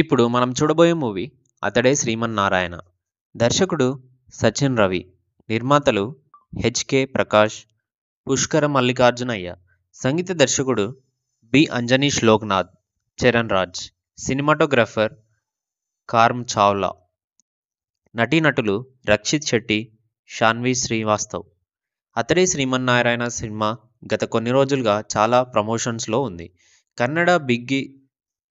ఇప్పుడు మనం చూడబోయే మూవీ అతడే శ్రీమన్నారాయణ దర్శకుడు సచిన్ రవి నిర్మాతలు హెచ్కే ప్రకాష్ పుష్కర మల్లికార్జునయ్య సంగీత దర్శకుడు బి అంజనీష్ లోక్నాథ్ చరణ్ రాజ్ సినిమాటోగ్రాఫర్ కార్మ్ చావ్లా నటీనటులు రక్షిత్ శెట్టి షాన్వి శ్రీవాస్తవ్ అతడే శ్రీమన్నారాయణ సినిమా గత కొన్ని రోజులుగా చాలా ప్రమోషన్స్లో ఉంది కన్నడ బిగ్గి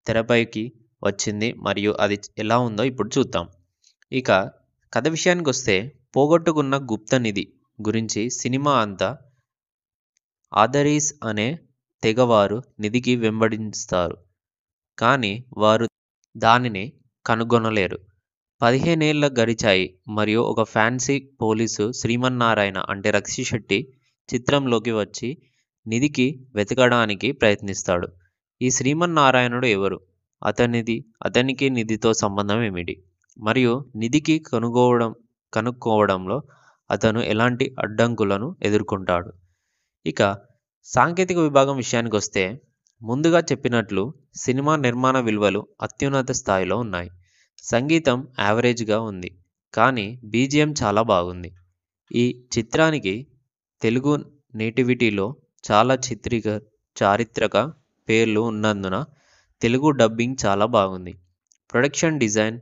తెరపైకి వచ్చింది మరియు అది ఎలా ఉందో ఇప్పుడు చూద్దాం ఇక కథ విషయానికి వస్తే పోగొట్టుకున్న గుప్త నిధి గురించి సినిమా అంతా ఆదరీస్ అనే తెగవారు నిధికి వెంబడిస్తారు కానీ వారు దానిని కనుగొనలేరు పదిహేనేళ్ళ గడిచాయి మరియు ఒక ఫ్యాన్సీ పోలీసు శ్రీమన్నారాయణ అంటే రక్షి శెట్టి చిత్రంలోకి వచ్చి నిధికి వెతకడానికి ప్రయత్నిస్తాడు ఈ శ్రీమన్నారాయణుడు ఎవరు అతనిది అతనికి నిధితో సంబంధం ఏమిటి మరియు నిధికి కనుగోవడం కనుక్కోవడంలో అతను ఎలాంటి అడ్డంకులను ఎదుర్కొంటాడు ఇక సాంకేతిక విభాగం విషయానికి వస్తే ముందుగా చెప్పినట్లు సినిమా నిర్మాణ విలువలు అత్యున్నత స్థాయిలో ఉన్నాయి సంగీతం యావరేజ్గా ఉంది కానీ బీజిఎం చాలా బాగుంది ఈ చిత్రానికి తెలుగు నేటివిటీలో చాలా చిత్రిక చారిత్రక పేర్లు ఉన్నందున తెలుగు డబ్బింగ్ చాలా బాగుంది ప్రొడక్షన్ డిజైన్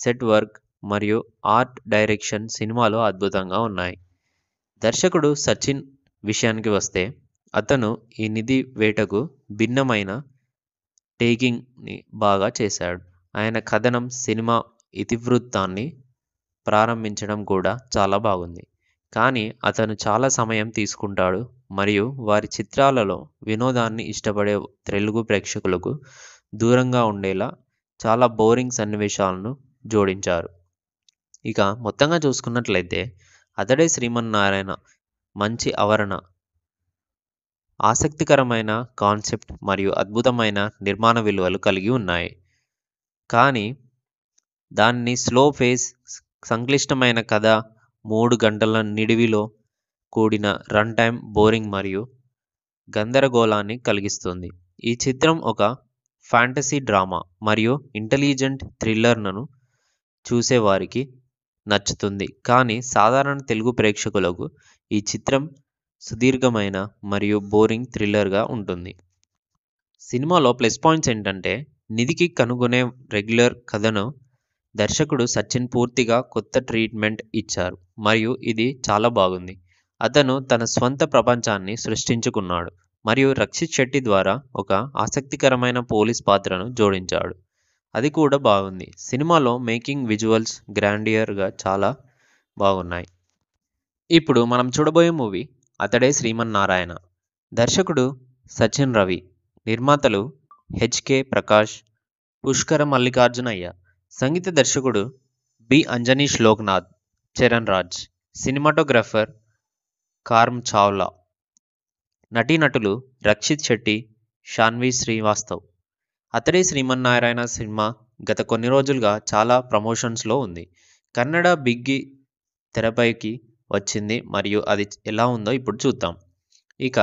సెట్ వర్క్ మరియు ఆర్ట్ డైరెక్షన్ సినిమాలో అద్భుతంగా ఉన్నాయి దర్శకుడు సచిన్ విషయానికి వస్తే అతను ఈ నిధి వేటకు భిన్నమైన టేకింగ్ని బాగా చేశాడు ఆయన కథనం సినిమా ఇతివృత్తాన్ని ప్రారంభించడం కూడా చాలా బాగుంది కానీ అతను చాలా సమయం తీసుకుంటాడు మరియు వారి చిత్రాలలో వినోదాన్ని ఇష్టపడే తెలుగు ప్రేక్షకులకు దూరంగా ఉండేలా చాలా బోరింగ్ సన్నివేశాలను జోడించారు ఇక మొత్తంగా చూసుకున్నట్లయితే అతడే శ్రీమన్నారాయణ మంచి ఆవరణ ఆసక్తికరమైన కాన్సెప్ట్ మరియు అద్భుతమైన నిర్మాణ విలువలు కలిగి ఉన్నాయి కానీ దాన్ని స్లో ఫేస్ సంక్లిష్టమైన కథ మూడు గంటల నిడివిలో కూడిన రన్ టైమ్ బోరింగ్ మరియు గందరగోళాన్ని కలిగిస్తుంది ఈ చిత్రం ఒక ఫ్యాంటసీ డ్రామా మరియు ఇంటెలిజెంట్ థ్రిల్లర్లను చూసేవారికి నచ్చుతుంది కానీ సాధారణ తెలుగు ప్రేక్షకులకు ఈ చిత్రం సుదీర్ఘమైన మరియు బోరింగ్ థ్రిల్లర్గా ఉంటుంది సినిమాలో ప్లస్ పాయింట్స్ ఏంటంటే నిధికి కనుగొనే రెగ్యులర్ కథను దర్శకుడు సచిన్ పూర్తిగా కొత్త ట్రీట్మెంట్ ఇచ్చారు మరియు ఇది చాలా బాగుంది అతను తన స్వంత ప్రపంచాన్ని సృష్టించుకున్నాడు మరియు రక్షిత్ శెట్టి ద్వారా ఒక ఆసక్తికరమైన పోలీస్ పాత్రను జోడించాడు అది కూడా బాగుంది సినిమాలో మేకింగ్ విజువల్స్ గ్రాండియర్గా చాలా బాగున్నాయి ఇప్పుడు మనం చూడబోయే మూవీ అతడే శ్రీమన్నారాయణ దర్శకుడు సచిన్ రవి నిర్మాతలు హెచ్కే ప్రకాష్ పుష్కర మల్లికార్జునయ్య సంగీత దర్శకుడు బి అంజనీష్ లోక్నాథ్ చరణ్ రాజ్ సినిమాటోగ్రాఫర్ కార్మ్ చావ్లా నటీనటులు రక్షిత్ శెట్టి షాన్వి శ్రీవాస్తవ్ అతడే శ్రీమన్నారాయణ సినిమా గత కొన్ని రోజులుగా చాలా ప్రమోషన్స్లో ఉంది కన్నడ బిగ్గి తెరపైకి వచ్చింది మరియు అది ఎలా ఉందో ఇప్పుడు చూద్దాం ఇక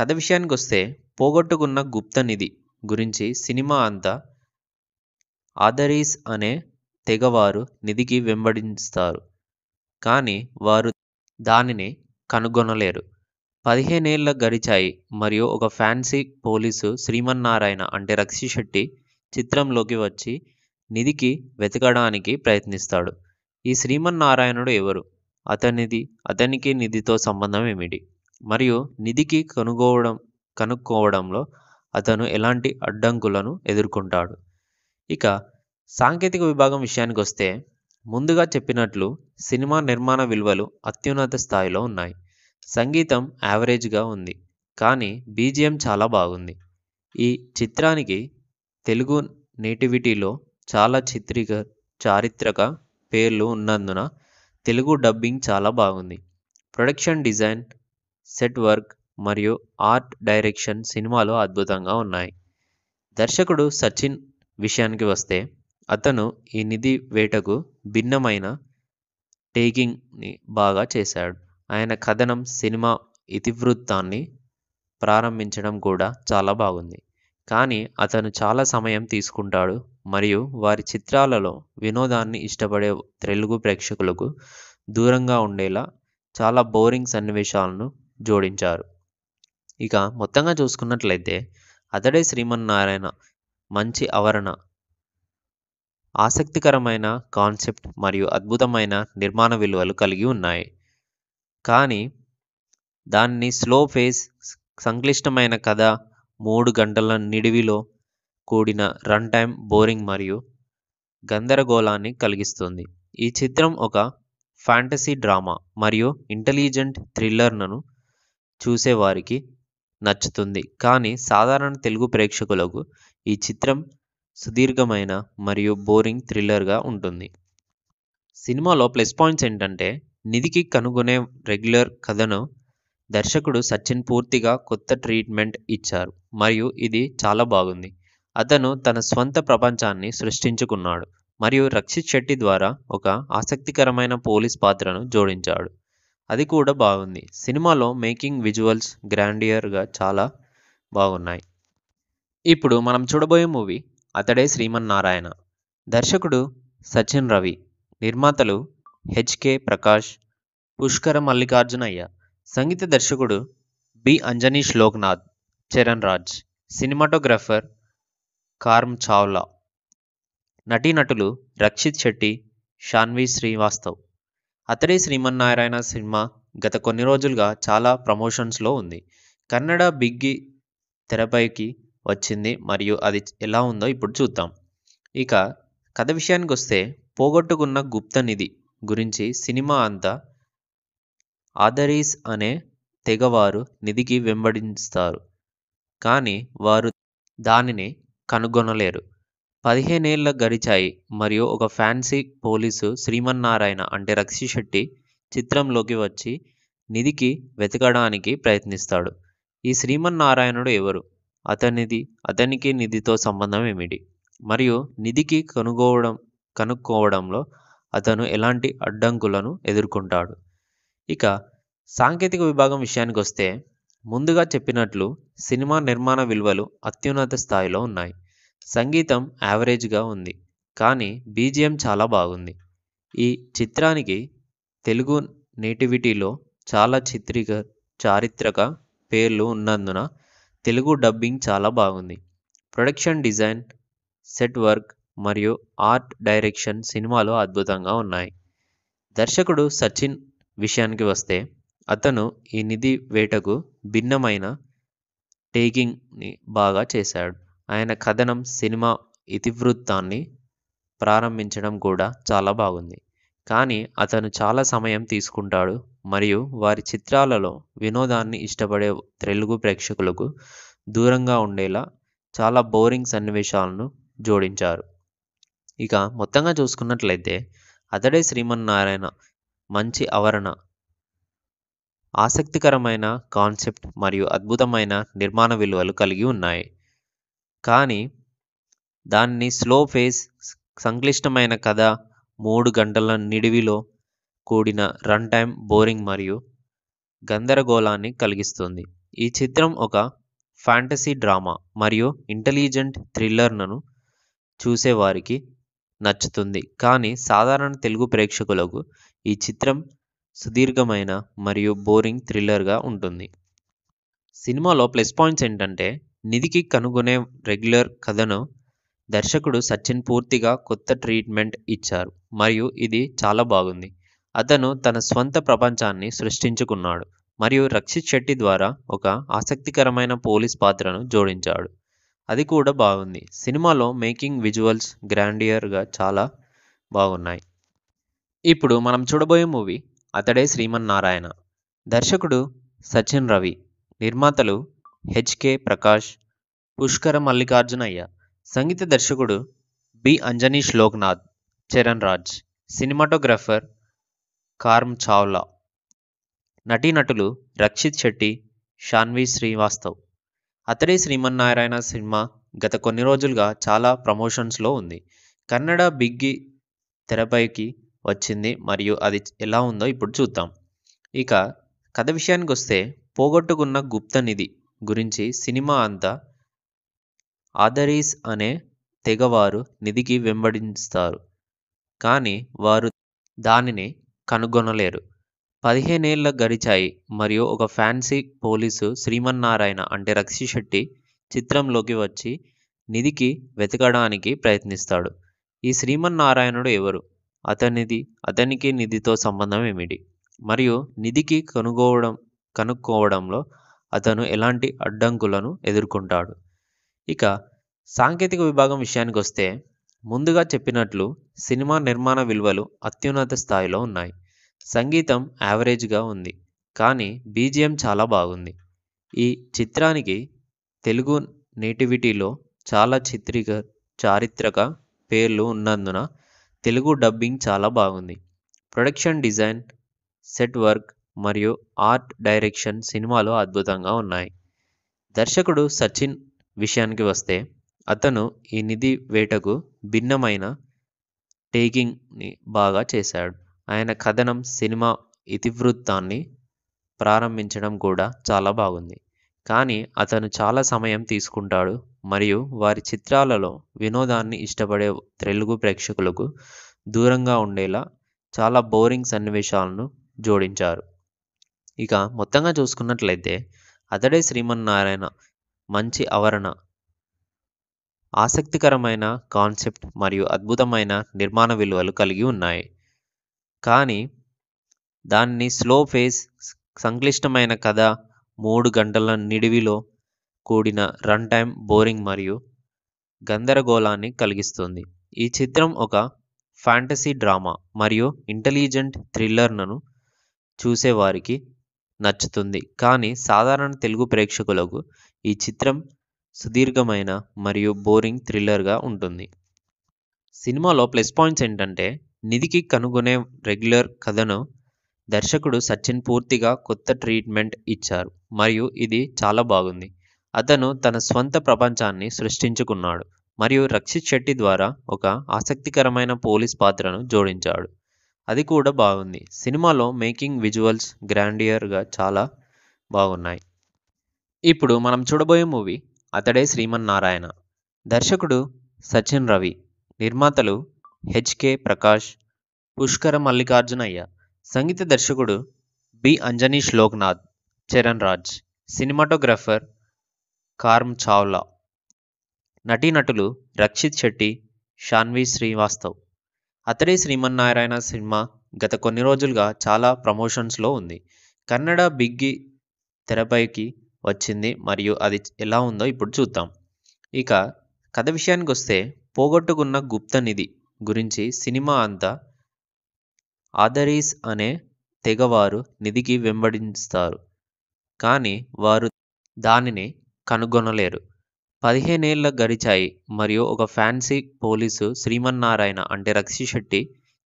కథ విషయానికి వస్తే పోగొట్టుకున్న గుప్త నిధి గురించి సినిమా అంతా ఆదరీస్ అనే తెగవారు నిధికి వెంబడిస్తారు కానీ వారు దానిని కనుగొనలేరు పదిహేనేళ్ళ గడిచాయి మరియు ఒక ఫ్యాన్సీ పోలీసు శ్రీమన్నారాయణ అంటే రక్షి శెట్టి చిత్రంలోకి వచ్చి నిధికి వెతకడానికి ప్రయత్నిస్తాడు ఈ శ్రీమన్నారాయణుడు ఎవరు అతనిది అతనికి నిధితో సంబంధం ఏమిటి మరియు నిధికి కనుగోవడం కనుక్కోవడంలో అతను ఎలాంటి అడ్డంకులను ఎదుర్కొంటాడు ఇక సాంకేతిక విభాగం విషయానికి వస్తే ముందుగా చెప్పినట్లు సినిమా నిర్మాణ విలువలు అత్యున్నత స్థాయిలో ఉన్నాయి సంగీతం యావరేజ్గా ఉంది కానీ బీజిఎం చాలా బాగుంది ఈ చిత్రానికి తెలుగు నేటివిటీలో చాలా చిత్రిక చారిత్రక పేర్లు ఉన్నందున తెలుగు డబ్బింగ్ చాలా బాగుంది ప్రొడక్షన్ డిజైన్ సెట్ వర్క్ మరియు ఆర్ట్ డైరెక్షన్ సినిమాలో అద్భుతంగా ఉన్నాయి దర్శకుడు సచిన్ విషయానికి వస్తే అతను ఈ నిధి వేటకు భిన్నమైన టేకింగ్ని బాగా చేశాడు ఆయన కథనం సినిమా ఇతివృత్తాన్ని ప్రారంభించడం కూడా చాలా బాగుంది కానీ అతను చాలా సమయం తీసుకుంటాడు మరియు వారి చిత్రాలలో వినోదాన్ని ఇష్టపడే తెలుగు ప్రేక్షకులకు దూరంగా ఉండేలా చాలా బోరింగ్ సన్నివేశాలను జోడించారు ఇక మొత్తంగా చూసుకున్నట్లయితే అతడే శ్రీమన్నారాయణ మంచి ఆవరణ ఆసక్తికరమైన కాన్సెప్ట్ మరియు అద్భుతమైన నిర్మాణ విలువలు కలిగి ఉన్నాయి కానీ దాన్ని స్లో ఫేస్ సంక్లిష్టమైన కథ మూడు గంటల నిడివిలో కూడిన రన్ టైమ్ బోరింగ్ మరియు గందరగోళాన్ని కలిగిస్తుంది ఈ చిత్రం ఒక ఫ్యాంటసీ డ్రామా మరియు ఇంటెలిజెంట్ థ్రిల్లర్ను చూసేవారికి నచ్చుతుంది కానీ సాధారణ తెలుగు ప్రేక్షకులకు ఈ చిత్రం సుదీర్ఘమైన మరియు బోరింగ్ థ్రిల్లర్గా ఉంటుంది సినిమాలో ప్లస్ పాయింట్స్ ఏంటంటే నిధికి కనుగొనే రెగ్యులర్ కథను దర్శకుడు సచిన్ పూర్తిగా కొత్త ట్రీట్మెంట్ ఇచ్చారు మరియు ఇది చాలా బాగుంది అతను తన స్వంత ప్రపంచాన్ని సృష్టించుకున్నాడు మరియు రక్షిత్ శెట్టి ద్వారా ఒక ఆసక్తికరమైన పోలీస్ పాత్రను జోడించాడు అది కూడా బాగుంది సినిమాలో మేకింగ్ విజువల్స్ గ్రాండియర్గా చాలా బాగున్నాయి ఇప్పుడు మనం చూడబోయే మూవీ అతడే శ్రీమన్నారాయణ దర్శకుడు సచిన్ రవి నిర్మాతలు హెచ్కే ప్రకాష్ పుష్కర మల్లికార్జునయ్య సంగీత దర్శకుడు బి అంజనీష్ లోక్నాథ్ చరణ్ రాజ్ సినిమాటోగ్రాఫర్ కార్మ్ చావ్లా నటీనటులు రక్షిత్ శెట్టి షాన్వి శ్రీవాస్తవ్ అతడే శ్రీమన్నారాయణ సినిమా గత కొన్ని రోజులుగా చాలా ప్రమోషన్స్లో ఉంది కన్నడ బిగ్గి తెరపైకి వచ్చింది మరియు అది ఎలా ఉందో ఇప్పుడు చూద్దాం ఇక కథ విషయానికి వస్తే పోగొట్టుకున్న గుప్త నిధి గురించి సినిమా అంతా ఆదరీస్ అనే తెగవారు నిధికి వెంబడిస్తారు కానీ వారు దానిని కనుగొనలేరు పదిహేనేళ్ళ గడిచాయి మరియు ఒక ఫ్యాన్సీ పోలీసు శ్రీమన్నారాయణ అంటే రక్షి శెట్టి చిత్రంలోకి వచ్చి నిధికి వెతకడానికి ప్రయత్నిస్తాడు ఈ శ్రీమన్నారాయణుడు ఎవరు అతనిది అతనికి నిధితో సంబంధం ఏమిటి మరియు నిధికి కనుగోవడం కనుక్కోవడంలో అతను ఎలాంటి అడ్డంకులను ఎదుర్కొంటాడు ఇక సాంకేతిక విభాగం విషయానికి వస్తే ముందుగా చెప్పినట్లు సినిమా నిర్మాణ విలువలు అత్యున్నత స్థాయిలో ఉన్నాయి సంగీతం యావరేజ్గా ఉంది కానీ బీజిఎం చాలా బాగుంది ఈ చిత్రానికి తెలుగు నేటివిటీలో చాలా చిత్రిక చారిత్రక పేర్లు ఉన్నందున తెలుగు డబ్బింగ్ చాలా బాగుంది ప్రొడక్షన్ డిజైన్ సెట్ వర్క్ మరియు ఆర్ట్ డైరెక్షన్ సినిమాలో అద్భుతంగా ఉన్నాయి దర్శకుడు సచిన్ విషయానికి వస్తే అతను ఈ నిధి వేటకు భిన్నమైన టేకింగ్ని బాగా చేశాడు ఆయన కథనం సినిమా ఇతివృత్తాన్ని ప్రారంభించడం కూడా చాలా బాగుంది కానీ అతను చాలా సమయం తీసుకుంటాడు మరియు వారి చిత్రాలలో వినోదాన్ని ఇష్టపడే తెలుగు ప్రేక్షకులకు దూరంగా ఉండేలా చాలా బోరింగ్ సన్నివేశాలను జోడించారు ఇక మొత్తంగా చూసుకున్నట్లయితే అతడే శ్రీమన్నారాయణ మంచి ఆవరణ ఆసక్తికరమైన కాన్సెప్ట్ మరియు అద్భుతమైన నిర్మాణ విలువలు కలిగి ఉన్నాయి కానీ దాన్ని స్లో ఫేస్ సంక్లిష్టమైన కథ మూడు గంటల నిడివిలో కూడిన రన్ టైమ్ బోరింగ్ మరియు గందరగోళాన్ని కలిగిస్తుంది ఈ చిత్రం ఒక ఫ్యాంటసీ డ్రామా మరియు ఇంటెలిజెంట్ థ్రిల్లర్లను చూసేవారికి నచ్చుతుంది కానీ సాధారణ తెలుగు ప్రేక్షకులకు ఈ చిత్రం సుదీర్ఘమైన మరియు బోరింగ్ థ్రిల్లర్గా ఉంటుంది సినిమాలో ప్లస్ పాయింట్స్ ఏంటంటే నిధికి కనుగొనే రెగ్యులర్ కథను దర్శకుడు సచిన్ పూర్తిగా కొత్త ట్రీట్మెంట్ ఇచ్చారు మరియు ఇది చాలా బాగుంది అతను తన స్వంత ప్రపంచాన్ని సృష్టించుకున్నాడు మరియు రక్షిత్ శెట్టి ద్వారా ఒక ఆసక్తికరమైన పోలీస్ పాత్రను జోడించాడు అది కూడా బాగుంది సినిమాలో మేకింగ్ విజువల్స్ గ్రాండియర్గా చాలా బాగున్నాయి ఇప్పుడు మనం చూడబోయే మూవీ అతడే శ్రీమన్నారాయణ దర్శకుడు సచిన్ రవి నిర్మాతలు హెచ్కే ప్రకాష్ పుష్కర మల్లికార్జునయ్య సంగీత దర్శకుడు బి అంజనీష్ లోక్నాథ్ చరణ్ రాజ్ సినిమాటోగ్రాఫర్ కార్మ్ చావ్లా నటీనటులు రక్షిత్ శెట్టి షాన్వి శ్రీవాస్తవ్ అతడి శ్రీమన్నారాయణ సినిమా గత కొన్ని రోజులుగా చాలా ప్రమోషన్స్లో ఉంది కన్నడ బిగ్గి తెరపైకి వచ్చింది మరియు అది ఎలా ఉందో ఇప్పుడు చూద్దాం ఇక కథ విషయానికి వస్తే పోగొట్టుకున్న గుప్త నిధి గురించి సినిమా అంతా ఆదరీస్ అనే తెగవారు నిధికి వెంబడిస్తారు కానీ వారు దానిని కనుగొనలేరు పదిహేనేళ్ళ గడిచాయి మరియు ఒక ఫ్యాన్సీ పోలీసు శ్రీమన్నారాయణ అంటే రక్షిశెట్టి చిత్రంలోకి వచ్చి నిధికి వెతకడానికి ప్రయత్నిస్తాడు ఈ శ్రీమన్నారాయణుడు ఎవరు అతనిది అతనికి నిధితో సంబంధం ఏమిటి మరియు నిధికి కనుగోవడం కనుక్కోవడంలో అతను ఎలాంటి అడ్డంకులను ఎదుర్కొంటాడు ఇక సాంకేతిక విభాగం విషయానికి వస్తే ముందుగా చెప్పినట్లు సినిమా నిర్మాణ విలువలు అత్యున్నత స్థాయిలో ఉన్నాయి సంగీతం యావరేజ్గా ఉంది కానీ బీజిఎం చాలా బాగుంది ఈ చిత్రానికి తెలుగు నేటివిటీలో చాలా చిత్రిక చారిత్రక పేర్లు ఉన్నందున తెలుగు డబ్బింగ్ చాలా బాగుంది ప్రొడక్షన్ డిజైన్ సెట్ వర్క్ మరియు ఆర్ట్ డైరెక్షన్ సినిమాలో అద్భుతంగా ఉన్నాయి దర్శకుడు సచిన్ విషయానికి వస్తే అతను ఈ నిధి వేటకు భిన్నమైన టేకింగ్ని బాగా చేశాడు ఆయన కథనం సినిమా ఇతివృత్తాన్ని ప్రారంభించడం కూడా చాలా బాగుంది కానీ అతను చాలా సమయం తీసుకుంటాడు మరియు వారి చిత్రాలలో వినోదాన్ని ఇష్టపడే తెలుగు ప్రేక్షకులకు దూరంగా ఉండేలా చాలా బోరింగ్ సన్నివేశాలను జోడించారు ఇక మొత్తంగా చూసుకున్నట్లయితే అతడే శ్రీమన్నారాయణ మంచి ఆవరణ ఆసక్తికరమైన కాన్సెప్ట్ మరియు అద్భుతమైన నిర్మాణ విలువలు కలిగి ఉన్నాయి కానీ దాన్ని స్లో ఫేస్ సంక్లిష్టమైన కథ మూడు గంటల నిడివిలో కూడిన రన్ టైమ్ బోరింగ్ మరియు గందరగోళాన్ని కలిగిస్తుంది ఈ చిత్రం ఒక ఫ్యాంటసీ డ్రామా మరియు ఇంటెలిజెంట్ థ్రిల్లర్లను చూసేవారికి నచ్చుతుంది కానీ సాధారణ తెలుగు ప్రేక్షకులకు ఈ చిత్రం సుదీర్ఘమైన మరియు బోరింగ్ థ్రిల్లర్గా ఉంటుంది సినిమాలో ప్లస్ పాయింట్స్ ఏంటంటే నిధికి కనుగొనే రెగ్యులర్ కథను దర్శకుడు సచిన్ పూర్తిగా కొత్త ట్రీట్మెంట్ ఇచ్చారు మరియు ఇది చాలా బాగుంది అతను తన స్వంత ప్రపంచాన్ని సృష్టించుకున్నాడు మరియు రక్షిత్ శెట్టి ద్వారా ఒక ఆసక్తికరమైన పోలీస్ పాత్రను జోడించాడు అది కూడా బాగుంది సినిమాలో మేకింగ్ విజువల్స్ గ్రాండియర్గా చాలా బాగున్నాయి ఇప్పుడు మనం చూడబోయే మూవీ అతడే శ్రీమన్నారాయణ దర్శకుడు సచిన్ రవి నిర్మాతలు హెచ్కే ప్రకాష్ పుష్కర మల్లికార్జునయ్య సంగీత దర్శకుడు బి అంజనీ శ్లోక్నాథ్ చరణ్ రాజ్ సినిమాటోగ్రాఫర్ కార్మ్ చావ్లా నటీనటులు రక్షిత్ శెట్టి షాన్వి శ్రీవాస్తవ్ అతడే శ్రీమన్నారాయణ సినిమా గత కొన్ని రోజులుగా చాలా ప్రమోషన్స్లో ఉంది కన్నడ బిగ్గి తెరపైకి వచ్చింది మరియు అది ఎలా ఉందో ఇప్పుడు చూద్దాం ఇక కథ విషయానికి వస్తే పోగొట్టుకున్న గుప్త నిధి గురించి సినిమా అంతా ఆదరీస్ అనే తెగవారు నిధికి వెంబడిస్తారు కానీ వారు దానిని కనుగొనలేరు పదిహేనేళ్ళ గడిచాయి మరియు ఒక ఫ్యాన్సీ పోలీసు శ్రీమన్నారాయణ అంటే రక్షి శెట్టి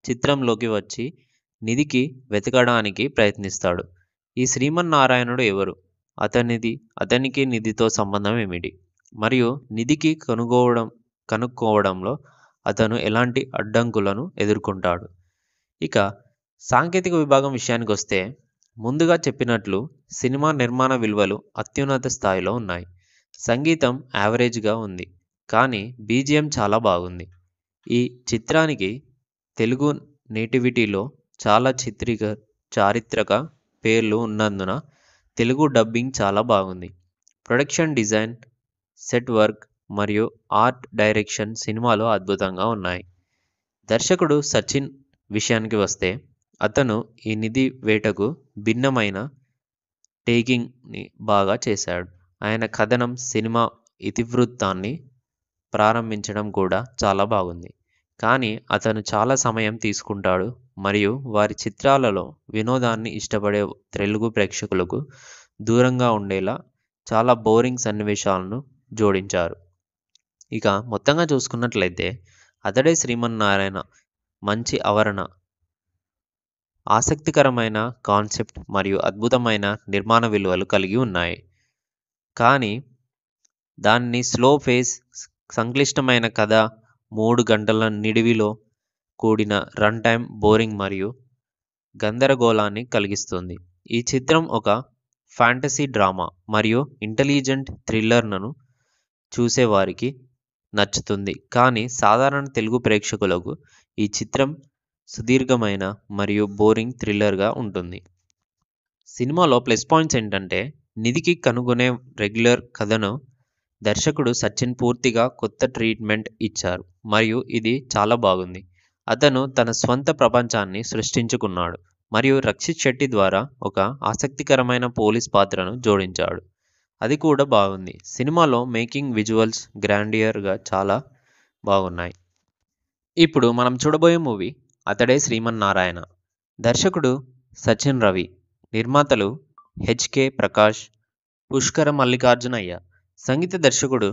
చిత్రంలోకి వచ్చి నిధికి వెతకడానికి ప్రయత్నిస్తాడు ఈ శ్రీమన్నారాయణుడు ఎవరు అతనిది అతనికి నిధితో సంబంధం ఏమిటి మరియు నిధికి కనుగోవడం కనుక్కోవడంలో అతను ఎలాంటి అడ్డంకులను ఎదుర్కొంటాడు ఇక సాంకేతిక విభాగం విషయానికి వస్తే ముందుగా చెప్పినట్లు సినిమా నిర్మాణ విలువలు అత్యున్నత స్థాయిలో ఉన్నాయి సంగీతం యావరేజ్గా ఉంది కానీ బీజిఎం చాలా బాగుంది ఈ చిత్రానికి తెలుగు నేటివిటీలో చాలా చిత్రిక చారిత్రక పేర్లు ఉన్నందున తెలుగు డబ్బింగ్ చాలా బాగుంది ప్రొడక్షన్ డిజైన్ సెట్ వర్క్ మరియు ఆర్ట్ డైరెక్షన్ సినిమాలో అద్భుతంగా ఉన్నాయి దర్శకుడు సచిన్ విషయానికి వస్తే అతను ఈ నిధి వేటకు భిన్నమైన టేకింగ్ని బాగా చేశాడు ఆయన కథనం సినిమా ఇతివృత్తాన్ని ప్రారంభించడం కూడా చాలా బాగుంది కానీ అతను చాలా సమయం తీసుకుంటాడు మరియు వారి చిత్రాలలో వినోదాన్ని ఇష్టపడే తెలుగు ప్రేక్షకులకు దూరంగా ఉండేలా చాలా బోరింగ్ సన్నివేశాలను జోడించారు ఇక మొత్తంగా చూసుకున్నట్లయితే అతడే శ్రీమన్నారాయణ మంచి ఆవరణ ఆసక్తికరమైన కాన్సెప్ట్ మరియు అద్భుతమైన నిర్మాణ విలువలు కలిగి ఉన్నాయి కానీ దాన్ని స్లో ఫేస్ సంక్లిష్టమైన కథ మూడు గంటల నిడివిలో కూడిన రన్ టైమ్ బోరింగ్ మరియు గందరగోళాన్ని కలిగిస్తుంది ఈ చిత్రం ఒక ఫ్యాంటసీ డ్రామా మరియు ఇంటెలిజెంట్ థ్రిల్లర్లను చూసేవారికి నచ్చుతుంది కానీ సాధారణ తెలుగు ప్రేక్షకులకు ఈ చిత్రం సుదీర్ఘమైన మరియు బోరింగ్ థ్రిల్లర్గా ఉంటుంది సినిమాలో ప్లస్ పాయింట్స్ ఏంటంటే నిధికి కనుగొనే రెగ్యులర్ కథను దర్శకుడు సచిన్ పూర్తిగా కొత్త ట్రీట్మెంట్ ఇచ్చారు మరియు ఇది చాలా బాగుంది అతను తన స్వంత ప్రపంచాన్ని సృష్టించుకున్నాడు మరియు రక్షిత్ శెట్టి ద్వారా ఒక ఆసక్తికరమైన పోలీస్ పాత్రను జోడించాడు అది కూడా బాగుంది సినిమాలో మేకింగ్ విజువల్స్ గ్రాండియర్గా చాలా బాగున్నాయి ఇప్పుడు మనం చూడబోయే మూవీ అతడే శ్రీమన్నారాయణ దర్శకుడు సచిన్ రవి నిర్మాతలు హెచ్కే ప్రకాష్ పుష్కర మల్లికార్జునయ్య సంగీత దర్శకుడు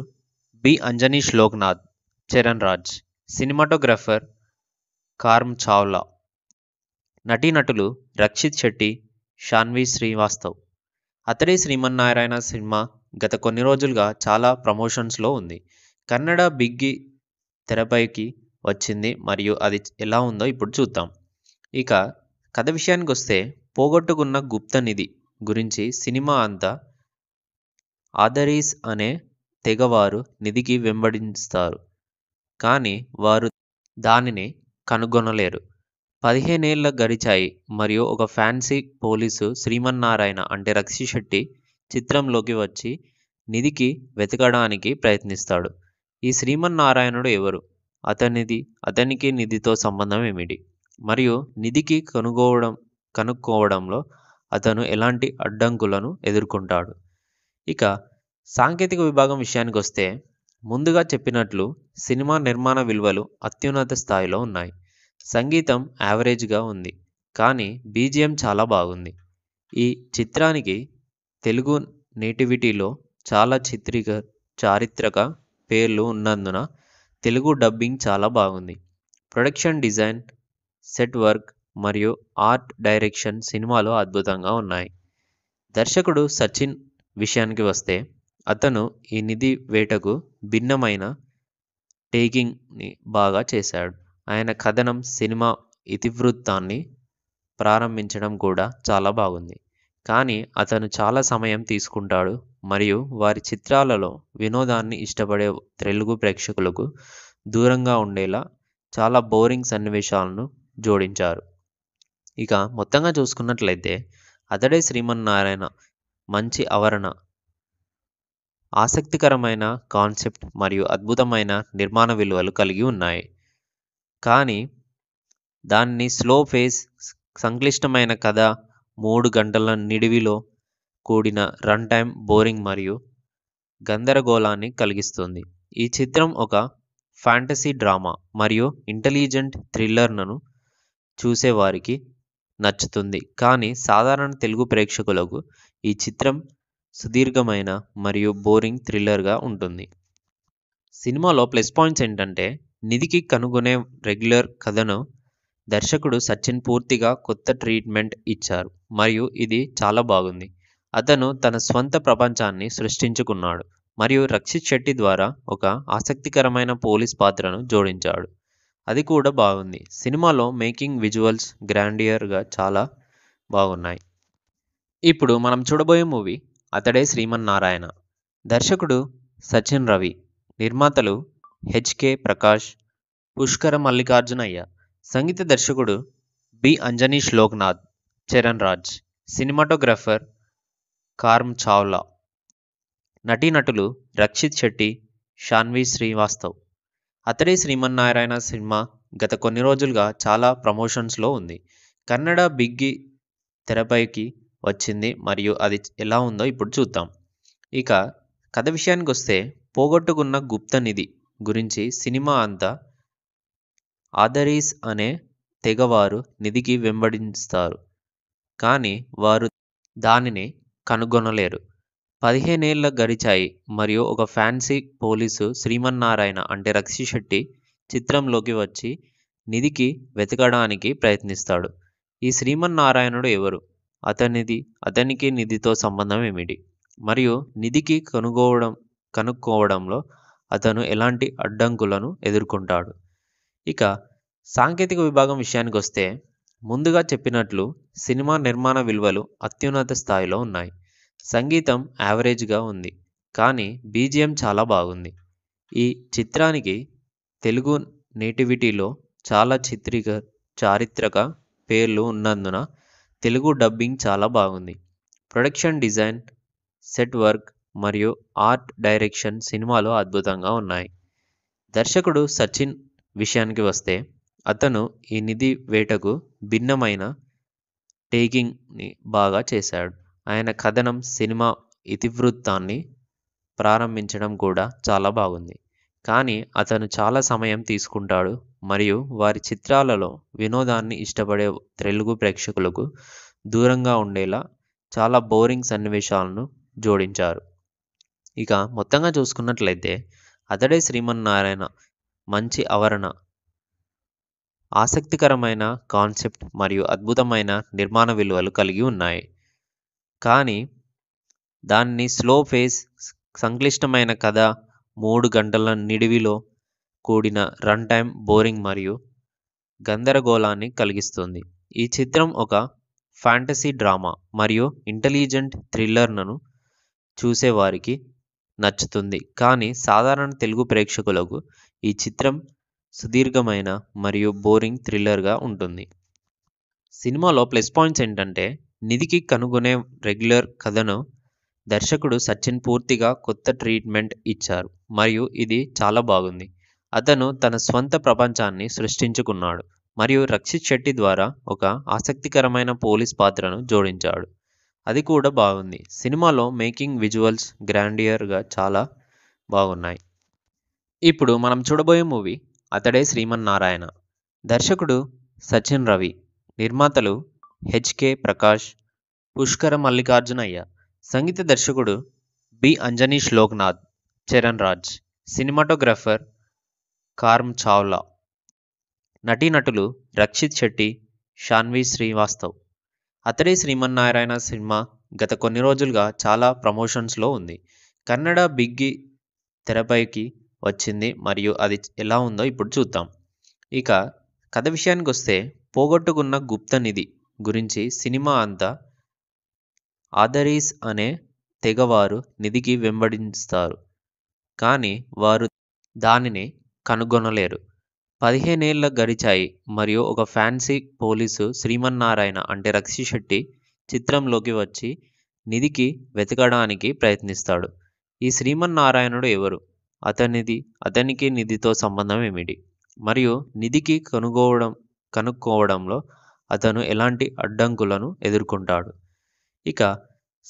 బి అంజనీష్ లోక్నాథ్ చరణ్ రాజ్ సినిమాటోగ్రాఫర్ కార్మ్ చావ్లా నటీనటులు రక్షిత్ శెట్టి షాన్వి శ్రీవాస్తవ్ అతడే శ్రీమన్నారాయణ సినిమా గత కొన్ని రోజులుగా చాలా ప్రమోషన్స్లో ఉంది కన్నడ బిగ్గి తెరపైకి వచ్చింది మరియు అది ఎలా ఉందో ఇప్పుడు చూద్దాం ఇక కథ విషయానికి వస్తే పోగొట్టుకున్న గుప్త నిధి గురించి సినిమా అంతా ఆదరీస్ అనే తెగవారు నిధికి వెంబడిస్తారు కానీ వారు దానిని కనుగొనలేరు పదిహేనేళ్ళ గడిచాయి మరియు ఒక ఫ్యాన్సీ పోలీసు శ్రీమన్నారాయణ అంటే రక్షి శెట్టి చిత్రంలోకి వచ్చి నిధికి వెతకడానికి ప్రయత్నిస్తాడు ఈ శ్రీమన్నారాయణుడు ఎవరు అతనిది అతనికి నిధితో సంబంధం ఏమిటి మరియు నిధికి కనుగోవడం కనుక్కోవడంలో అతను ఎలాంటి అడ్డంకులను ఎదుర్కొంటాడు ఇక సాంకేతిక విభాగం విషయానికి వస్తే ముందుగా చెప్పినట్లు సినిమా నిర్మాణ విలువలు అత్యున్నత స్థాయిలో ఉన్నాయి సంగీతం యావరేజ్గా ఉంది కానీ బీజిఎం చాలా బాగుంది ఈ చిత్రానికి తెలుగు నేటివిటీలో చాలా చిత్రిక చారిత్రక పేర్లు ఉన్నందున తెలుగు డబ్బింగ్ చాలా బాగుంది ప్రొడక్షన్ డిజైన్ సెట్ వర్క్ మరియు ఆర్ట్ డైరెక్షన్ సినిమాలో అద్భుతంగా ఉన్నాయి దర్శకుడు సచిన్ విషయానికి వస్తే అతను ఈ నిధి వేటకు భిన్నమైన టేకింగ్ని బాగా చేశాడు ఆయన కథనం సినిమా ఇతివృత్తాన్ని ప్రారంభించడం కూడా చాలా బాగుంది కానీ అతను చాలా సమయం తీసుకుంటాడు మరియు వారి చిత్రాలలో వినోదాన్ని ఇష్టపడే తెలుగు ప్రేక్షకులకు దూరంగా ఉండేలా చాలా బోరింగ్ సన్నివేశాలను జోడించారు ఇక మొత్తంగా చూసుకున్నట్లయితే అతడే శ్రీమన్నారాయణ మంచి ఆవరణ ఆసక్తికరమైన కాన్సెప్ట్ మరియు అద్భుతమైన నిర్మాణ విలువలు కలిగి ఉన్నాయి కానీ దాన్ని స్లో ఫేస్ సంక్లిష్టమైన కథ మూడు గంటల నిడివిలో కూడిన రన్ టైమ్ బోరింగ్ మరియు గందరగోళాన్ని కలిగిస్తుంది ఈ చిత్రం ఒక ఫ్యాంటసీ డ్రామా మరియు ఇంటెలిజెంట్ థ్రిల్లర్ను చూసేవారికి నచ్చుతుంది కానీ సాధారణ తెలుగు ప్రేక్షకులకు ఈ చిత్రం సుదీర్ఘమైన మరియు బోరింగ్ థ్రిల్లర్గా ఉంటుంది సినిమాలో ప్లస్ పాయింట్స్ ఏంటంటే నిధికి కనుగొనే రెగ్యులర్ కథను దర్శకుడు సచిన్ పూర్తిగా కొత్త ట్రీట్మెంట్ ఇచ్చారు మరియు ఇది చాలా బాగుంది అతను తన స్వంత ప్రపంచాన్ని సృష్టించుకున్నాడు మరియు రక్షిత్ శెట్టి ద్వారా ఒక ఆసక్తికరమైన పోలీస్ పాత్రను జోడించాడు అది కూడా బాగుంది సినిమాలో మేకింగ్ విజువల్స్ గ్రాండియర్గా చాలా బాగున్నాయి ఇప్పుడు మనం చూడబోయే మూవీ అతడే శ్రీమన్నారాయణ దర్శకుడు సచిన్ రవి నిర్మాతలు హెచ్కే ప్రకాష్ పుష్కర మల్లికార్జునయ్య సంగీత దర్శకుడు బి అంజనీష్ లోక్నాథ్ చరణ్ రాజ్ సినిమాటోగ్రాఫర్ కార్మ్ చావ్లా నటీనటులు రక్షిత్ శెట్టి షాన్వి శ్రీవాస్తవ్ అతడే శ్రీమన్నారాయణ సినిమా గత కొన్ని రోజులుగా చాలా ప్రమోషన్స్లో ఉంది కన్నడ బిగ్గి తెరపైకి వచ్చింది మరియు అది ఎలా ఉందో ఇప్పుడు చూద్దాం ఇక కథ విషయానికి వస్తే పోగొట్టుకున్న గుప్త నిధి గురించి సినిమా అంతా ఆదరీస్ అనే తెగవారు నిధికి వెంబడిస్తారు కానీ వారు దానిని కనుగొనలేరు పదిహేనేళ్ల గడిచాయి మరియు ఒక ఫ్యాన్సీ పోలీసు శ్రీమన్నారాయణ అంటే రక్షి శెట్టి చిత్రంలోకి వచ్చి నిధికి వెతకడానికి ప్రయత్నిస్తాడు ఈ శ్రీమన్నారాయణుడు ఎవరు అతనిది అతనికి నిధితో సంబంధం ఏమిటి మరియు నిధికి కనుగోవడం కనుక్కోవడంలో అతను ఎలాంటి అడ్డంకులను ఎదుర్కొంటాడు ఇక సాంకేతిక విభాగం విషయానికి వస్తే ముందుగా చెప్పినట్లు సినిమా నిర్మాణ విలువలు అత్యున్నత స్థాయిలో ఉన్నాయి సంగీతం యావరేజ్గా ఉంది కానీ బీజిఎం చాలా బాగుంది ఈ చిత్రానికి తెలుగు నేటివిటీలో చాలా చిత్రిక చారిత్రక పేర్లు ఉన్నందున తెలుగు డబ్బింగ్ చాలా బాగుంది ప్రొడక్షన్ డిజైన్ సెట్ వర్క్ మరియు ఆర్ట్ డైరెక్షన్ సినిమాలో అద్భుతంగా ఉన్నాయి దర్శకుడు సచిన్ విషయానికి వస్తే అతను ఈ నిధి వేటకు భిన్నమైన టేకింగ్ని బాగా చేశాడు ఆయన కథనం సినిమా ఇతివృత్తాన్ని ప్రారంభించడం కూడా చాలా బాగుంది కానీ అతను చాలా సమయం తీసుకుంటాడు మరియు వారి చిత్రాలలో వినోదాన్ని ఇష్టపడే తెలుగు ప్రేక్షకులకు దూరంగా ఉండేలా చాలా బోరింగ్ సన్నివేశాలను జోడించారు ఇక మొత్తంగా చూసుకున్నట్లయితే అతడే శ్రీమన్నారాయణ మంచి ఆవరణ ఆసక్తికరమైన కాన్సెప్ట్ మరియు అద్భుతమైన నిర్మాణ విలువలు కలిగి ఉన్నాయి కానీ దాన్ని స్లో ఫేస్ సంక్లిష్టమైన కథ మూడు గంటల నిడివిలో కూడిన రన్ టైం బోరింగ్ మరియు గందరగోళాన్ని కలిగిస్తుంది ఈ చిత్రం ఒక ఫ్యాంటసీ డ్రామా మరియు ఇంటెలిజెంట్ థ్రిల్లర్ను చూసేవారికి నచ్చుతుంది కానీ సాధారణ తెలుగు ప్రేక్షకులకు ఈ చిత్రం సుదీర్ఘమైన మరియు బోరింగ్ థ్రిల్లర్గా ఉంటుంది సినిమాలో ప్లస్ పాయింట్స్ ఏంటంటే నిధికి కనుగొనే రెగ్యులర్ కథను దర్శకుడు సచిన్ పూర్తిగా కొత్త ట్రీట్మెంట్ ఇచ్చారు మరియు ఇది చాలా బాగుంది అతను తన స్వంత ప్రపంచాన్ని సృష్టించుకున్నాడు మరియు రక్షిత్ శెట్టి ద్వారా ఒక ఆసక్తికరమైన పోలీస్ పాత్రను జోడించాడు అది కూడా బాగుంది సినిమాలో మేకింగ్ విజువల్స్ గ్రాండియర్గా చాలా బాగున్నాయి ఇప్పుడు మనం చూడబోయే మూవీ అతడే శ్రీమన్నారాయణ దర్శకుడు సచిన్ రవి నిర్మాతలు హెచ్కే ప్రకాష్ పుష్కర మల్లికార్జునయ్య సంగీత దర్శకుడు బి అంజనీష్ లోక్నాథ్ చరణ్ రాజ్ సినిమాటోగ్రాఫర్ కార్మ్ చావ్లా నటీనటులు రక్షిత్ శెట్టి శాన్వి శ్రీవాస్తవ్ అతడే శ్రీమన్నారాయణ సినిమా గత కొన్ని రోజులుగా చాలా ప్రమోషన్స్లో ఉంది కన్నడ బిగ్గి తెరపైకి వచ్చింది మరియు అది ఎలా ఉందో ఇప్పుడు చూద్దాం ఇక కథ విషయానికి వస్తే పోగొట్టుకున్న గుప్త నిధి గురించి సినిమా అంతా ఆదరీస్ అనే తెగవారు నిధికి వెంబడిస్తారు కానీ వారు దానిని కనుగొనలేరు పదిహేనేళ్ళ గడిచాయి మరియు ఒక ఫ్యాన్సీ పోలీసు శ్రీమన్నారాయణ అంటే రక్షి శెట్టి చిత్రంలోకి వచ్చి నిధికి వెతకడానికి ప్రయత్నిస్తాడు ఈ శ్రీమన్నారాయణుడు ఎవరు అతనిది అతనికి నిధితో సంబంధం ఏమిటి మరియు నిధికి కనుగోవడం కనుక్కోవడంలో అతను ఎలాంటి అడ్డంకులను ఎదుర్కొంటాడు ఇక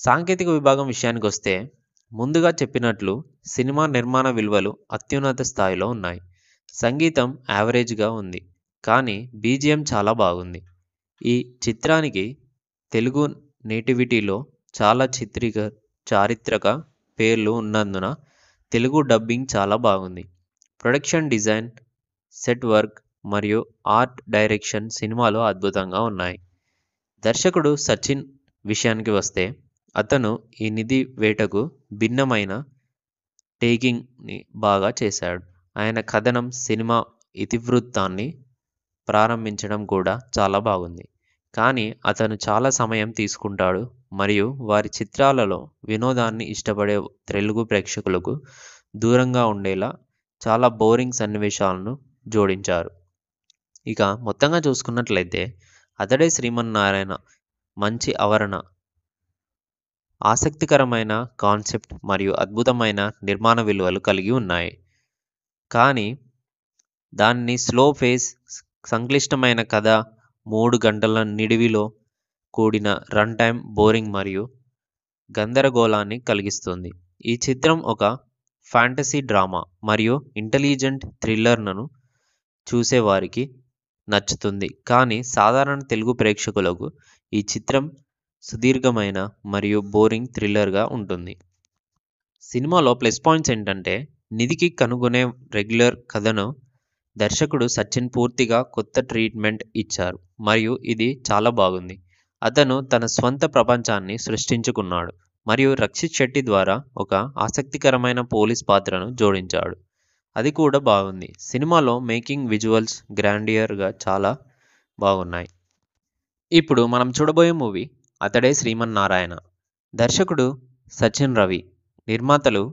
సాంకేతిక విభాగం విషయానికి వస్తే ముందుగా చెప్పినట్లు సినిమా నిర్మాణ విలువలు అత్యున్నత స్థాయిలో ఉన్నాయి సంగీతం యావరేజ్గా ఉంది కానీ బీజిఎం చాలా బాగుంది ఈ చిత్రానికి తెలుగు నేటివిటీలో చాలా చిత్రిక చారిత్రక పేర్లు ఉన్నందున తెలుగు డబ్బింగ్ చాలా బాగుంది ప్రొడక్షన్ డిజైన్ సెట్ వర్క్ మరియు ఆర్ట్ డైరెక్షన్ సినిమాలో అద్భుతంగా ఉన్నాయి దర్శకుడు సచిన్ విషయానికి వస్తే అతను ఈ నిధి వేటకు భిన్నమైన టేకింగ్ని బాగా చేశాడు ఆయన కథనం సినిమా ఇతివృత్తాన్ని ప్రారంభించడం కూడా చాలా బాగుంది కానీ అతను చాలా సమయం తీసుకుంటాడు మరియు వారి చిత్రాలలో వినోదాన్ని ఇష్టపడే తెలుగు ప్రేక్షకులకు దూరంగా ఉండేలా చాలా బోరింగ్ సన్నివేశాలను జోడించారు ఇక మొత్తంగా చూసుకున్నట్లయితే అతడే శ్రీమన్నారాయణ మంచి ఆవరణ ఆసక్తికరమైన కాన్సెప్ట్ మరియు అద్భుతమైన నిర్మాణ విలువలు కలిగి ఉన్నాయి కానీ దాన్ని స్లో ఫేస్ సంక్లిష్టమైన కథ మూడు గంటల నిడివిలో కూడిన రన్ టైం బోరింగ్ మరియు గందరగోళాన్ని కలిగిస్తుంది ఈ చిత్రం ఒక ఫ్యాంటసీ డ్రామా మరియు ఇంటెలిజెంట్ థ్రిల్లర్ను చూసేవారికి నచ్చుతుంది కానీ సాధారణ తెలుగు ప్రేక్షకులకు ఈ చిత్రం సుదీర్ఘమైన మరియు బోరింగ్ థ్రిల్లర్గా ఉంటుంది సినిమాలో ప్లస్ పాయింట్స్ ఏంటంటే నిధికి కనుగొనే రెగ్యులర్ కథను దర్శకుడు సచిన్ పూర్తిగా కొత్త ట్రీట్మెంట్ ఇచ్చారు మరియు ఇది చాలా బాగుంది అతను తన స్వంత ప్రపంచాన్ని సృష్టించుకున్నాడు మరియు రక్షిత్ శెట్టి ద్వారా ఒక ఆసక్తికరమైన పోలీస్ పాత్రను జోడించాడు అది కూడా బాగుంది సినిమాలో మేకింగ్ విజువల్స్ గ్రాండియర్గా చాలా బాగున్నాయి ఇప్పుడు మనం చూడబోయే మూవీ అతడే శ్రీమన్నారాయణ దర్శకుడు సచిన్ రవి నిర్మాతలు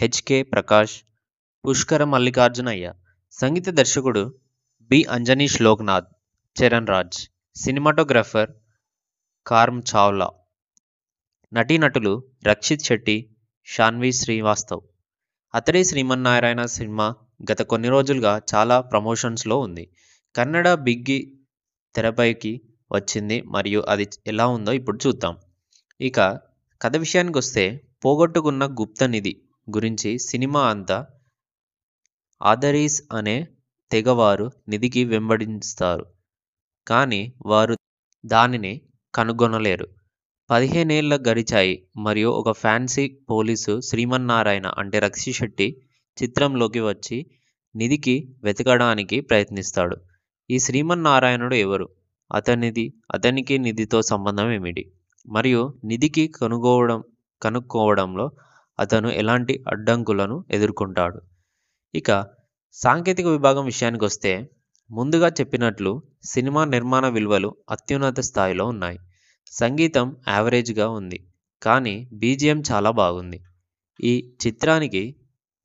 హెచ్కే ప్రకాష్ పుష్కర మల్లికార్జునయ్య సంగీత దర్శకుడు బి అంజనీష్ లోక్నాథ్ చరణ్ రాజ్ సినిమాటోగ్రాఫర్ కార్మ్ చావ్లా నటీనటులు రక్షిత్ శెట్టి షాన్వి శ్రీవాస్తవ్ అతడే శ్రీమన్నారాయణ సినిమా గత కొన్ని రోజులుగా చాలా ప్రమోషన్స్లో ఉంది కన్నడ బిగ్గి తెరపైకి వచ్చింది మరియు అది ఎలా ఉందో ఇప్పుడు చూద్దాం ఇక కథ విషయానికి వస్తే పోగొట్టుకున్న గుప్త నిధి గురించి సినిమా అంతా ఆదరీస్ అనే తెగవారు నిధికి వెంబడిస్తారు కానీ వారు దానిని కనుగొనలేరు పదిహేనేళ్ల గడిచాయి మరియు ఒక ఫ్యాన్సీ పోలీసు శ్రీమన్నారాయణ అంటే రక్షి శెట్టి చిత్రంలోకి వచ్చి నిధికి వెతకడానికి ప్రయత్నిస్తాడు ఈ శ్రీమన్నారాయణుడు ఎవరు అతనిది అతనికి నిధితో సంబంధం ఏమిటి మరియు నిధికి కనుగోవడం కనుక్కోవడంలో అతను ఎలాంటి అడ్డంకులను ఎదుర్కొంటాడు ఇక సాంకేతిక విభాగం విషయానికి వస్తే ముందుగా చెప్పినట్లు సినిమా నిర్మాణ విలువలు అత్యున్నత స్థాయిలో ఉన్నాయి సంగీతం యావరేజ్గా ఉంది కానీ బీజిఎం చాలా బాగుంది ఈ చిత్రానికి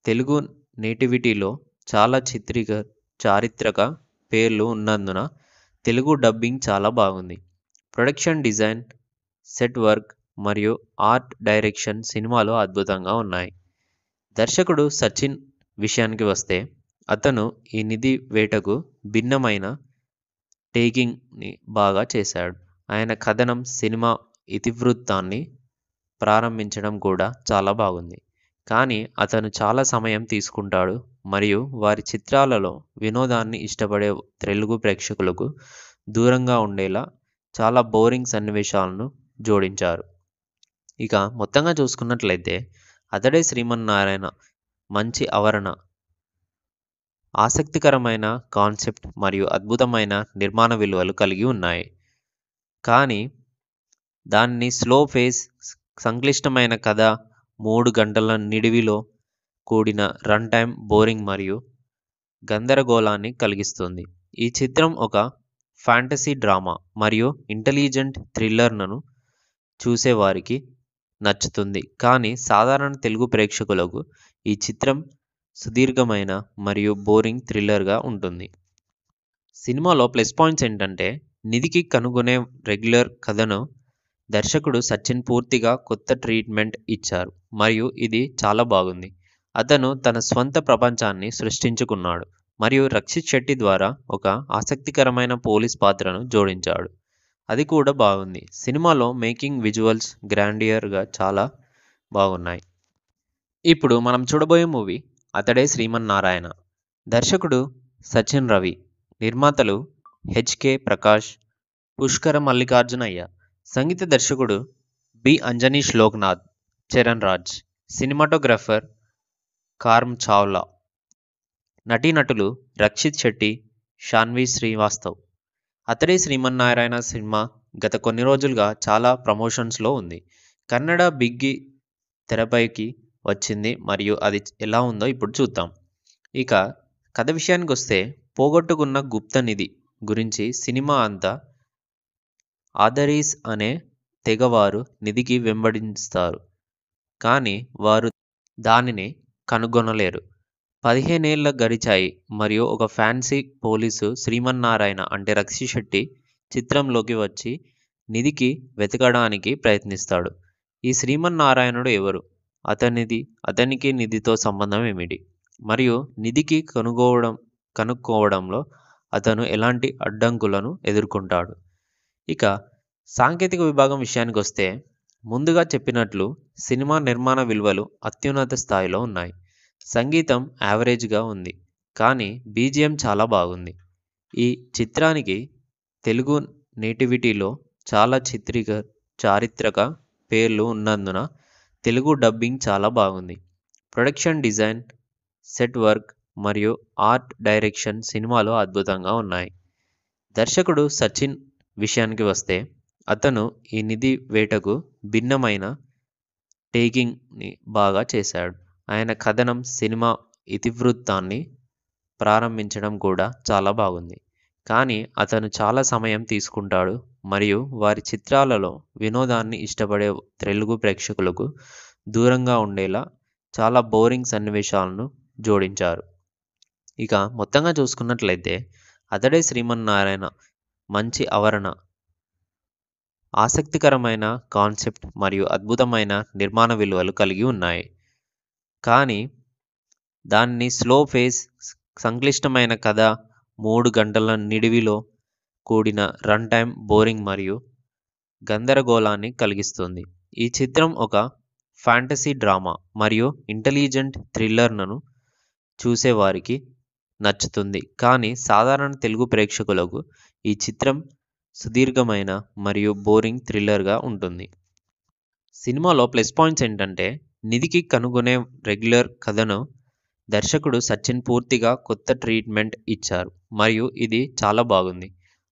తెలుగు నేటివిటీలో చాలా చిత్రిక చారిత్రక పేర్లు ఉన్నందున తెలుగు డబ్బింగ్ చాలా బాగుంది ప్రొడక్షన్ డిజైన్ సెట్ వర్క్ మరియు ఆర్ట్ డైరెక్షన్ సినిమాలో అద్భుతంగా ఉన్నాయి దర్శకుడు సచిన్ విషయానికి వస్తే అతను ఈ నిధి వేటకు భిన్నమైన టేకింగ్ని బాగా చేశాడు ఆయన కథనం సినిమా ఇతివృత్తాన్ని ప్రారంభించడం కూడా చాలా బాగుంది కానీ అతను చాలా సమయం తీసుకుంటాడు మరియు వారి చిత్రాలలో వినోదాన్ని ఇష్టపడే తెలుగు ప్రేక్షకులకు దూరంగా ఉండేలా చాలా బోరింగ్ సన్నివేశాలను జోడించారు ఇక మొత్తంగా చూసుకున్నట్లయితే అతడే శ్రీమన్నారాయణ మంచి ఆవరణ ఆసక్తికరమైన కాన్సెప్ట్ మరియు అద్భుతమైన నిర్మాణ విలువలు కలిగి ఉన్నాయి కానీ దాన్ని స్లో ఫేస్ సంక్లిష్టమైన కథ మూడు గంటల నిడివిలో కూడిన రన్ టైం బోరింగ్ మరియు గందరగోళాన్ని కలిగిస్తుంది ఈ చిత్రం ఒక ఫ్యాంటసీ డ్రామా మరియు ఇంటెలిజెంట్ థ్రిల్లర్లను చూసేవారికి నచ్చుతుంది కానీ సాధారణ తెలుగు ప్రేక్షకులకు ఈ చిత్రం సుదీర్ఘమైన మరియు బోరింగ్ థ్రిల్లర్గా ఉంటుంది సినిమాలో ప్లస్ పాయింట్స్ ఏంటంటే నిధికి కనుగొనే రెగ్యులర్ కథను దర్శకుడు సచిన్ పూర్తిగా కొత్త ట్రీట్మెంట్ ఇచ్చారు మరియు ఇది చాలా బాగుంది అతను తన స్వంత ప్రపంచాన్ని సృష్టించుకున్నాడు మరియు రక్షిత్ శెట్టి ద్వారా ఒక ఆసక్తికరమైన పోలీస్ పాత్రను జోడించాడు అది కూడా బాగుంది సినిమాలో మేకింగ్ విజువల్స్ గ్రాండియర్గా చాలా బాగున్నాయి ఇప్పుడు మనం చూడబోయే మూవీ అతడే శ్రీమన్నారాయణ దర్శకుడు సచిన్ రవి నిర్మాతలు హెచ్కే ప్రకాష్ పుష్కర మల్లికార్జునయ్య సంగీత దర్శకుడు బి అంజనీష్ లోక్నాథ్ చరణ్ రాజ్ సినిమాటోగ్రాఫర్ కార్మ్ చావ్లా నటీనటులు రక్షిత్ శెట్టి శాన్వి శ్రీవాస్తవ్ అతడే శ్రీమన్నారాయణ సినిమా గత కొన్ని రోజులుగా చాలా ప్రమోషన్స్లో ఉంది కన్నడ బిగ్గి తెరపైకి వచ్చింది మరియు అది ఎలా ఉందో ఇప్పుడు చూద్దాం ఇక కథ విషయానికి వస్తే పోగొట్టుకున్న గుప్త నిధి గురించి సినిమా అంతా ఆదరీస్ అనే తెగవారు నిధికి వెంబడిస్తారు కానీ వారు దానిని కనుగొనలేరు పదిహేనేళ్ళ గడిచాయి మరియు ఒక ఫ్యాన్సీ పోలీసు శ్రీమన్నారాయణ అంటే రక్షి శెట్టి చిత్రంలోకి వచ్చి నిధికి వెతకడానికి ప్రయత్నిస్తాడు ఈ శ్రీమన్నారాయణుడు ఎవరు అతనిది అతనికి నిధితో సంబంధం ఏమిటి మరియు నిధికి కనుగోవడం కనుక్కోవడంలో అతను ఎలాంటి అడ్డంకులను ఎదుర్కొంటాడు ఇక సాంకేతిక విభాగం విషయానికి వస్తే ముందుగా చెప్పినట్లు సినిమా నిర్మాణ విలువలు అత్యున్నత స్థాయిలో ఉన్నాయి సంగీతం యావరేజ్గా ఉంది కానీ బీజిఎం చాలా బాగుంది ఈ చిత్రానికి తెలుగు నేటివిటీలో చాలా చిత్రిక చారిత్రక పేర్లు ఉన్నందున తెలుగు డబ్బింగ్ చాలా బాగుంది ప్రొడక్షన్ డిజైన్ సెట్ వర్క్ మరియు ఆర్ట్ డైరెక్షన్ సినిమాలో అద్భుతంగా ఉన్నాయి దర్శకుడు సచిన్ విషయానికి వస్తే అతను ఈ నిధి వేటకు భిన్నమైన టేకింగ్ని బాగా చేశాడు ఆయన కథనం సినిమా ఇతివృత్తాన్ని ప్రారంభించడం కూడా చాలా బాగుంది కానీ అతను చాలా సమయం తీసుకుంటాడు మరియు వారి చిత్రాలలో వినోదాన్ని ఇష్టపడే తెలుగు ప్రేక్షకులకు దూరంగా ఉండేలా చాలా బోరింగ్ సన్నివేశాలను జోడించారు ఇక మొత్తంగా చూసుకున్నట్లయితే అతడే శ్రీమన్నారాయణ మంచి ఆవరణ ఆసక్తికరమైన కాన్సెప్ట్ మరియు అద్భుతమైన నిర్మాణ విలువలు కలిగి ఉన్నాయి కానీ దాన్ని స్లో ఫేస్ సంక్లిష్టమైన కథ మూడు గంటల నిడివిలో కూడిన రన్ టైం బోరింగ్ మరియు గందరగోళాన్ని కలిగిస్తుంది ఈ చిత్రం ఒక ఫ్యాంటసీ డ్రామా మరియు ఇంటెలిజెంట్ థ్రిల్లర్లను చూసేవారికి నచ్చుతుంది కానీ సాధారణ తెలుగు ప్రేక్షకులకు ఈ చిత్రం సుదీర్ఘమైన మరియు బోరింగ్ థ్రిల్లర్గా ఉంటుంది సినిమాలో ప్లస్ పాయింట్స్ ఏంటంటే నిధికి కనుగొనే రెగ్యులర్ కథను దర్శకుడు సచిన్ పూర్తిగా కొత్త ట్రీట్మెంట్ ఇచ్చారు మరియు ఇది చాలా బాగుంది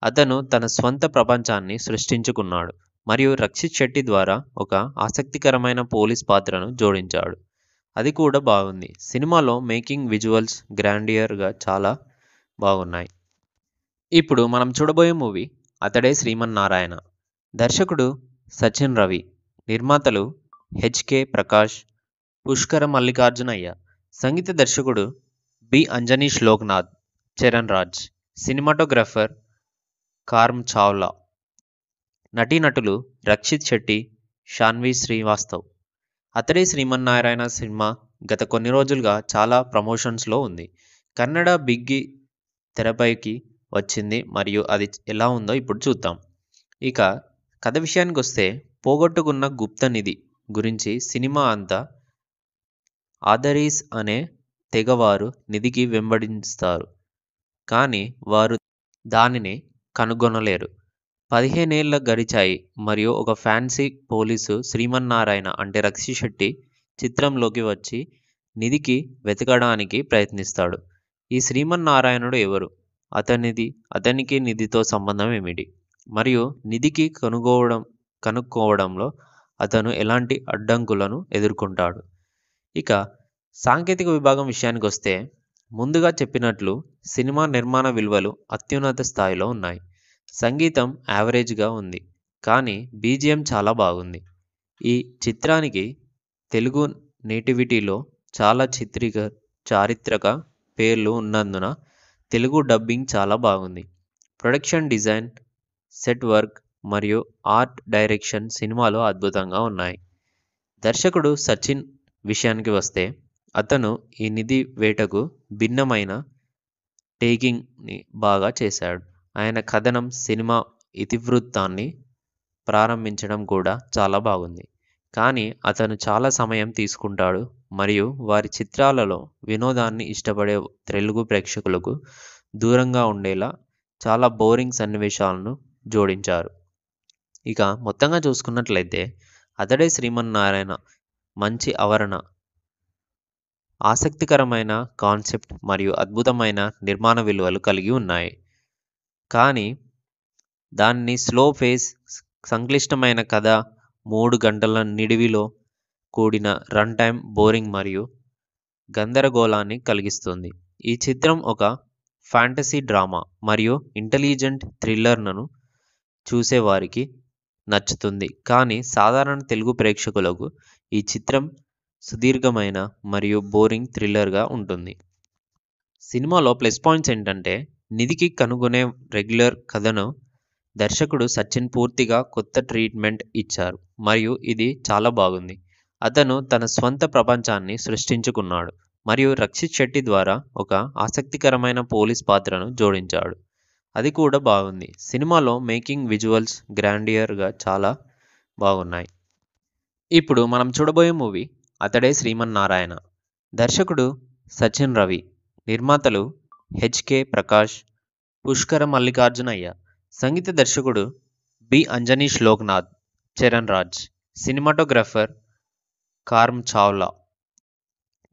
అతను తన స్వంత ప్రపంచాన్ని సృష్టించుకున్నాడు మరియు రక్షిత్ శెట్టి ద్వారా ఒక ఆసక్తికరమైన పోలీస్ పాత్రను జోడించాడు అది కూడా బాగుంది సినిమాలో మేకింగ్ విజువల్స్ గ్రాండియర్గా చాలా బాగున్నాయి ఇప్పుడు మనం చూడబోయే మూవీ అతడే శ్రీమన్నారాయణ దర్శకుడు సచిన్ రవి నిర్మాతలు హెచ్కే ప్రకాష్ పుష్కర మల్లికార్జునయ్య సంగీత దర్శకుడు బి అంజనీష్ లోక్నాథ్ చరణ్ రాజ్ సినిమాటోగ్రాఫర్ కార్మ్ చావ్లా నటీనటులు రక్షిత్ శెట్టి షాన్వి శ్రీవాస్తవ్ అతడే శ్రీమన్నారాయణ సినిమా గత కొన్ని రోజులుగా చాలా ప్రమోషన్స్లో ఉంది కన్నడ బిగ్గి తెరపైకి వచ్చింది మరియు అది ఎలా ఉందో ఇప్పుడు చూద్దాం ఇక కథ విషయానికి వస్తే పోగొట్టుకున్న గుప్త నిధి గురించి సినిమా అంతా ఆదరీస్ అనే తెగవారు నిధికి వెంబడిస్తారు కానీ వారు దానిని కనుగొనలేరు పదిహేనేళ్ళ గడిచాయి మరియు ఒక ఫ్యాన్సీ పోలీసు శ్రీమన్నారాయణ అంటే రక్షి శెట్టి చిత్రంలోకి వచ్చి నిధికి వెతకడానికి ప్రయత్నిస్తాడు ఈ శ్రీమన్నారాయణుడు ఎవరు అతనిది అతనికి నిధితో సంబంధం ఏమిటి మరియు నిధికి కనుగోవడం కనుక్కోవడంలో అతను ఎలాంటి అడ్డంకులను ఎదుర్కొంటాడు ఇక సాంకేతిక విభాగం విషయానికి వస్తే ముందుగా చెప్పినట్లు సినిమా నిర్మాణ విలువలు అత్యున్నత స్థాయిలో ఉన్నాయి సంగీతం యావరేజ్గా ఉంది కానీ బీజిఎం చాలా బాగుంది ఈ చిత్రానికి తెలుగు నేటివిటీలో చాలా చిత్రిక చారిత్రక పేర్లు ఉన్నందున తెలుగు డబ్బింగ్ చాలా బాగుంది ప్రొడక్షన్ డిజైన్ సెట్ వర్క్ మరియు ఆర్ట్ డైరెక్షన్ సినిమాలు అద్భుతంగా ఉన్నాయి దర్శకుడు సచిన్ విషయానికి వస్తే అతను ఈ నిధి వేటకు భిన్నమైన టేకింగ్ని బాగా చేశాడు ఆయన కథనం సినిమా ఇతివృత్తాన్ని ప్రారంభించడం కూడా చాలా బాగుంది కానీ అతను చాలా సమయం తీసుకుంటాడు మరియు వారి చిత్రాలలో వినోదాన్ని ఇష్టపడే తెలుగు ప్రేక్షకులకు దూరంగా ఉండేలా చాలా బోరింగ్ సన్నివేశాలను జోడించారు ఇక మొత్తంగా చూసుకున్నట్లయితే అతడే శ్రీమన్నారాయణ మంచి ఆవరణ ఆసక్తికరమైన కాన్సెప్ట్ మరియు అద్భుతమైన నిర్మాణ విలువలు కలిగి ఉన్నాయి కానీ దాన్ని స్లో ఫేస్ సంక్లిష్టమైన కథ మూడు గంటల నిడివిలో కూడిన రన్ టైం బోరింగ్ మరియు గందరగోళాన్ని కలిగిస్తుంది ఈ చిత్రం ఒక ఫ్యాంటసీ డ్రామా మరియు ఇంటెలిజెంట్ థ్రిల్లర్లను చూసేవారికి నచ్చుతుంది కానీ సాధారణ తెలుగు ప్రేక్షకులకు ఈ చిత్రం సుదీర్ఘమైన మరియు బోరింగ్ థ్రిల్లర్గా ఉంటుంది సినిమాలో ప్లస్ పాయింట్స్ ఏంటంటే నిధికి కనుగొనే రెగ్యులర్ కథను దర్శకుడు సచిన్ పూర్తిగా కొత్త ట్రీట్మెంట్ ఇచ్చారు మరియు ఇది చాలా బాగుంది అతను తన స్వంత ప్రపంచాన్ని సృష్టించుకున్నాడు మరియు రక్షిత్ శెట్టి ద్వారా ఒక ఆసక్తికరమైన పోలీస్ పాత్రను జోడించాడు అది కూడా బాగుంది సినిమాలో మేకింగ్ విజువల్స్ గ్రాండియర్గా చాలా బాగున్నాయి ఇప్పుడు మనం చూడబోయే మూవీ అతడే శ్రీమన్నారాయణ దర్శకుడు సచిన్ రవి నిర్మాతలు హెచ్కే ప్రకాష్ పుష్కర మల్లికార్జునయ్య సంగీత దర్శకుడు బి అంజనీష్ లోక్నాథ్ చరణ్ రాజ్ సినిమాటోగ్రాఫర్ కార్మ్ చావ్లా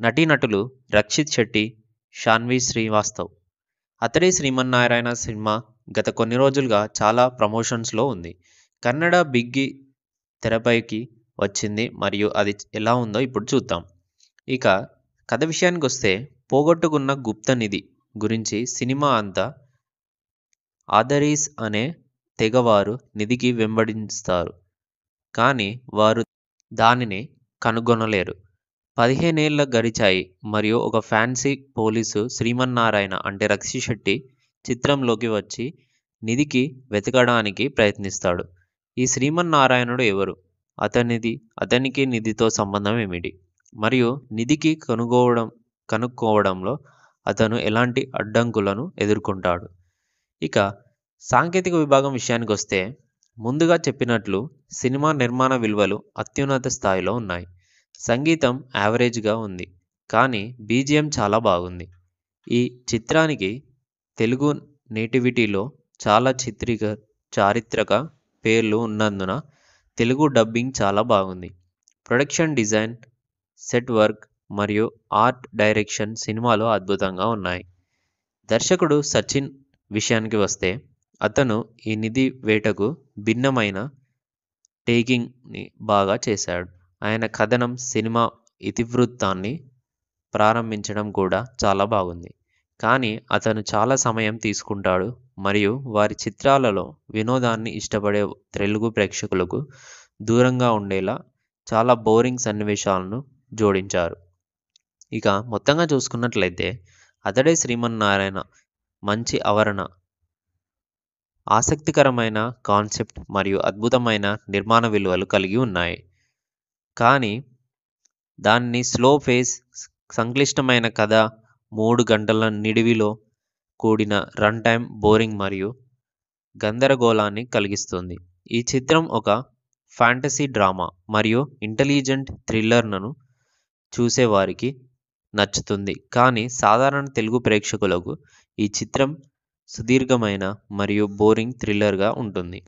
నటీనటులు రక్షిత్ శెట్టి షాన్వి శ్రీవాస్తవ్ అతడే శ్రీమన్నారాయణ సినిమా గత కొన్ని రోజులుగా చాలా ప్రమోషన్స్లో ఉంది కన్నడ బిగ్ తెరపైకి వచ్చింది మరియు అది ఎలా ఉందో ఇప్పుడు చూద్దాం ఇక కథ విషయానికి వస్తే పోగొట్టుకున్న గుప్త నిధి గురించి సినిమా అంతా ఆదరీస్ అనే తెగవారు నిధికి వెంబడిస్తారు కానీ వారు దానిని కనుగొనలేరు పదిహేనేళ్ళ గడిచాయి మరియు ఒక ఫ్యాన్సీ పోలీసు శ్రీమన్నారాయణ అంటే రక్షి శెట్టి చిత్రంలోకి వచ్చి నిధికి వెతకడానికి ప్రయత్నిస్తాడు ఈ శ్రీమన్నారాయణుడు ఎవరు అతనిది అతనికి నిధితో సంబంధం ఏమిటి మరియు నిధికి కనుగోవడం కనుక్కోవడంలో అతను ఎలాంటి అడ్డంకులను ఎదుర్కొంటాడు ఇక సాంకేతిక విభాగం విషయానికి వస్తే ముందుగా చెప్పినట్లు సినిమా నిర్మాణ విలువలు అత్యున్నత స్థాయిలో ఉన్నాయి సంగీతం యావరేజ్గా ఉంది కానీ బీజిఎం చాలా బాగుంది ఈ చిత్రానికి తెలుగు నేటివిటీలో చాలా చిత్రిక చారిత్రక పేర్లు ఉన్నందున తెలుగు డబ్బింగ్ చాలా బాగుంది ప్రొడక్షన్ డిజైన్ సెట్ వర్క్ మరియు ఆర్ట్ డైరెక్షన్ సినిమాలో అద్భుతంగా ఉన్నాయి దర్శకుడు సచిన్ విషయానికి వస్తే అతను ఈ నిధి వేటకు భిన్నమైన టేకింగ్ని బాగా చేశాడు ఆయన కథనం సినిమా ఇతివృత్తాన్ని ప్రారంభించడం కూడా చాలా బాగుంది కానీ అతను చాలా సమయం తీసుకుంటాడు మరియు వారి చిత్రాలలో వినోదాన్ని ఇష్టపడే తెలుగు ప్రేక్షకులకు దూరంగా ఉండేలా చాలా బోరింగ్ సన్నివేశాలను జోడించారు ఇక మొత్తంగా చూసుకున్నట్లయితే అతడే శ్రీమన్నారాయణ మంచి ఆవరణ ఆసక్తికరమైన కాన్సెప్ట్ మరియు అద్భుతమైన నిర్మాణ విలువలు కలిగి ఉన్నాయి కానీ దాన్ని స్లో ఫేస్ సంక్లిష్టమైన కథ మూడు గంటల నిడివిలో కూడిన రన్ టైమ్ బోరింగ్ మరియు గందరగోళాన్ని కలిగిస్తుంది ఈ చిత్రం ఒక ఫ్యాంటసీ డ్రామా మరియు ఇంటెలిజెంట్ థ్రిల్లర్లను చూసేవారికి నచ్చుతుంది కానీ సాధారణ తెలుగు ప్రేక్షకులకు ఈ చిత్రం సుదీర్ఘమైన మరియు బోరింగ్ థ్రిల్లర్గా ఉంటుంది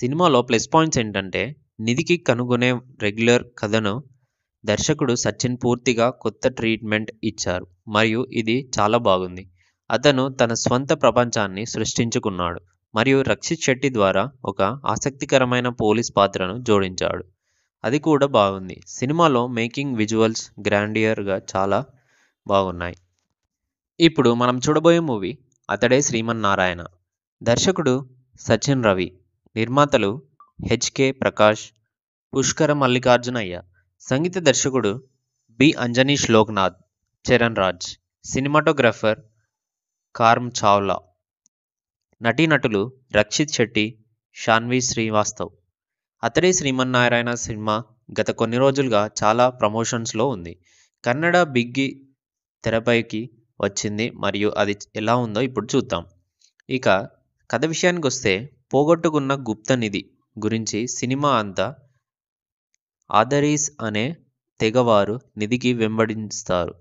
సినిమాలో ప్లస్ పాయింట్స్ ఏంటంటే నిధికి కనుగొనే రెగ్యులర్ కథను దర్శకుడు సచిన్ పూర్తిగా కొత్త ట్రీట్మెంట్ ఇచ్చారు మరియు ఇది చాలా బాగుంది అతను తన స్వంత ప్రపంచాన్ని సృష్టించుకున్నాడు మరియు రక్షిత్ శెట్టి ద్వారా ఒక ఆసక్తికరమైన పోలీస్ పాత్రను జోడించాడు అది కూడా బాగుంది సినిమాలో మేకింగ్ విజువల్స్ గ్రాండియర్గా చాలా బాగున్నాయి ఇప్పుడు మనం చూడబోయే మూవీ అతడే శ్రీమన్నారాయణ దర్శకుడు సచిన్ రవి నిర్మాతలు హెచ్కే ప్రకాష్ పుష్కర మల్లికార్జునయ్య సంగీత దర్శకుడు బి అంజనీష్ లోక్నాథ్ చరణ్ రాజ్ సినిమాటోగ్రాఫర్ కార్మ్ చావ్లా నటీనటులు రక్షిత్ శెట్టి షాన్వి శ్రీవాస్తవ్ అతడే శ్రీమన్నారాయణ సినిమా గత కొన్ని రోజులుగా చాలా ప్రమోషన్స్లో ఉంది కన్నడ బిగ్గి తెరపైకి వచ్చింది మరియు అది ఎలా ఉందో ఇప్పుడు చూద్దాం ఇక కథ విషయానికి వస్తే పోగొట్టుకున్న గుప్త నిధి గురించి సినిమా అంతా ఆదరీస్ అనే తెగవారు నిధికి వెంబడిస్తారు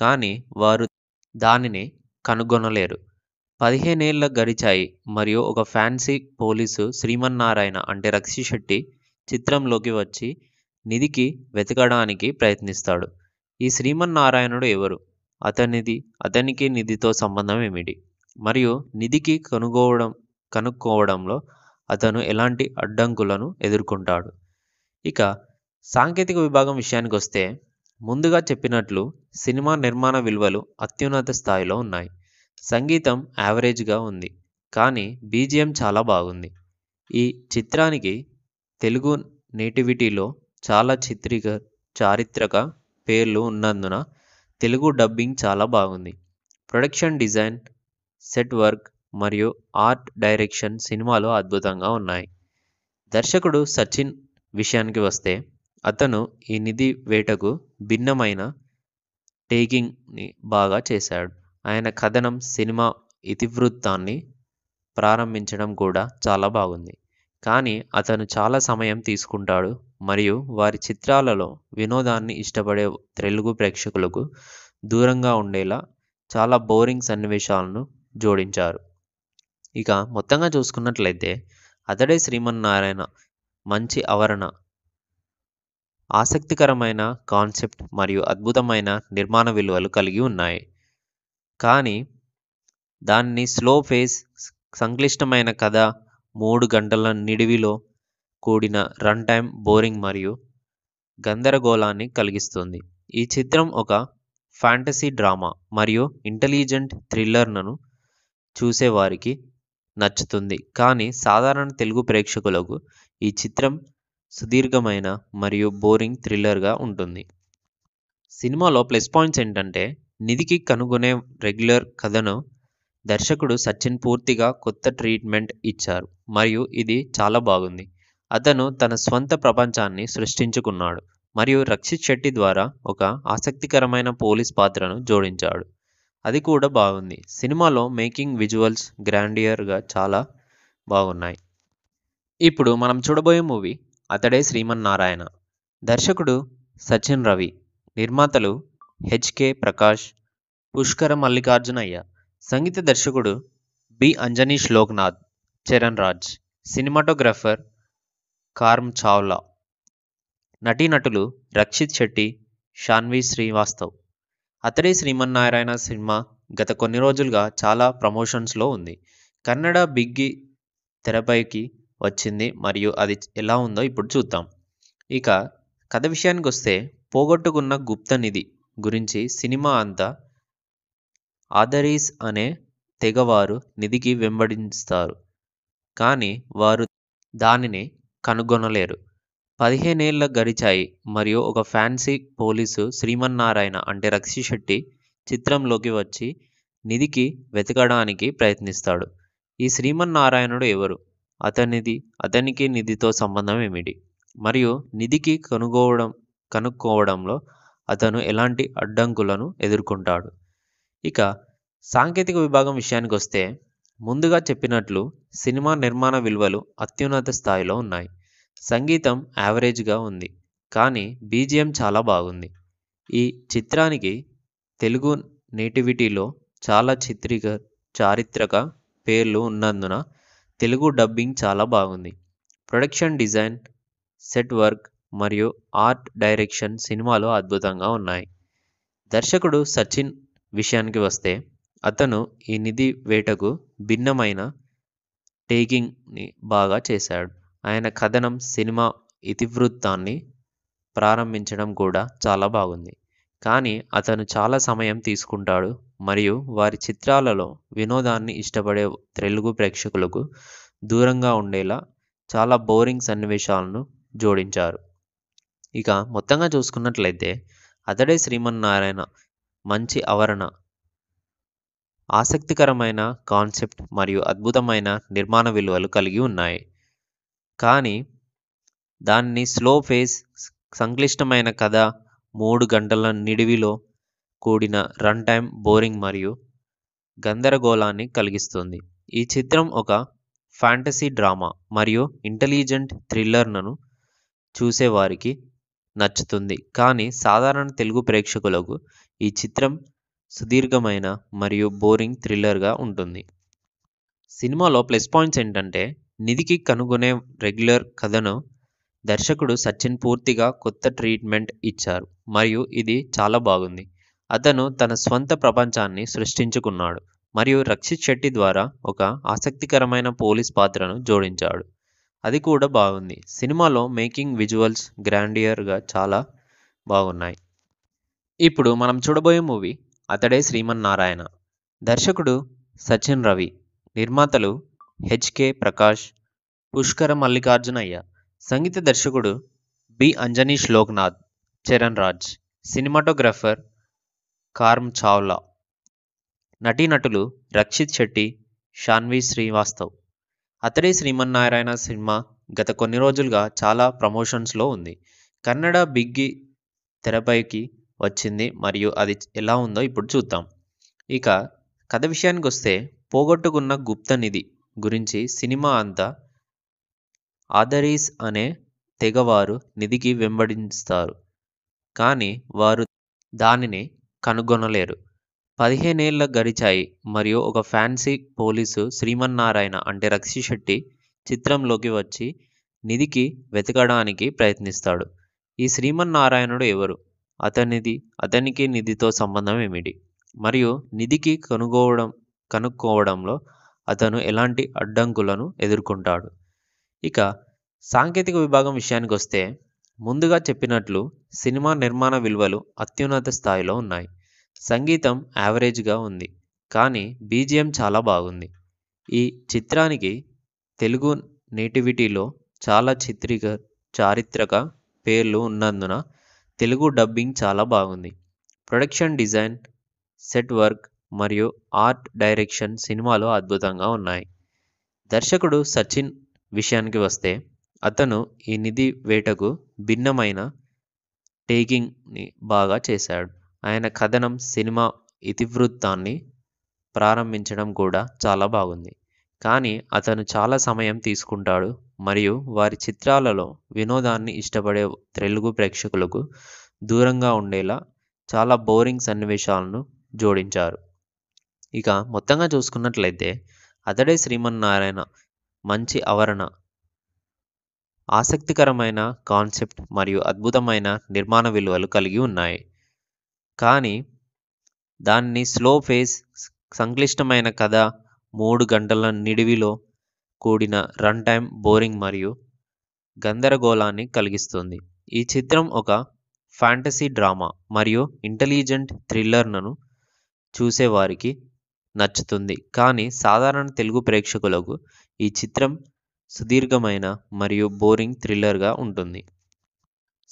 కానీ వారు దానిని కనుగొనలేరు పదిహేనేళ్ళ గడిచాయి మరియు ఒక ఫ్యాన్సీ పోలీసు శ్రీమన్నారాయణ అంటే రక్షి శెట్టి చిత్రంలోకి వచ్చి నిధికి వెతకడానికి ప్రయత్నిస్తాడు ఈ శ్రీమన్నారాయణుడు ఎవరు అతనిది అతనికి నిధితో సంబంధం ఏమిటి మరియు నిధికి కనుగోవడం కనుక్కోవడంలో అతను ఎలాంటి అడ్డంకులను ఎదుర్కొంటాడు ఇక సాంకేతిక విభాగం విషయానికి వస్తే ముందుగా చెప్పినట్లు సినిమా నిర్మాణ విలువలు అత్యున్నత స్థాయిలో ఉన్నాయి సంగీతం యావరేజ్గా ఉంది కానీ బీజిఎం చాలా బాగుంది ఈ చిత్రానికి తెలుగు నేటివిటీలో చాలా చిత్రిక చారిత్రక పేర్లు ఉన్నందున తెలుగు డబ్బింగ్ చాలా బాగుంది ప్రొడక్షన్ డిజైన్ సెట్ వర్క్ మరియు ఆర్ట్ డైరెక్షన్ సినిమాలు అద్భుతంగా ఉన్నాయి దర్శకుడు సచిన్ విషయానికి వస్తే అతను ఈ నిధి వేటకు భిన్నమైన టేకింగ్ని బాగా చేశాడు ఆయన కథనం సినిమా ఇతివృత్తాన్ని ప్రారంభించడం కూడా చాలా బాగుంది కానీ అతను చాలా సమయం తీసుకుంటాడు మరియు వారి చిత్రాలలో వినోదాన్ని ఇష్టపడే తెలుగు ప్రేక్షకులకు దూరంగా ఉండేలా చాలా బోరింగ్ సన్నివేశాలను జోడించారు ఇక మొత్తంగా చూసుకున్నట్లయితే అతడే శ్రీమన్నారాయణ మంచి ఆవరణ ఆసక్తికరమైన కాన్సెప్ట్ మరియు అద్భుతమైన నిర్మాణ విలువలు కలిగి ఉన్నాయి కానీ దాన్ని స్లో ఫేస్ సంక్లిష్టమైన కథ మూడు గంటల నిడివిలో కూడిన రన్ టైం బోరింగ్ మరియు గందరగోళాన్ని కలిగిస్తుంది ఈ చిత్రం ఒక ఫ్యాంటసీ డ్రామా మరియు ఇంటెలిజెంట్ థ్రిల్లర్లను చూసేవారికి నచ్చుతుంది కానీ సాధారణ తెలుగు ప్రేక్షకులకు ఈ చిత్రం సుదీర్ఘమైన మరియు బోరింగ్ థ్రిల్లర్గా ఉంటుంది సినిమాలో ప్లస్ పాయింట్స్ ఏంటంటే నిధికి కనుగొనే రెగ్యులర్ కథను దర్శకుడు సచిన్ పూర్తిగా కొత్త ట్రీట్మెంట్ ఇచ్చారు మరియు ఇది చాలా బాగుంది అతను తన స్వంత ప్రపంచాన్ని సృష్టించుకున్నాడు మరియు రక్షిత్ శెట్టి ద్వారా ఒక ఆసక్తికరమైన పోలీస్ పాత్రను జోడించాడు అది కూడా బాగుంది సినిమాలో మేకింగ్ విజువల్స్ గ్రాండియర్గా చాలా బాగున్నాయి ఇప్పుడు మనం చూడబోయే మూవీ అతడే శ్రీమన్నారాయణ దర్శకుడు సచిన్ రవి నిర్మాతలు హెచ్కే ప్రకాష్ పుష్కర మల్లికార్జునయ్య సంగీత దర్శకుడు బి అంజనీష్ లోక్నాథ్ చరణ్ రాజ్ సినిమాటోగ్రాఫర్ కార్మ్ చావ్లా నటీనటులు రక్షిత్ శెట్టి షాన్వి శ్రీవాస్తవ్ అతడే శ్రీమన్నారాయణ సినిమా గత కొన్ని రోజులుగా చాలా ప్రమోషన్స్లో ఉంది కన్నడ బిగ్గి తెరపైకి వచ్చింది మరియు అది ఎలా ఉందో ఇప్పుడు చూద్దాం ఇక కథ విషయానికి వస్తే పోగొట్టుకున్న గుప్త నిధి గురించి సినిమా అంతా ఆదరీస్ అనే తెగవారు నిధికి వెంబడిస్తారు కానీ వారు దానిని కనుగొనలేరు పదిహేనేళ్ళ గడిచాయి మరియు ఒక ఫ్యాన్సీ పోలీసు శ్రీమన్నారాయణ అంటే రక్షి శెట్టి చిత్రంలోకి వచ్చి నిధికి వెతకడానికి ప్రయత్నిస్తాడు ఈ శ్రీమన్నారాయణుడు ఎవరు అతనిది అతనికి నిధితో సంబంధం ఏమిటి మరియు నిధికి కనుగోవడం కనుక్కోవడంలో అతను ఎలాంటి అడ్డంకులను ఎదుర్కొంటాడు ఇక సాంకేతిక విభాగం విషయానికి వస్తే ముందుగా చెప్పినట్లు సినిమా నిర్మాణ విలువలు అత్యున్నత స్థాయిలో ఉన్నాయి సంగీతం యావరేజ్గా ఉంది కానీ బీజిఎం చాలా బాగుంది ఈ చిత్రానికి తెలుగు నేటివిటీలో చాలా చిత్రిక చారిత్రక పేర్లు ఉన్నందున తెలుగు డబ్బింగ్ చాలా బాగుంది ప్రొడక్షన్ డిజైన్ సెట్ వర్క్ మరియు ఆర్ట్ డైరెక్షన్ సినిమాలో అద్భుతంగా ఉన్నాయి దర్శకుడు సచిన్ విషయానికి వస్తే అతను ఈ నిధి వేటకు భిన్నమైన టేకింగ్ని బాగా చేశాడు ఆయన కథనం సినిమా ఇతివృత్తాన్ని ప్రారంభించడం కూడా చాలా బాగుంది కానీ అతను చాలా సమయం తీసుకుంటాడు మరియు వారి చిత్రాలలో వినోదాన్ని ఇష్టపడే తెలుగు ప్రేక్షకులకు దూరంగా ఉండేలా చాలా బోరింగ్ సన్నివేశాలను జోడించారు ఇక మొత్తంగా చూసుకున్నట్లయితే అతడే శ్రీమన్నారాయణ మంచి ఆవరణ ఆసక్తికరమైన కాన్సెప్ట్ మరియు అద్భుతమైన నిర్మాణ విలువలు కలిగి ఉన్నాయి కానీ దాన్ని స్లో ఫేస్ సంక్లిష్టమైన కథ మూడు గంటల నిడివిలో కూడిన రన్ టైమ్ బోరింగ్ మరియు గందరగోళాన్ని కలిగిస్తుంది ఈ చిత్రం ఒక ఫ్యాంటసీ డ్రామా మరియు ఇంటెలిజెంట్ థ్రిల్లర్ను చూసేవారికి నచ్చుతుంది కానీ సాధారణ తెలుగు ప్రేక్షకులకు ఈ చిత్రం సుదీర్ఘమైన మరియు బోరింగ్ థ్రిల్లర్గా ఉంటుంది సినిమాలో ప్లస్ పాయింట్స్ ఏంటంటే నిధికి కనుగొనే రెగ్యులర్ కథను దర్శకుడు సచిన్ పూర్తిగా కొత్త ట్రీట్మెంట్ ఇచ్చారు మరియు ఇది చాలా బాగుంది అతను తన స్వంత ప్రపంచాన్ని సృష్టించుకున్నాడు మరియు రక్షిత్ శెట్టి ద్వారా ఒక ఆసక్తికరమైన పోలీస్ పాత్రను జోడించాడు అది కూడా బాగుంది సినిమాలో మేకింగ్ విజువల్స్ గ్రాండియర్గా చాలా బాగున్నాయి ఇప్పుడు మనం చూడబోయే మూవీ అతడే శ్రీమన్నారాయణ దర్శకుడు సచిన్ రవి నిర్మాతలు హెచ్కే ప్రకాష్ పుష్కర మల్లికార్జునయ్య సంగీత దర్శకుడు బి అంజనీష్ లోక్నాథ్ చరణ్ రాజ్ సినిమాటోగ్రాఫర్ కార్మ్ చావ్లా నటీనటులు రక్షిత్ శెట్టి షాన్వి శ్రీవాస్తవ్ అతడే శ్రీమన్నారాయణ సినిమా గత కొన్ని రోజులుగా చాలా ప్రమోషన్స్లో ఉంది కన్నడ బిగ్గి తెరపైకి వచ్చింది మరియు అది ఎలా ఉందో ఇప్పుడు చూద్దాం ఇక కథ విషయానికి వస్తే పోగొట్టుకున్న గుప్త నిధి గురించి సినిమా అంతా ఆదరీస్ అనే తెగవారు నిధికి వెంబడిస్తారు కానీ వారు దానిని కనుగొనలేరు పదిహేనేళ్ల గడిచాయి మరియు ఒక ఫ్యాన్సీ పోలీసు శ్రీమన్నారాయణ అంటే రక్షి శెట్టి చిత్రంలోకి వచ్చి నిధికి వెతకడానికి ప్రయత్నిస్తాడు ఈ శ్రీమన్నారాయణుడు ఎవరు అతనిది అతనికి నిధితో సంబంధం ఏమిటి మరియు నిధికి కనుగోవడం కనుక్కోవడంలో అతను ఎలాంటి అడ్డంకులను ఎదుర్కొంటాడు ఇక సాంకేతిక విభాగం విషయానికి వస్తే ముందుగా చెప్పినట్లు సినిమా నిర్మాణ విలువలు అత్యున్నత స్థాయిలో ఉన్నాయి సంగీతం యావరేజ్గా ఉంది కానీ బీజిఎం చాలా బాగుంది ఈ చిత్రానికి తెలుగు నేటివిటీలో చాలా చిత్రిక చారిత్రక పేర్లు ఉన్నందున తెలుగు డబ్బింగ్ చాలా బాగుంది ప్రొడక్షన్ డిజైన్ సెట్ వర్క్ మరియు ఆర్ట్ డైరెక్షన్ సినిమాలు అద్భుతంగా ఉన్నాయి దర్శకుడు సచిన్ విషయానికి వస్తే అతను ఈ నిధి వేటకు భిన్నమైన టేకింగ్ని బాగా చేశాడు ఆయన కథనం సినిమా ఇతివృత్తాన్ని ప్రారంభించడం కూడా చాలా బాగుంది కానీ అతను చాలా సమయం తీసుకుంటాడు మరియు వారి చిత్రాలలో వినోదాన్ని ఇష్టపడే తెలుగు ప్రేక్షకులకు దూరంగా ఉండేలా చాలా బోరింగ్ సన్నివేశాలను జోడించారు ఇక మొత్తంగా చూసుకున్నట్లయితే అతడే శ్రీమన్నారాయణ మంచి ఆవరణ ఆసక్తికరమైన కాన్సెప్ట్ మరియు అద్భుతమైన నిర్మాణ విలువలు కలిగి ఉన్నాయి కానీ దాన్ని స్లో ఫేస్ సంక్లిష్టమైన కథ మూడు గంటల నిడివిలో కూడిన రన్ టైం బోరింగ్ మరియు గందరగోళాన్ని కలిగిస్తుంది ఈ చిత్రం ఒక ఫ్యాంటసీ డ్రామా మరియు ఇంటెలిజెంట్ థ్రిల్లర్లను చూసేవారికి నచ్చుతుంది కానీ సాధారణ తెలుగు ప్రేక్షకులకు ఈ చిత్రం సుదీర్ఘమైన మరియు బోరింగ్ థ్రిల్లర్గా ఉంటుంది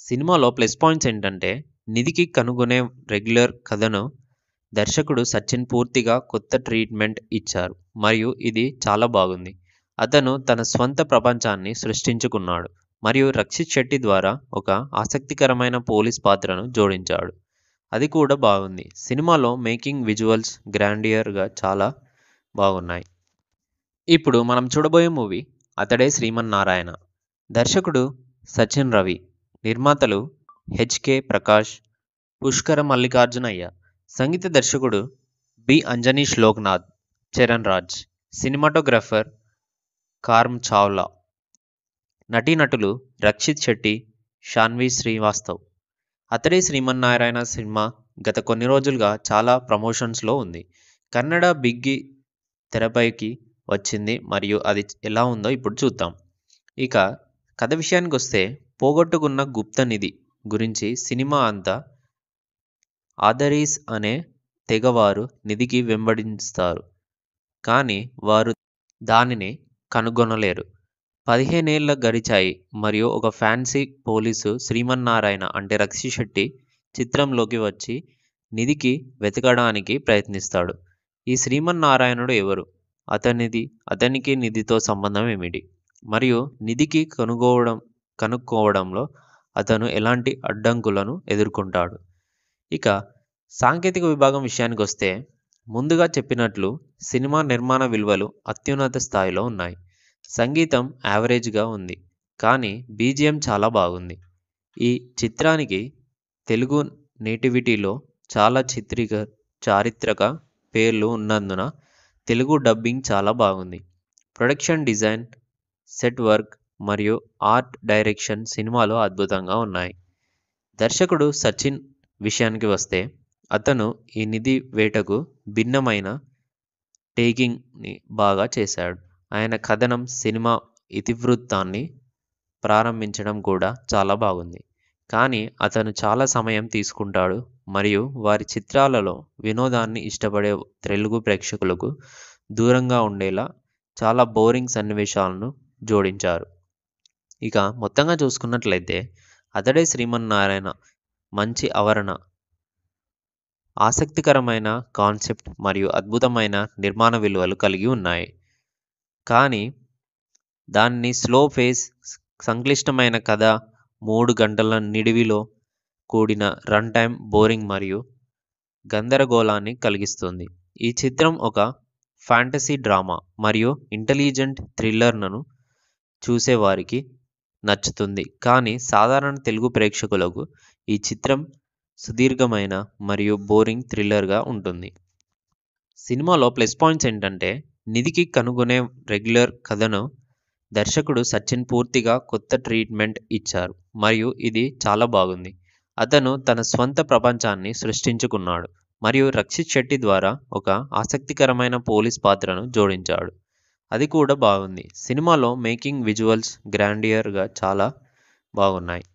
సినిమాలో ప్లస్ పాయింట్స్ ఏంటంటే నిధికి కనుగొనే రెగ్యులర్ కథను దర్శకుడు సచిన్ పూర్తిగా కొత్త ట్రీట్మెంట్ ఇచ్చారు మరియు ఇది చాలా బాగుంది అతను తన స్వంత ప్రపంచాన్ని సృష్టించుకున్నాడు మరియు రక్షిత్ శెట్టి ద్వారా ఒక ఆసక్తికరమైన పోలీస్ పాత్రను జోడించాడు అది కూడా బాగుంది సినిమాలో మేకింగ్ విజువల్స్ గ్రాండియర్గా చాలా బాగున్నాయి ఇప్పుడు మనం చూడబోయే మూవీ అతడే శ్రీమన్నారాయణ దర్శకుడు సచిన్ రవి నిర్మాతలు హెచ్కే ప్రకాష్ పుష్కర మల్లికార్జునయ్య సంగీత దర్శకుడు బి అంజనీ శ్లోక్నాథ్ చరణ్ రాజ్ సినిమాటోగ్రాఫర్ కార్మ్ చావ్లా నటీనటులు రక్షిత్ శెట్టి షాన్వి శ్రీవాస్తవ్ అతడే శ్రీమన్నారాయణ సినిమా గత కొన్ని రోజులుగా చాలా ప్రమోషన్స్లో ఉంది కన్నడ బిగ్గి తెరపైకి వచ్చింది మరియు అది ఎలా ఉందో ఇప్పుడు చూద్దాం ఇక కథ విషయానికి వస్తే పోగొట్టుకున్న గుప్త నిధి గురించి సినిమా అంతా ఆదరీస్ అనే తెగవారు నిధికి వెంబడిస్తారు కానీ వారు దానిని కనుగొనలేరు పదిహేనేళ్ళ గడిచాయి మరియు ఒక ఫ్యాన్సీ పోలీసు శ్రీమన్నారాయణ అంటే రక్షి శెట్టి చిత్రంలోకి వచ్చి నిధికి వెతకడానికి ప్రయత్నిస్తాడు ఈ శ్రీమన్నారాయణుడు ఎవరు అతనిది అతనికి నిధితో సంబంధం ఏమిటి మరియు నిధికి కనుగోవడం కనుక్కోవడంలో అతను ఎలాంటి అడ్డంకులను ఎదుర్కొంటాడు ఇక సాంకేతిక విభాగం విషయానికి వస్తే ముందుగా చెప్పినట్లు సినిమా నిర్మాణ విలువలు అత్యున్నత స్థాయిలో ఉన్నాయి సంగీతం యావరేజ్గా ఉంది కానీ బీజిఎం చాలా బాగుంది ఈ చిత్రానికి తెలుగు నేటివిటీలో చాలా చిత్రిక చారిత్రక పేర్లు ఉన్నందున తెలుగు డబ్బింగ్ చాలా బాగుంది ప్రొడక్షన్ డిజైన్ సెట్ వర్క్ మరియు ఆర్ట్ డైరెక్షన్ సినిమాలో అద్భుతంగా ఉన్నాయి దర్శకుడు సచిన్ విషయానికి వస్తే అతను ఈ నిధి వేటకు భిన్నమైన టేకింగ్ని బాగా చేశాడు ఆయన కథనం సినిమా ఇతివృత్తాన్ని ప్రారంభించడం కూడా చాలా బాగుంది కానీ అతను చాలా సమయం తీసుకుంటాడు మరియు వారి చిత్రాలలో వినోదాన్ని ఇష్టపడే తెలుగు ప్రేక్షకులకు దూరంగా ఉండేలా చాలా బోరింగ్ సన్నివేశాలను జోడించారు ఇక మొత్తంగా చూసుకున్నట్లయితే అతడే శ్రీమన్నారాయణ మంచి ఆవరణ ఆసక్తికరమైన కాన్సెప్ట్ మరియు అద్భుతమైన నిర్మాణ విలువలు కలిగి ఉన్నాయి కానీ దాన్ని స్లో ఫేస్ సంక్లిష్టమైన కథ మూడు గంటల నిడివిలో కూడిన రన్ టైమ్ బోరింగ్ మరియు గందరగోళాన్ని కలిగిస్తుంది ఈ చిత్రం ఒక ఫ్యాంటసీ డ్రామా మరియు ఇంటెలిజెంట్ థ్రిల్లర్లను చూసేవారికి నచ్చుతుంది కానీ సాధారణ తెలుగు ప్రేక్షకులకు ఈ చిత్రం సుదీర్ఘమైన మరియు బోరింగ్ థ్రిల్లర్గా ఉంటుంది సినిమాలో ప్లస్ పాయింట్స్ ఏంటంటే నిధికి కనుగొనే రెగ్యులర్ కథను దర్శకుడు సచిన్ పూర్తిగా కొత్త ట్రీట్మెంట్ ఇచ్చారు మరియు ఇది చాలా బాగుంది అతను తన స్వంత ప్రపంచాన్ని సృష్టించుకున్నాడు మరియు రక్షిత్ శెట్టి ద్వారా ఒక ఆసక్తికరమైన పోలీస్ పాత్రను జోడించాడు అది కూడా బాగుంది సినిమాలో మేకింగ్ విజువల్స్ గ్రాండియర్గా చాలా బాగున్నాయి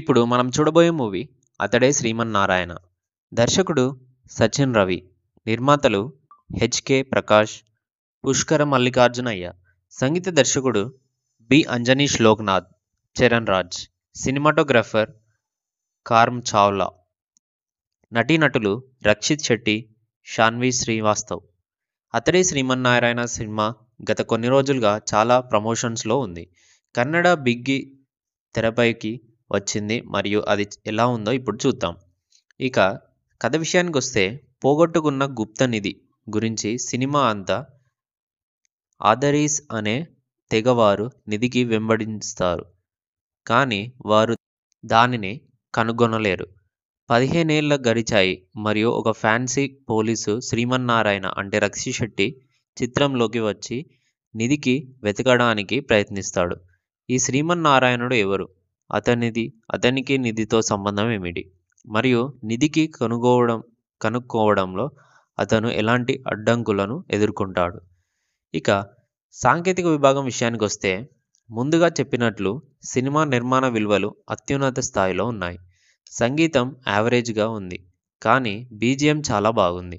ఇప్పుడు మనం చూడబోయే మూవీ అతడే శ్రీమన్నారాయణ దర్శకుడు సచిన్ రవి నిర్మాతలు హెచ్కే ప్రకాష్ పుష్కర మల్లికార్జునయ్య సంగీత దర్శకుడు బి అంజనీష్ లోక్నాథ్ చరణ్ రాజ్ సినిమాటోగ్రాఫర్ కార్మ్ చావ్లా నటీనటులు రక్షిత్ శెట్టి షాన్వి శ్రీవాస్తవ్ అతడి శ్రీమన్నారాయణ సినిమా గత కొన్ని రోజులుగా చాలా ప్రమోషన్స్లో ఉంది కన్నడ బిగ్గి తెరపైకి వచ్చింది మరియు అది ఎలా ఉందో ఇప్పుడు చూద్దాం ఇక కథ విషయానికి వస్తే పోగొట్టుకున్న గుప్త నిధి గురించి సినిమా అంతా ఆదరీస్ అనే తెగవారు నిధికి వెంబడిస్తారు కానీ వారు దానిని కనుగొనలేరు పదిహేనేళ్ల గడిచాయి మరియు ఒక ఫ్యాన్సీ పోలీసు శ్రీమన్నారాయణ అంటే రక్షి శెట్టి చిత్రంలోకి వచ్చి నిధికి వెతకడానికి ప్రయత్నిస్తాడు ఈ శ్రీమన్నారాయణుడు ఎవరు అతనిది అతనికి నిధితో సంబంధం ఏమిటి మరియు నిధికి కనుగోవడం కనుక్కోవడంలో అతను ఎలాంటి అడ్డంకులను ఎదుర్కొంటాడు ఇక సాంకేతిక విభాగం విషయానికి వస్తే ముందుగా చెప్పినట్లు సినిమా నిర్మాణ విలువలు అత్యున్నత స్థాయిలో ఉన్నాయి సంగీతం యావరేజ్గా ఉంది కానీ బీజిఎం చాలా బాగుంది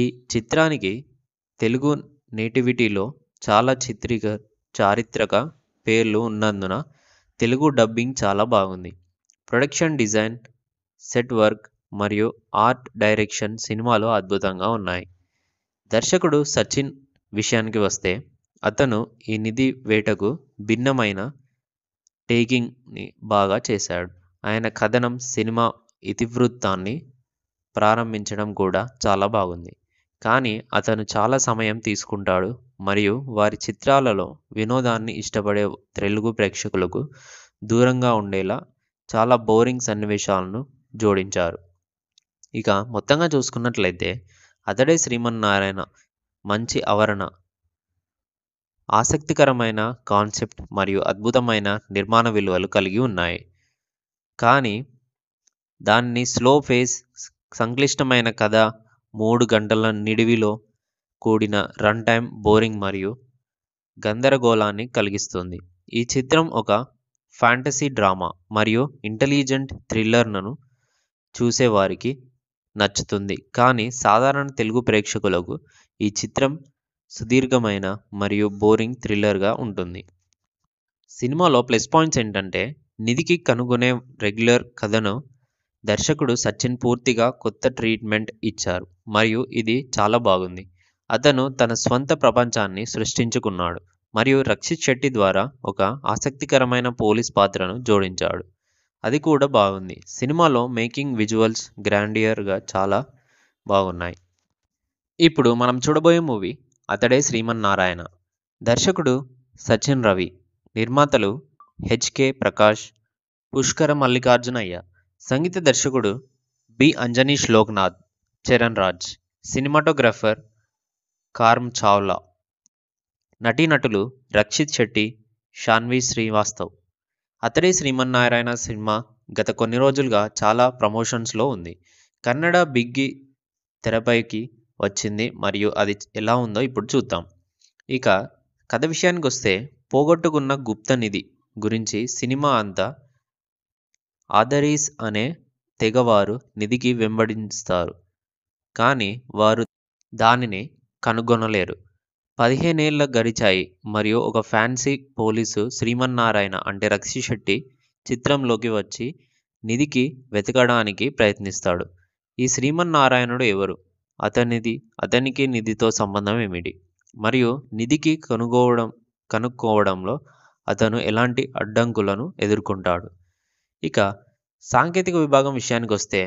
ఈ చిత్రానికి తెలుగు నేటివిటీలో చాలా చిత్రిక చారిత్రక పేర్లు ఉన్నందున తెలుగు డబ్బింగ్ చాలా బాగుంది ప్రొడక్షన్ డిజైన్ సెట్ వర్క్ మరియు ఆర్ట్ డైరెక్షన్ సినిమాలో అద్భుతంగా ఉన్నాయి దర్శకుడు సచిన్ విషయానికి వస్తే అతను ఈ నిధి వేటకు భిన్నమైన టేకింగ్ని బాగా చేశాడు ఆయన కథనం సినిమా ఇతివృత్తాన్ని ప్రారంభించడం కూడా చాలా బాగుంది కానీ అతను చాలా సమయం తీసుకుంటాడు మరియు వారి చిత్రాలలో వినోదాన్ని ఇష్టపడే తెలుగు ప్రేక్షకులకు దూరంగా ఉండేలా చాలా బోరింగ్ సన్నివేశాలను జోడించారు ఇక మొత్తంగా చూసుకున్నట్లయితే అతడే శ్రీమన్నారాయణ మంచి ఆవరణ ఆసక్తికరమైన కాన్సెప్ట్ మరియు అద్భుతమైన నిర్మాణ విలువలు కలిగి ఉన్నాయి కానీ దాన్ని స్లో ఫేస్ సంక్లిష్టమైన కథ మూడు గంటల నిడివిలో కూడిన రన్ టైం బోరింగ్ మరియు గందరగోళాన్ని కలిగిస్తుంది ఈ చిత్రం ఒక ఫ్యాంటసీ డ్రామా మరియు ఇంటెలిజెంట్ థ్రిల్లర్లను చూసేవారికి నచ్చుతుంది కానీ సాధారణ తెలుగు ప్రేక్షకులకు ఈ చిత్రం సుదీర్ఘమైన మరియు బోరింగ్ థ్రిల్లర్గా ఉంటుంది సినిమాలో ప్లస్ పాయింట్స్ ఏంటంటే నిధికి కనుగొనే రెగ్యులర్ కథను దర్శకుడు సచిన్ పూర్తిగా కొత్త ట్రీట్మెంట్ ఇచ్చారు మరియు ఇది చాలా బాగుంది అతను తన స్వంత ప్రపంచాన్ని సృష్టించుకున్నాడు మరియు రక్షిత్ శెట్టి ద్వారా ఒక ఆసక్తికరమైన పోలీస్ పాత్రను జోడించాడు అది కూడా బాగుంది సినిమాలో మేకింగ్ విజువల్స్ గ్రాండియర్గా చాలా బాగున్నాయి ఇప్పుడు మనం చూడబోయే మూవీ అతడే శ్రీమన్నారాయణ దర్శకుడు సచిన్ రవి నిర్మాతలు హెచ్కే ప్రకాష్ పుష్కర మల్లికార్జునయ్య సంగీత దర్శకుడు బి అంజనీష్ లోక్నాథ్ చరణ్ రాజ్ సినిమాటోగ్రాఫర్ కార్మ్ చావ్లా నటీనటులు రక్షిత్ శెట్టి షాన్వి శ్రీవాస్తవ్ అతడే శ్రీమన్నారాయణ సినిమా గత కొన్ని రోజులుగా చాలా ప్రమోషన్స్లో ఉంది కన్నడ బిగ్గి తెరపైకి వచ్చింది మరియు అది ఎలా ఉందో ఇప్పుడు చూద్దాం ఇక కథ విషయానికి వస్తే పోగొట్టుకున్న గుప్త నిధి గురించి సినిమా అంతా ఆదరీస్ అనే తెగవారు నిధికి వెంబడిస్తారు కానీ వారు దానిని కనుగొనలేరు పదిహేనేళ్ళ గడిచాయి మరియు ఒక ఫ్యాన్సీ పోలీసు శ్రీమన్నారాయణ అంటే రక్షి శెట్టి చిత్రంలోకి వచ్చి నిధికి వెతకడానికి ప్రయత్నిస్తాడు ఈ శ్రీమన్నారాయణుడు ఎవరు అతనిది అతనికి నిధితో సంబంధం ఏమిటి మరియు నిధికి కనుగోవడం కనుక్కోవడంలో అతను ఎలాంటి అడ్డంకులను ఎదుర్కొంటాడు ఇక సాంకేతిక విభాగం విషయానికి వస్తే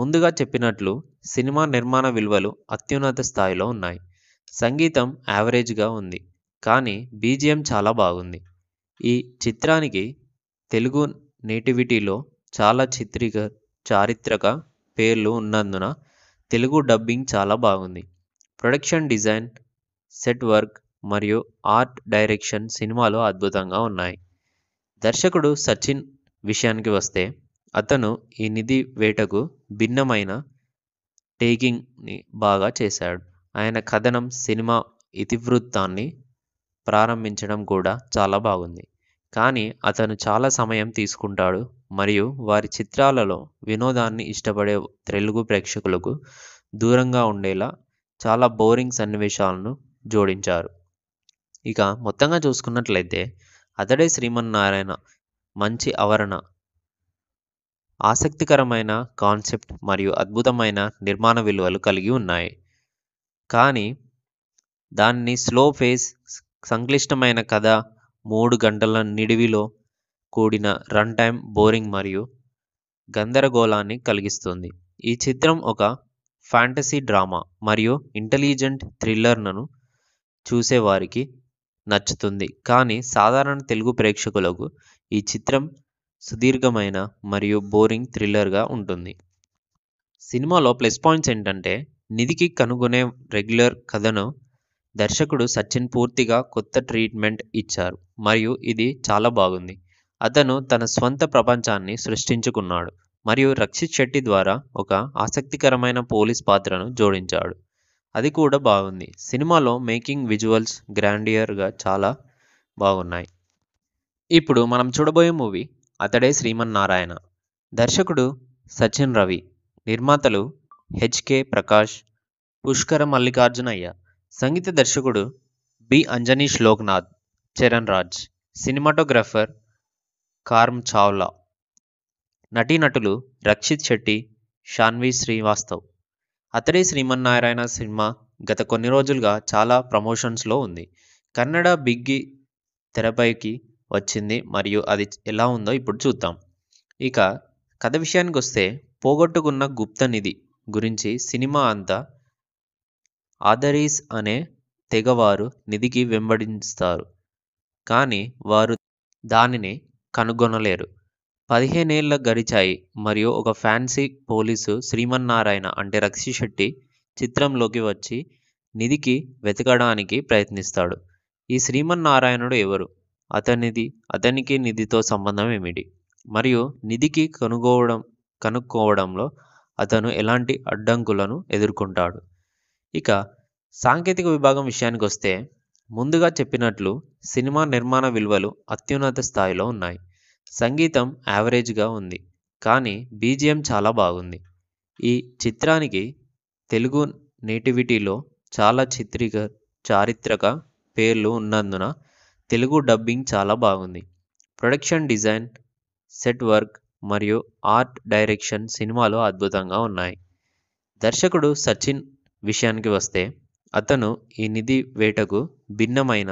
ముందుగా చెప్పినట్లు సినిమా నిర్మాణ విలువలు అత్యున్నత స్థాయిలో ఉన్నాయి సంగీతం యావరేజ్గా ఉంది కానీ బీజిఎం చాలా బాగుంది ఈ చిత్రానికి తెలుగు నేటివిటీలో చాలా చిత్రిక చారిత్రక పేర్లు ఉన్నందున తెలుగు డబ్బింగ్ చాలా బాగుంది ప్రొడక్షన్ డిజైన్ సెట్ వర్క్ మరియు ఆర్ట్ డైరెక్షన్ సినిమాలో అద్భుతంగా ఉన్నాయి దర్శకుడు సచిన్ విషయానికి వస్తే అతను ఈ నిధి వేటకు భిన్నమైన టేకింగ్ని బాగా చేశాడు ఆయన కథనం సినిమా ఇతివృత్తాన్ని ప్రారంభించడం కూడా చాలా బాగుంది కానీ అతను చాలా సమయం తీసుకుంటాడు మరియు వారి చిత్రాలలో వినోదాన్ని ఇష్టపడే తెలుగు ప్రేక్షకులకు దూరంగా ఉండేలా చాలా బోరింగ్ సన్నివేశాలను జోడించారు ఇక మొత్తంగా చూసుకున్నట్లయితే అతడే శ్రీమన్నారాయణ మంచి ఆవరణ ఆసక్తికరమైన కాన్సెప్ట్ మరియు అద్భుతమైన నిర్మాణ విలువలు కలిగి ఉన్నాయి కానీ దాన్ని స్లో ఫేస్ సంక్లిష్టమైన కథ మూడు గంటల నిడివిలో కూడిన రన్ టైం బోరింగ్ మరియు గందరగోళాన్ని కలిగిస్తుంది ఈ చిత్రం ఒక ఫ్యాంటసీ డ్రామా మరియు ఇంటెలిజెంట్ థ్రిల్లర్లను చూసేవారికి నచ్చుతుంది కానీ సాధారణ తెలుగు ప్రేక్షకులకు ఈ చిత్రం సుదీర్ఘమైన మరియు బోరింగ్ థ్రిల్లర్గా ఉంటుంది సినిమాలో ప్లస్ పాయింట్స్ ఏంటంటే నిధికి కనుగొనే రెగ్యులర్ కథను దర్శకుడు సచిన్ పూర్తిగా కొత్త ట్రీట్మెంట్ ఇచ్చారు మరియు ఇది చాలా బాగుంది అతను తన స్వంత ప్రపంచాన్ని సృష్టించుకున్నాడు మరియు రక్షిత్ శెట్టి ద్వారా ఒక ఆసక్తికరమైన పోలీస్ పాత్రను జోడించాడు అది కూడా బాగుంది సినిమాలో మేకింగ్ విజువల్స్ గ్రాండియర్గా చాలా బాగున్నాయి ఇప్పుడు మనం చూడబోయే మూవీ అతడే శ్రీమన్నారాయణ దర్శకుడు సచిన్ రవి నిర్మాతలు హెచ్కే ప్రకాష్ పుష్కర మల్లికార్జునయ్య సంగీత దర్శకుడు బి అంజనీ శ్లోక్నాథ్ చరణ్ రాజ్ సినిమాటోగ్రాఫర్ కార్మ్ చావ్లా నటీనటులు రక్షిత్ శెట్టి షాన్వి శ్రీవాస్తవ్ అతడే శ్రీమన్నారాయణ సినిమా గత కొన్ని రోజులుగా చాలా ప్రమోషన్స్లో ఉంది కన్నడ బిగ్గి తెరపైకి వచ్చింది మరియు అది ఎలా ఉందో ఇప్పుడు చూద్దాం ఇక కథ విషయానికి వస్తే పోగొట్టుకున్న గుప్త నిధి గురించి సినిమా అంతా ఆదరీస్ అనే తెగవారు నిధికి వెంబడిస్తారు కానీ వారు దానిని కనుగొనలేరు పదిహేనేళ్ళ గడిచాయి మరియు ఒక ఫ్యాన్సీ పోలీసు శ్రీమన్నారాయణ అంటే రక్షి శెట్టి చిత్రంలోకి వచ్చి నిధికి వెతకడానికి ప్రయత్నిస్తాడు ఈ శ్రీమన్నారాయణుడు ఎవరు అతనిది అతనికి నిధితో సంబంధం ఏమిటి మరియు నిధికి కనుగోవడం కనుక్కోవడంలో అతను ఎలాంటి అడ్డంకులను ఎదుర్కొంటాడు ఇక సాంకేతిక విభాగం విషయానికి వస్తే ముందుగా చెప్పినట్లు సినిమా నిర్మాణ విలువలు అత్యున్నత స్థాయిలో ఉన్నాయి సంగీతం యావరేజ్గా ఉంది కానీ బీజిఎం చాలా బాగుంది ఈ చిత్రానికి తెలుగు నేటివిటీలో చాలా చిత్రిక చారిత్రక పేర్లు ఉన్నందున తెలుగు డబ్బింగ్ చాలా బాగుంది ప్రొడక్షన్ డిజైన్ సెట్ వర్క్ మరియు ఆర్ట్ డైరెక్షన్ సినిమాలో అద్భుతంగా ఉన్నాయి దర్శకుడు సచిన్ విషయానికి వస్తే అతను ఈ నిధి వేటకు భిన్నమైన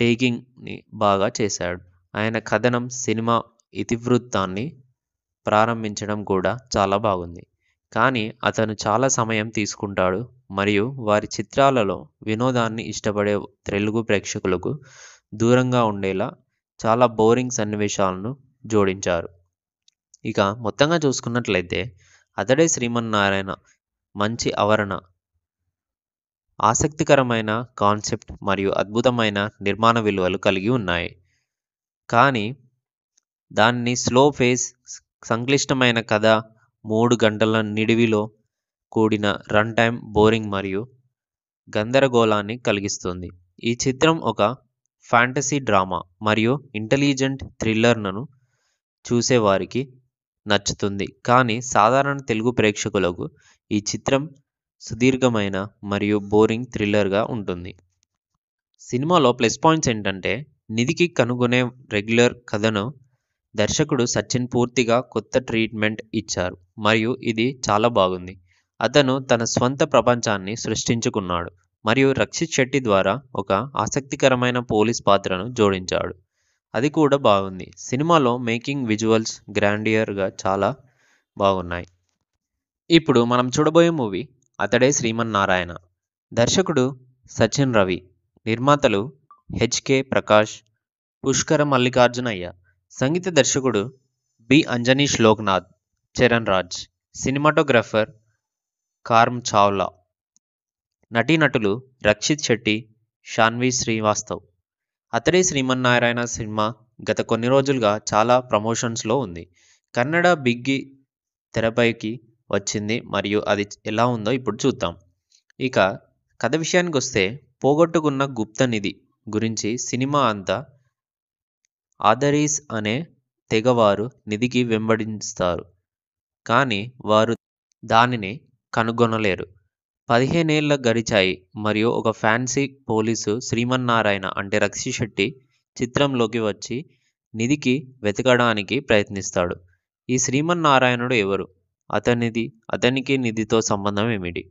టేకింగ్ని బాగా చేశాడు ఆయన కథనం సినిమా ఇతివృత్తాన్ని ప్రారంభించడం కూడా చాలా బాగుంది కానీ అతను చాలా సమయం తీసుకుంటాడు మరియు వారి చిత్రాలలో వినోదాన్ని ఇష్టపడే తెలుగు ప్రేక్షకులకు దూరంగా ఉండేలా చాలా బోరింగ్ సన్నివేశాలను జోడించారు ఇక మొత్తంగా చూసుకున్నట్లయితే అతడే శ్రీమన్నారాయణ మంచి ఆవరణ ఆసక్తికరమైన కాన్సెప్ట్ మరియు అద్భుతమైన నిర్మాణ విలువలు కలిగి ఉన్నాయి కానీ దాన్ని స్లో ఫేస్ సంక్లిష్టమైన కథ మూడు గంటల నిడివిలో కూడిన రన్ టైం బోరింగ్ మరియు గందరగోళాన్ని కలిగిస్తుంది ఈ చిత్రం ఒక ఫ్యాంటసీ డ్రామా మరియు ఇంటెలిజెంట్ థ్రిల్లర్లను చూసేవారికి నచ్చుతుంది కానీ సాధారణ తెలుగు ప్రేక్షకులకు ఈ చిత్రం సుదీర్ఘమైన మరియు బోరింగ్ థ్రిల్లర్గా ఉంటుంది సినిమాలో ప్లస్ పాయింట్స్ ఏంటంటే నిధికి కనుగొనే రెగ్యులర్ కథను దర్శకుడు సచిన్ పూర్తిగా కొత్త ట్రీట్మెంట్ ఇచ్చారు మరియు ఇది చాలా బాగుంది అతను తన స్వంత ప్రపంచాన్ని సృష్టించుకున్నాడు మరియు రక్షిత్ శెట్టి ద్వారా ఒక ఆసక్తికరమైన పోలీస్ పాత్రను జోడించాడు అది కూడా బాగుంది సినిమాలో మేకింగ్ విజువల్స్ గ్రాండియర్గా చాలా బాగున్నాయి ఇప్పుడు మనం చూడబోయే మూవీ అతడే శ్రీమన్నారాయణ దర్శకుడు సచిన్ రవి నిర్మాతలు హెచ్కే ప్రకాష్ పుష్కర మల్లికార్జునయ్య సంగీత దర్శకుడు బి అంజనీష్ లోక్నాథ్ చరణ్ రాజ్ సినిమాటోగ్రాఫర్ కార్మ్ చావ్లా నటీనటులు రక్షిత్ శెట్టి శాన్వి శ్రీవాస్తవ్ అతడే శ్రీమన్నారాయణ సినిమా గత కొన్ని రోజులుగా చాలా ప్రమోషన్స్లో ఉంది కన్నడ బిగ్గి తెరపైకి వచ్చింది మరియు అది ఎలా ఉందో ఇప్పుడు చూద్దాం ఇక కథ విషయానికి వస్తే పోగొట్టుకున్న గుప్త నిధి గురించి సినిమా అంతా ఆదరీస్ అనే తెగవారు నిధికి వెంబడిస్తారు కానీ వారు దానిని కనుగొనలేరు పదిహేనేళ్ళ గడిచాయి మరియు ఒక ఫ్యాన్సీ పోలీసు శ్రీమన్నారాయణ అంటే రక్షి శెట్టి చిత్రంలోకి వచ్చి నిధికి వెతకడానికి ప్రయత్నిస్తాడు ఈ శ్రీమన్నారాయణుడు ఎవరు అతనిది అతనికి నిధితో సంబంధం ఏమిటి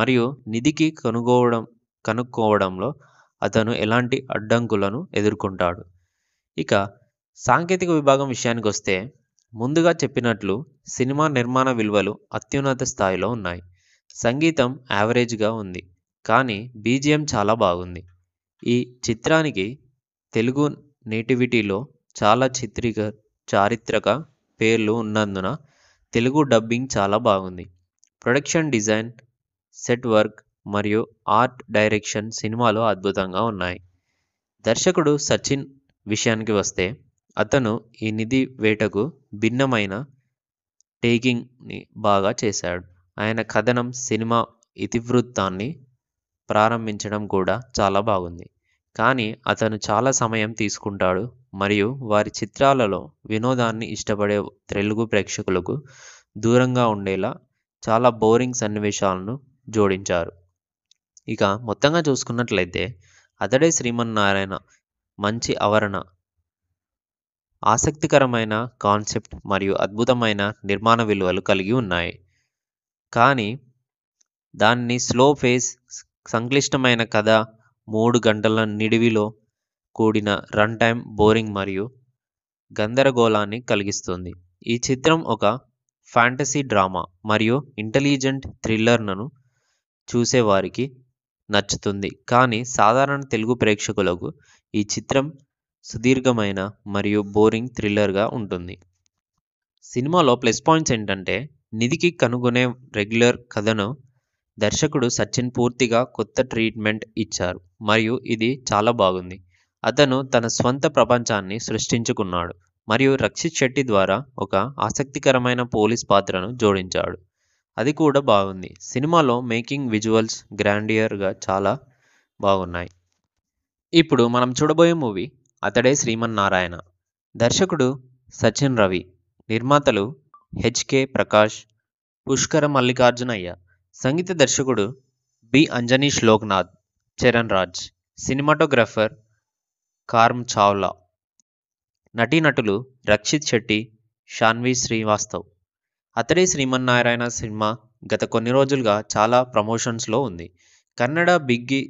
మరియు నిధికి కనుగోవడం కనుక్కోవడంలో అతను ఎలాంటి అడ్డంకులను ఎదుర్కొంటాడు ఇక సాంకేతిక విభాగం విషయానికి వస్తే ముందుగా చెప్పినట్లు సినిమా నిర్మాణ విలువలు అత్యున్నత స్థాయిలో ఉన్నాయి సంగీతం యావరేజ్గా ఉంది కానీ బీజిఎం చాలా బాగుంది ఈ చిత్రానికి తెలుగు నేటివిటీలో చాలా చిత్రిక చారిత్రక పేర్లు ఉన్నందున తెలుగు డబ్బింగ్ చాలా బాగుంది ప్రొడక్షన్ డిజైన్ సెట్ వర్క్ మరియు ఆర్ట్ డైరెక్షన్ సినిమాలో అద్భుతంగా ఉన్నాయి దర్శకుడు సచిన్ విషయానికి వస్తే అతను ఈ నిధి వేటకు భిన్నమైన టేకింగ్ని బాగా చేశాడు ఆయన కథనం సినిమా ఇతివృత్తాన్ని ప్రారంభించడం కూడా చాలా బాగుంది కానీ అతను చాలా సమయం తీసుకుంటాడు మరియు వారి చిత్రాలలో వినోదాన్ని ఇష్టపడే తెలుగు ప్రేక్షకులకు దూరంగా ఉండేలా చాలా బోరింగ్ సన్నివేశాలను జోడించారు ఇక మొత్తంగా చూసుకున్నట్లయితే అతడే శ్రీమన్నారాయణ మంచి ఆవరణ ఆసక్తికరమైన కాన్సెప్ట్ మరియు అద్భుతమైన నిర్మాణ విలువలు కలిగి ఉన్నాయి కానీ దాన్ని స్లో ఫేస్ సంక్లిష్టమైన కథ మూడు గంటల నిడివిలో కూడిన రన్ టైం బోరింగ్ మరియు గందరగోళాన్ని కలిగిస్తుంది ఈ చిత్రం ఒక ఫ్యాంటసీ డ్రామా మరియు ఇంటెలిజెంట్ థ్రిల్లర్ను చూసేవారికి నచ్చుతుంది కానీ సాధారణ తెలుగు ప్రేక్షకులకు ఈ చిత్రం సుదీర్ఘమైన మరియు బోరింగ్ థ్రిల్లర్గా ఉంటుంది సినిమాలో ప్లస్ పాయింట్స్ ఏంటంటే నిధికి కనుగొనే రెగ్యులర్ కథను దర్శకుడు సచిన్ పూర్తిగా కొత్త ట్రీట్మెంట్ ఇచ్చారు మరియు ఇది చాలా బాగుంది అతను తన స్వంత ప్రపంచాన్ని సృష్టించుకున్నాడు మరియు రక్షిత్ శెట్టి ద్వారా ఒక ఆసక్తికరమైన పోలీస్ పాత్రను జోడించాడు అది కూడా బాగుంది సినిమాలో మేకింగ్ విజువల్స్ గ్రాండియర్గా చాలా బాగున్నాయి ఇప్పుడు మనం చూడబోయే మూవీ అతడే శ్రీమన్నారాయణ దర్శకుడు సచిన్ రవి నిర్మాతలు హెచ్కే ప్రకాష్ పుష్కర మల్లికార్జునయ్య సంగీత దర్శకుడు బి అంజనీష్ లోక్నాథ్ చరణ్ రాజ్ సినిమాటోగ్రాఫర్ కార్మ్ చావ్లా నటీనటులు రక్షిత్ శెట్టి షాన్వి శ్రీవాస్తవ్ అతడే శ్రీమన్నారాయణ సినిమా గత కొన్ని రోజులుగా చాలా ప్రమోషన్స్లో ఉంది కన్నడ బిగ్గి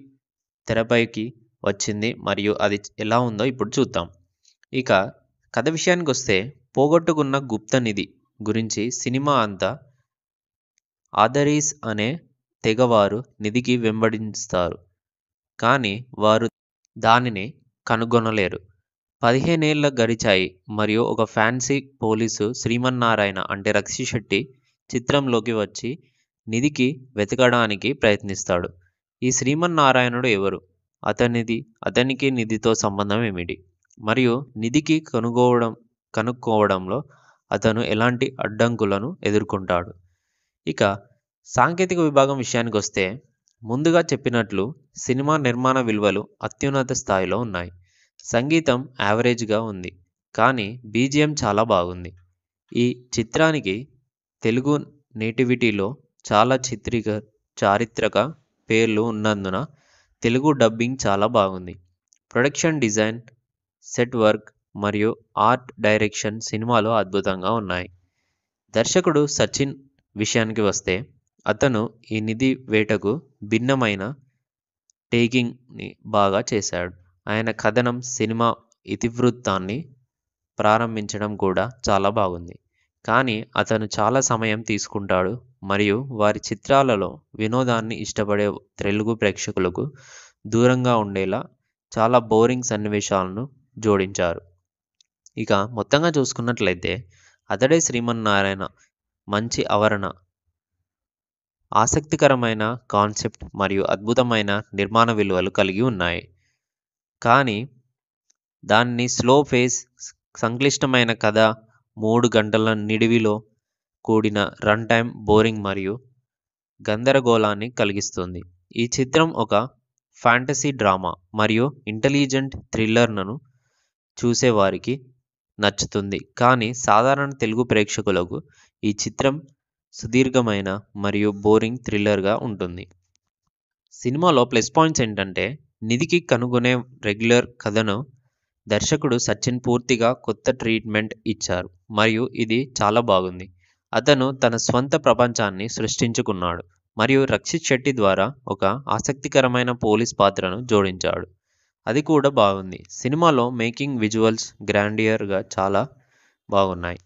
తెరపైకి వచ్చింది మరియు అది ఎలా ఉందో ఇప్పుడు చూద్దాం ఇక కథ విషయానికి వస్తే పోగొట్టుకున్న గుప్త నిధి గురించి సినిమా అంతా ఆదరీస్ అనే తెగవారు నిధికి వెంబడిస్తారు కానీ వారు దానిని కనుగొనలేరు పదిహేనేళ్ల గడిచాయి మరియు ఒక ఫ్యాన్సీ పోలీసు శ్రీమన్నారాయణ అంటే రక్షి శెట్టి చిత్రంలోకి వచ్చి నిధికి వెతకడానికి ప్రయత్నిస్తాడు ఈ శ్రీమన్నారాయణుడు ఎవరు అతనిది అతనికి నిధితో సంబంధం ఏమిటి మరియు నిధికి కనుగోవడం కనుక్కోవడంలో అతను ఎలాంటి అడ్డంకులను ఎదుర్కొంటాడు ఇక సాంకేతిక విభాగం విషయానికి వస్తే ముందుగా చెప్పినట్లు సినిమా నిర్మాణ విలువలు అత్యున్నత స్థాయిలో ఉన్నాయి సంగీతం యావరేజ్గా ఉంది కానీ బీజిఎం చాలా బాగుంది ఈ చిత్రానికి తెలుగు నేటివిటీలో చాలా చిత్రిక చారిత్రక పేర్లు ఉన్నందున తెలుగు డబ్బింగ్ చాలా బాగుంది ప్రొడక్షన్ డిజైన్ సెట్ వర్క్ మరియు ఆర్ట్ డైరెక్షన్ సినిమాలో అద్భుతంగా ఉన్నాయి దర్శకుడు సచిన్ విషయానికి వస్తే అతను ఈ నిధి వేటకు భిన్నమైన టేకింగ్ని బాగా చేశాడు ఆయన కథనం సినిమా ఇతివృత్తాన్ని ప్రారంభించడం కూడా చాలా బాగుంది కానీ అతను చాలా సమయం తీసుకుంటాడు మరియు వారి చిత్రాలలో వినోదాన్ని ఇష్టపడే తెలుగు ప్రేక్షకులకు దూరంగా ఉండేలా చాలా బోరింగ్ సన్నివేశాలను జోడించారు ఇక మొత్తంగా చూసుకున్నట్లయితే అతడే శ్రీమన్నారాయణ మంచి ఆవరణ ఆసక్తికరమైన కాన్సెప్ట్ మరియు అద్భుతమైన నిర్మాణ విలువలు కలిగి ఉన్నాయి కానీ దాన్ని స్లో ఫేస్ సంక్లిష్టమైన కథ మూడు గంటల నిడివిలో కూడిన రన్ టైం బోరింగ్ మరియు గందరగోళాన్ని కలిగిస్తుంది ఈ చిత్రం ఒక ఫ్యాంటసీ డ్రామా మరియు ఇంటెలిజెంట్ థ్రిల్లర్లను చూసేవారికి నచ్చుతుంది కానీ సాధారణ తెలుగు ప్రేక్షకులకు ఈ చిత్రం సుదీర్ఘమైన మరియు బోరింగ్ థ్రిల్లర్గా ఉంటుంది సినిమాలో ప్లస్ పాయింట్స్ ఏంటంటే నిధికి కనుగొనే రెగ్యులర్ కథను దర్శకుడు సచిన్ పూర్తిగా కొత్త ట్రీట్మెంట్ ఇచ్చారు మరియు ఇది చాలా బాగుంది అతను తన స్వంత ప్రపంచాన్ని సృష్టించుకున్నాడు మరియు రక్షిత్ శెట్టి ద్వారా ఒక ఆసక్తికరమైన పోలీస్ పాత్రను జోడించాడు అది కూడా బాగుంది సినిమాలో మేకింగ్ విజువల్స్ గ్రాండియర్గా చాలా బాగున్నాయి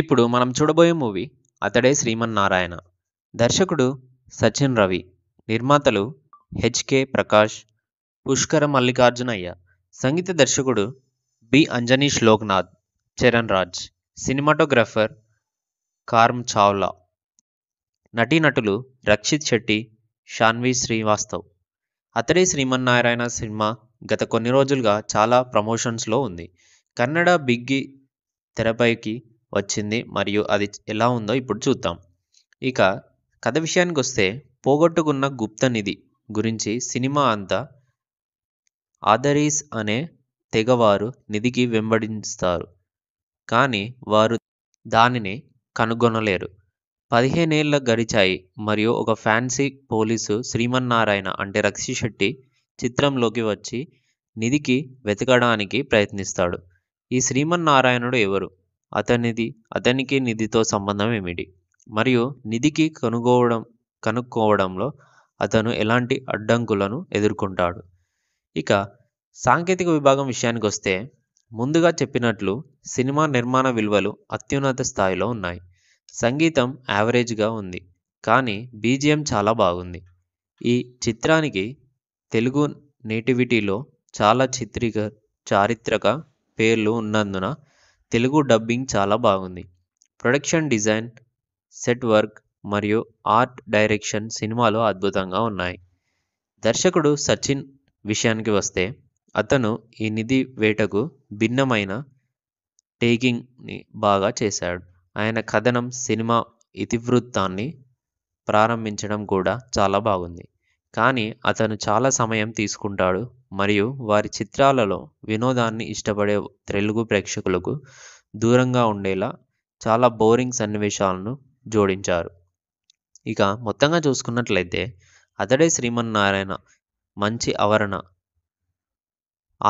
ఇప్పుడు మనం చూడబోయే మూవీ అతడే శ్రీమన్నారాయణ దర్శకుడు సచిన్ రవి నిర్మాతలు హెచ్కే ప్రకాష్ పుష్కర మల్లికార్జునయ్య సంగీత దర్శకుడు బి అంజనీష్ లోక్నాథ్ చరణ్ రాజ్ సినిమాటోగ్రాఫర్ కార్మ్ చావ్లా నటీనటులు రక్షిత్ శెట్టి శాన్వి శ్రీవాస్తవ్ అతడే శ్రీమన్నారాయణ సినిమా గత కొన్ని రోజులుగా చాలా ప్రమోషన్స్లో ఉంది కన్నడ బిగ్గి తెరపైకి వచ్చింది మరియు అది ఎలా ఉందో ఇప్పుడు చూద్దాం ఇక కథ విషయానికి వస్తే పోగొట్టుకున్న గుప్త నిధి గురించి సినిమా అంతా ఆదరీస్ అనే తెగవారు నిధికి వెంబడిస్తారు కానీ వారు దానిని కనుగొనలేరు పదిహేనేళ్ళ గడిచాయి మరియు ఒక ఫ్యాన్సీ పోలీసు శ్రీమన్నారాయణ అంటే రక్షి శెట్టి చిత్రంలోకి వచ్చి నిధికి వెతకడానికి ప్రయత్నిస్తాడు ఈ శ్రీమన్నారాయణుడు ఎవరు అతనిది అతనికి నిధితో సంబంధం ఏమిటి మరియు నిధికి కనుగోవడం కనుక్కోవడంలో అతను ఎలాంటి అడ్డంకులను ఎదుర్కొంటాడు ఇక సాంకేతిక విభాగం విషయానికి వస్తే ముందుగా చెప్పినట్లు సినిమా నిర్మాణ విలువలు అత్యున్నత స్థాయిలో ఉన్నాయి సంగీతం యావరేజ్గా ఉంది కానీ బీజిఎం చాలా బాగుంది ఈ చిత్రానికి తెలుగు నేటివిటీలో చాలా చిత్రిక చారిత్రక పేర్లు ఉన్నందున తెలుగు డబ్బింగ్ చాలా బాగుంది ప్రొడక్షన్ డిజైన్ సెట్ వర్క్ మరియు ఆర్ట్ డైరెక్షన్ సినిమాలో అద్భుతంగా ఉన్నాయి దర్శకుడు సచిన్ విషయానికి వస్తే అతను ఈ నిధి వేటకు భిన్నమైన టేకింగ్ని బాగా చేశాడు ఆయన కథనం సినిమా ఇతివృత్తాన్ని ప్రారంభించడం కూడా చాలా బాగుంది కానీ అతను చాలా సమయం తీసుకుంటాడు మరియు వారి చిత్రాలలో వినోదాన్ని ఇష్టపడే తెలుగు ప్రేక్షకులకు దూరంగా ఉండేలా చాలా బోరింగ్ సన్నివేశాలను జోడించారు ఇక మొత్తంగా చూసుకున్నట్లయితే అతడే శ్రీమన్నారాయణ మంచి ఆవరణ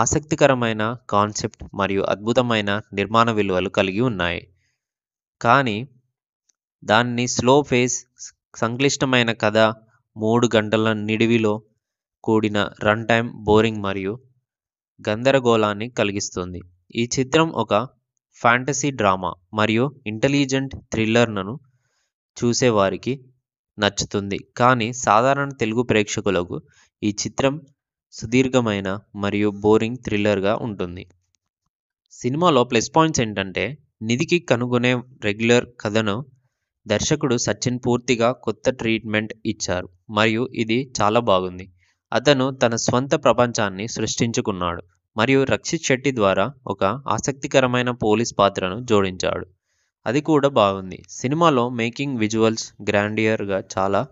ఆసక్తికరమైన కాన్సెప్ట్ మరియు అద్భుతమైన నిర్మాణ విలువలు కలిగి ఉన్నాయి కానీ దాన్ని స్లో ఫేస్ సంక్లిష్టమైన కథ మూడు గంటల నిడివిలో కూడిన రన్ టైం బోరింగ్ మరియు గందరగోళాన్ని కలిగిస్తుంది ఈ చిత్రం ఒక ఫ్యాంటసీ డ్రామా మరియు ఇంటెలిజెంట్ థ్రిల్లర్లను చూసేవారికి నచ్చుతుంది కానీ సాధారణ తెలుగు ప్రేక్షకులకు ఈ చిత్రం సుదీర్ఘమైన మరియు బోరింగ్ థ్రిల్లర్గా ఉంటుంది సినిమాలో ప్లస్ పాయింట్స్ ఏంటంటే నిధికి కనుగొనే రెగ్యులర్ కథను దర్శకుడు సచిన్ పూర్తిగా కొత్త ట్రీట్మెంట్ ఇచ్చారు మరియు ఇది చాలా బాగుంది అతను తన స్వంత ప్రపంచాన్ని సృష్టించుకున్నాడు మరియు రక్షిత్ శెట్టి ద్వారా ఒక ఆసక్తికరమైన పోలీస్ పాత్రను జోడించాడు అది కూడా బాగుంది సినిమాలో మేకింగ్ విజువల్స్ గ్రాండియర్గా చాలా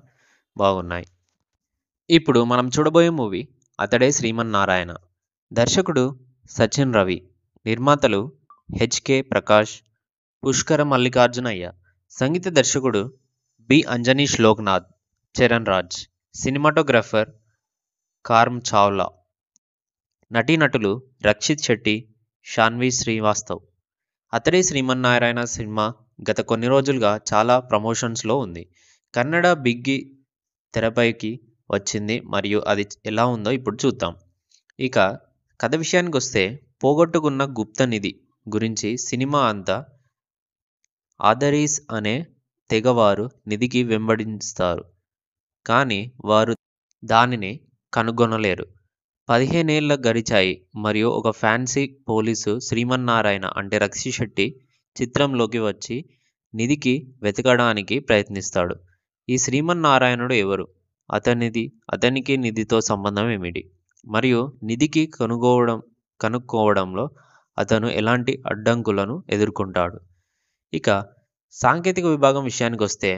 బాగున్నాయి ఇప్పుడు మనం చూడబోయే మూవీ అతడే శ్రీమన్నారాయణ దర్శకుడు సచిన్ రవి నిర్మాతలు హెచ్కే ప్రకాష్ పుష్కర మల్లికార్జునయ్య సంగీత దర్శకుడు బి అంజనీష్ లోక్నాథ్ చరణ్ రాజ్ సినిమాటోగ్రాఫర్ కార్మ్ చావ్లా నటీనటులు రక్షిత్ శెట్టి షాన్వి శ్రీవాస్తవ్ అతడే శ్రీమన్నారాయణ సినిమా గత కొన్ని రోజులుగా చాలా ప్రమోషన్స్లో ఉంది కన్నడ బిగ్గి తెరపైకి వచ్చింది మరియు అది ఎలా ఉందో ఇప్పుడు చూద్దాం ఇక కథ విషయానికి వస్తే పోగొట్టుకున్న గుప్త నిధి గురించి సినిమా అంతా ఆదరీస్ అనే తెగవారు నిధికి వెంబడిస్తారు కానీ వారు దానిని కనుగొనలేరు పదిహేనేళ్ళ గడిచాయి మరియు ఒక ఫ్యాన్సీ పోలీసు శ్రీమన్నారాయణ అంటే రక్షి శెట్టి చిత్రంలోకి వచ్చి నిధికి వెతకడానికి ప్రయత్నిస్తాడు ఈ శ్రీమన్నారాయణుడు ఎవరు అతనిది అతనికి నిధితో సంబంధం ఏమిటి మరియు నిధికి కనుగోవడం కనుక్కోవడంలో అతను ఎలాంటి అడ్డంకులను ఎదుర్కొంటాడు ఇక సాంకేతిక విభాగం విషయానికి వస్తే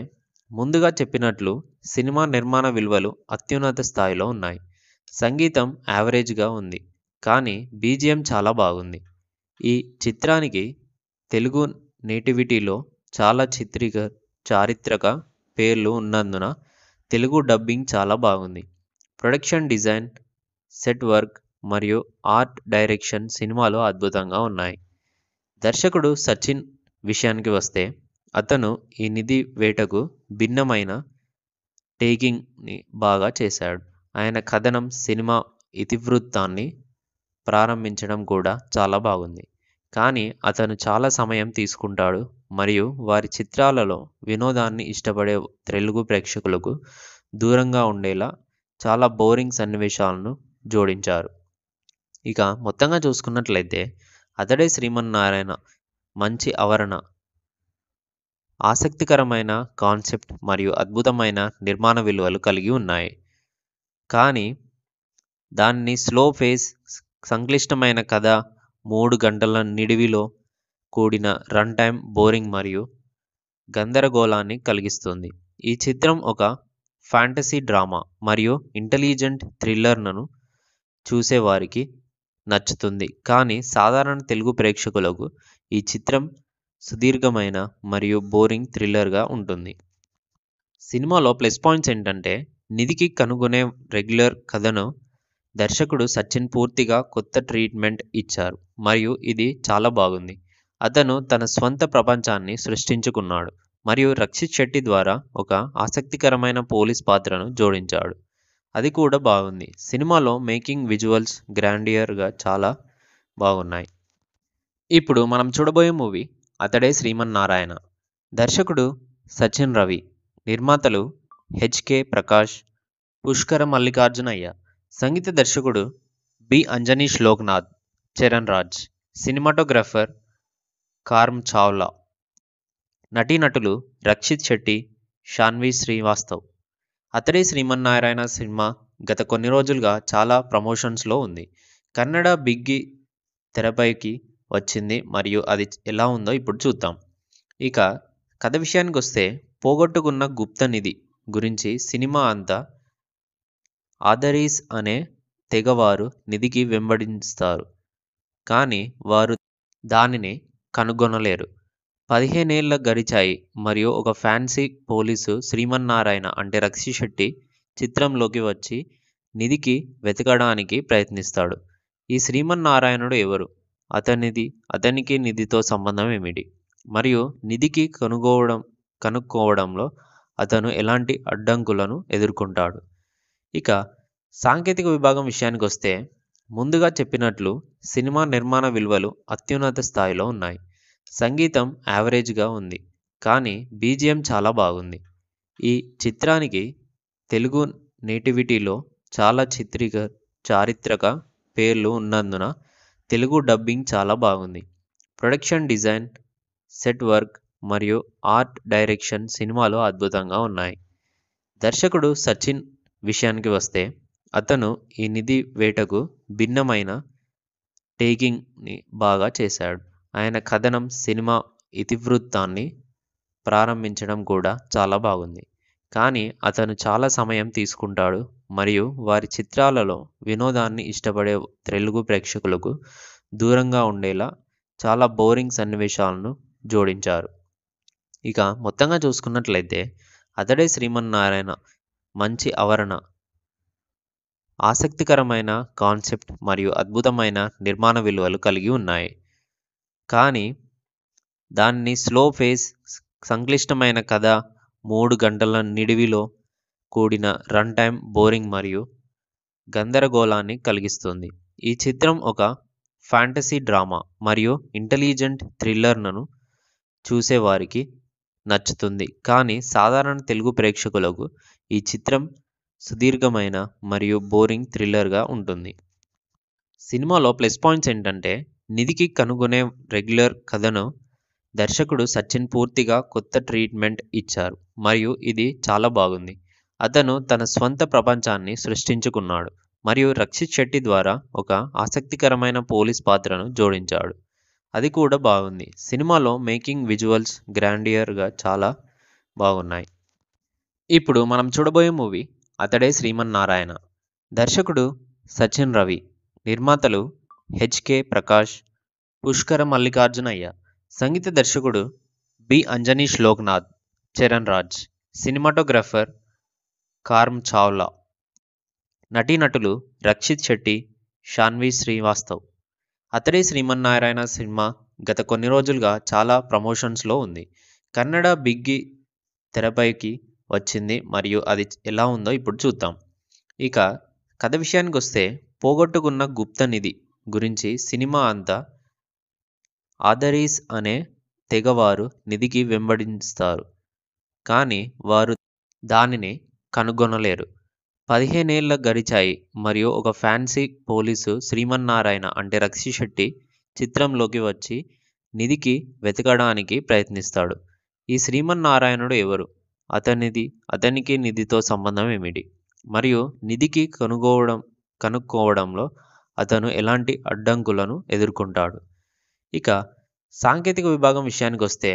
ముందుగా చెప్పినట్లు సినిమా నిర్మాణ విలువలు అత్యున్నత స్థాయిలో ఉన్నాయి సంగీతం యావరేజ్గా ఉంది కానీ బీజిఎం చాలా బాగుంది ఈ చిత్రానికి తెలుగు నేటివిటీలో చాలా చిత్రిక చారిత్రక పేర్లు ఉన్నందున తెలుగు డబ్బింగ్ చాలా బాగుంది ప్రొడక్షన్ డిజైన్ సెట్ వర్క్ మరియు ఆర్ట్ డైరెక్షన్ సినిమాలు అద్భుతంగా ఉన్నాయి దర్శకుడు సచిన్ విషయానికి వస్తే అతను ఈ నిధి వేటకు భిన్నమైన టేకింగ్ని బాగా చేశాడు ఆయన కథనం సినిమా ఇతివృత్తాన్ని ప్రారంభించడం కూడా చాలా బాగుంది కానీ అతను చాలా సమయం తీసుకుంటాడు మరియు వారి చిత్రాలలో వినోదాన్ని ఇష్టపడే తెలుగు ప్రేక్షకులకు దూరంగా ఉండేలా చాలా బోరింగ్ సన్నివేశాలను జోడించారు ఇక మొత్తంగా చూసుకున్నట్లయితే అతడే శ్రీమన్నారాయణ మంచి ఆవరణ ఆసక్తికరమైన కాన్సెప్ట్ మరియు అద్భుతమైన నిర్మాణ విలువలు కలిగి ఉన్నాయి కానీ దాన్ని స్లో ఫేస్ సంక్లిష్టమైన కథ మూడు గంటల నిడివిలో కూడిన రన్ టైం బోరింగ్ మరియు గందరగోళాన్ని కలిగిస్తుంది ఈ చిత్రం ఒక ఫ్యాంటసీ డ్రామా మరియు ఇంటెలిజెంట్ థ్రిల్లర్లను చూసేవారికి నచ్చుతుంది కానీ సాధారణ తెలుగు ప్రేక్షకులకు ఈ చిత్రం సుదీర్ఘమైన మరియు బోరింగ్ థ్రిల్లర్గా ఉంటుంది సినిమాలో ప్లస్ పాయింట్స్ ఏంటంటే నిధికి కనుగొనే రెగ్యులర్ కథను దర్శకుడు సచిన్ పూర్తిగా కొత్త ట్రీట్మెంట్ ఇచ్చారు మరియు ఇది చాలా బాగుంది అతను తన స్వంత ప్రపంచాన్ని సృష్టించుకున్నాడు మరియు రక్షిత్ శెట్టి ద్వారా ఒక ఆసక్తికరమైన పోలీస్ పాత్రను జోడించాడు అది కూడా బాగుంది సినిమాలో మేకింగ్ విజువల్స్ గ్రాండియర్గా చాలా బాగున్నాయి ఇప్పుడు మనం చూడబోయే మూవీ అతడే శ్రీమన్నారాయణ దర్శకుడు సచిన్ రవి నిర్మాతలు హెచ్కే ప్రకాష్ పుష్కర మల్లికార్జునయ్య సంగీత దర్శకుడు బి అంజనీష్ లోక్నాథ్ చరణ్ రాజ్ సినిమాటోగ్రాఫర్ కార్మ్ చావ్లా నటీనటులు రక్షిత్ శెట్టి షాన్వి శ్రీవాస్తవ్ అతడే శ్రీమన్నారాయణ సినిమా గత కొన్ని రోజులుగా చాలా ప్రమోషన్స్లో ఉంది కన్నడ బిగ్ తెరపైకి వచ్చింది మరియు అది ఎలా ఉందో ఇప్పుడు చూద్దాం ఇక కథ విషయానికి వస్తే పోగొట్టుకున్న గుప్త నిధి గురించి సినిమా అంతా ఆదరీస్ అనే తెగవారు నిధికి వెంబడిస్తారు కానీ వారు దానిని కనుగొనలేరు పదిహేనేళ్ళ గడిచాయి మరియు ఒక ఫ్యాన్సీ పోలీసు శ్రీమన్నారాయణ అంటే రక్షి శెట్టి చిత్రంలోకి వచ్చి నిధికి వెతకడానికి ప్రయత్నిస్తాడు ఈ శ్రీమన్నారాయణుడు ఎవరు అతనిది అతనికి నిధితో సంబంధం ఏమిటి మరియు నిధికి కనుగోవడం కనుక్కోవడంలో అతను ఎలాంటి అడ్డంకులను ఎదుర్కొంటాడు ఇక సాంకేతిక విభాగం విషయానికి వస్తే ముందుగా చెప్పినట్లు సినిమా నిర్మాణ విలువలు అత్యున్నత స్థాయిలో ఉన్నాయి సంగీతం యావరేజ్గా ఉంది కానీ బీజిఎం చాలా బాగుంది ఈ చిత్రానికి తెలుగు నేటివిటీలో చాలా చిత్రిక చారిత్రక పేర్లు ఉన్నందున తెలుగు డబ్బింగ్ చాలా బాగుంది ప్రొడక్షన్ డిజైన్ సెట్ వర్క్ మరియు ఆర్ట్ డైరెక్షన్ సినిమాలు అద్భుతంగా ఉన్నాయి దర్శకుడు సచిన్ విషయానికి వస్తే అతను ఈ నిధి వేటకు భిన్నమైన టేకింగ్ని బాగా చేశాడు ఆయన కథనం సినిమా ఇతివృత్తాన్ని ప్రారంభించడం కూడా చాలా బాగుంది కానీ అతను చాలా సమయం తీసుకుంటాడు మరియు వారి చిత్రాలలో వినోదాన్ని ఇష్టపడే తెలుగు ప్రేక్షకులకు దూరంగా ఉండేలా చాలా బోరింగ్ సన్నివేశాలను జోడించారు ఇక మొత్తంగా చూసుకున్నట్లయితే అతడే శ్రీమన్నారాయణ మంచి ఆవరణ ఆసక్తికరమైన కాన్సెప్ట్ మరియు అద్భుతమైన నిర్మాణ విలువలు కలిగి ఉన్నాయి కానీ దాన్ని స్లో ఫేస్ సంక్లిష్టమైన కథ మూడు గంటల నిడివిలో కూడిన రన్ టైం బోరింగ్ మరియు గందరగోళాన్ని కలిగిస్తుంది ఈ చిత్రం ఒక ఫ్యాంటసీ డ్రామా మరియు ఇంటెలిజెంట్ థ్రిల్లర్లను చూసేవారికి నచ్చుతుంది కానీ సాధారణ తెలుగు ప్రేక్షకులకు ఈ చిత్రం సుదీర్ఘమైన మరియు బోరింగ్ థ్రిల్లర్గా ఉంటుంది సినిమాలో ప్లస్ పాయింట్స్ ఏంటంటే నిధికి కనుగొనే రెగ్యులర్ కథను దర్శకుడు సచిన్ పూర్తిగా కొత్త ట్రీట్మెంట్ ఇచ్చారు మరియు ఇది చాలా బాగుంది అతను తన స్వంత ప్రపంచాన్ని సృష్టించుకున్నాడు మరియు రక్షిత్ శెట్టి ద్వారా ఒక ఆసక్తికరమైన పోలీస్ పాత్రను జోడించాడు అది కూడా బాగుంది సినిమాలో మేకింగ్ విజువల్స్ గ్రాండియర్గా చాలా బాగున్నాయి ఇప్పుడు మనం చూడబోయే మూవీ అతడే శ్రీమన్నారాయణ దర్శకుడు సచిన్ రవి నిర్మాతలు హెచ్కే ప్రకాష్ పుష్కర మల్లికార్జునయ్య సంగీత దర్శకుడు బి అంజనీష్ లోక్నాథ్ చరణ్ రాజ్ సినిమాటోగ్రాఫర్ కార్మ్ చావ్లా నటీనటులు రక్షిత్ శెట్టి షాన్వి శ్రీవాస్తవ్ అతడే శ్రీమన్నారాయణ సినిమా గత కొన్ని రోజులుగా చాలా ప్రమోషన్స్లో ఉంది కన్నడ బిగ్గి తెరపైకి వచ్చింది మరియు అది ఎలా ఉందో ఇప్పుడు చూద్దాం ఇక కథ విషయానికి వస్తే పోగొట్టుకున్న గుప్త నిధి గురించి సినిమా అంతా ఆదరీస్ అనే తెగవారు నిధికి వెంబడిస్తారు కానీ వారు దానిని కనుగొనలేరు పదిహేనేళ్ళ గడిచాయి మరియు ఒక ఫ్యాన్సీ పోలీసు శ్రీమన్నారాయణ అంటే రక్షి శెట్టి చిత్రంలోకి వచ్చి నిధికి వెతకడానికి ప్రయత్నిస్తాడు ఈ శ్రీమన్నారాయణుడు ఎవరు అతనిది అతనికి నిధితో సంబంధం ఏమిటి మరియు నిధికి కనుగోవడం కనుక్కోవడంలో అతను ఎలాంటి అడ్డంకులను ఎదుర్కొంటాడు ఇక సాంకేతిక విభాగం విషయానికి వస్తే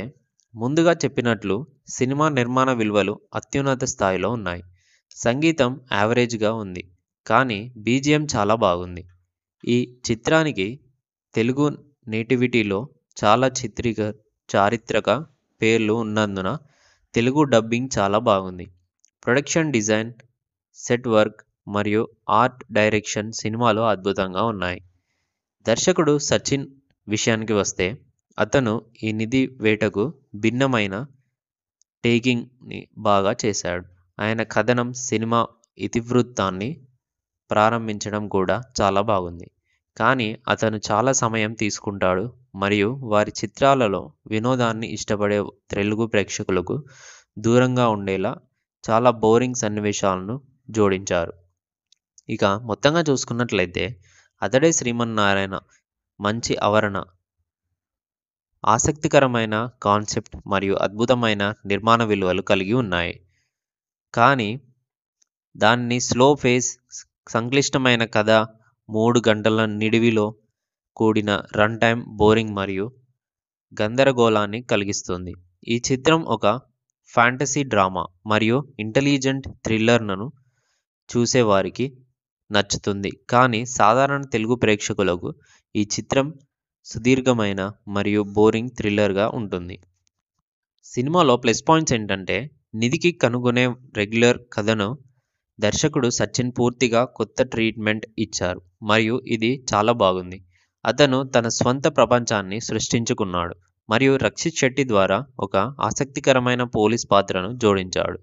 ముందుగా చెప్పినట్లు సినిమా నిర్మాణ విలువలు అత్యున్నత స్థాయిలో ఉన్నాయి సంగీతం యావరేజ్గా ఉంది కానీ బీజిఎం చాలా బాగుంది ఈ చిత్రానికి తెలుగు నేటివిటీలో చాలా చిత్రిక చారిత్రక పేర్లు ఉన్నందున తెలుగు డబ్బింగ్ చాలా బాగుంది ప్రొడక్షన్ డిజైన్ సెట్ వర్క్ మరియు ఆర్ట్ డైరెక్షన్ సినిమాలు అద్భుతంగా ఉన్నాయి దర్శకుడు సచిన్ విషయానికి వస్తే అతను ఈ నిధి వేటకు భిన్నమైన టేకింగ్ని బాగా చేశాడు ఆయన కథనం సినిమా ఇతివృత్తాన్ని ప్రారంభించడం కూడా చాలా బాగుంది కానీ అతను చాలా సమయం తీసుకుంటాడు మరియు వారి చిత్రాలలో వినోదాన్ని ఇష్టపడే తెలుగు ప్రేక్షకులకు దూరంగా ఉండేలా చాలా బోరింగ్ సన్నివేశాలను జోడించారు ఇక మొత్తంగా చూసుకున్నట్లయితే అతడే శ్రీమన్నారాయణ మంచి ఆవరణ ఆసక్తికరమైన కాన్సెప్ట్ మరియు అద్భుతమైన నిర్మాణ విలువలు కలిగి ఉన్నాయి కానీ దాన్ని స్లో ఫేస్ సంక్లిష్టమైన కథ మూడు గంటల నిడివిలో కూడిన రన్ టైం బోరింగ్ మరియు గందరగోళాన్ని కలిగిస్తుంది ఈ చిత్రం ఒక ఫ్యాంటసీ డ్రామా మరియు ఇంటెలిజెంట్ థ్రిల్లర్లను చూసేవారికి నచ్చుతుంది కానీ సాధారణ తెలుగు ప్రేక్షకులకు ఈ చిత్రం సుదీర్ఘమైన మరియు బోరింగ్ థ్రిల్లర్గా ఉంటుంది సినిమాలో ప్లస్ పాయింట్స్ ఏంటంటే నిధికి కనుగొనే రెగ్యులర్ కథను దర్శకుడు సచిన్ పూర్తిగా కొత్త ట్రీట్మెంట్ ఇచ్చారు మరియు ఇది చాలా బాగుంది అతను తన స్వంత ప్రపంచాన్ని సృష్టించుకున్నాడు మరియు రక్షిత్ శెట్టి ద్వారా ఒక ఆసక్తికరమైన పోలీస్ పాత్రను జోడించాడు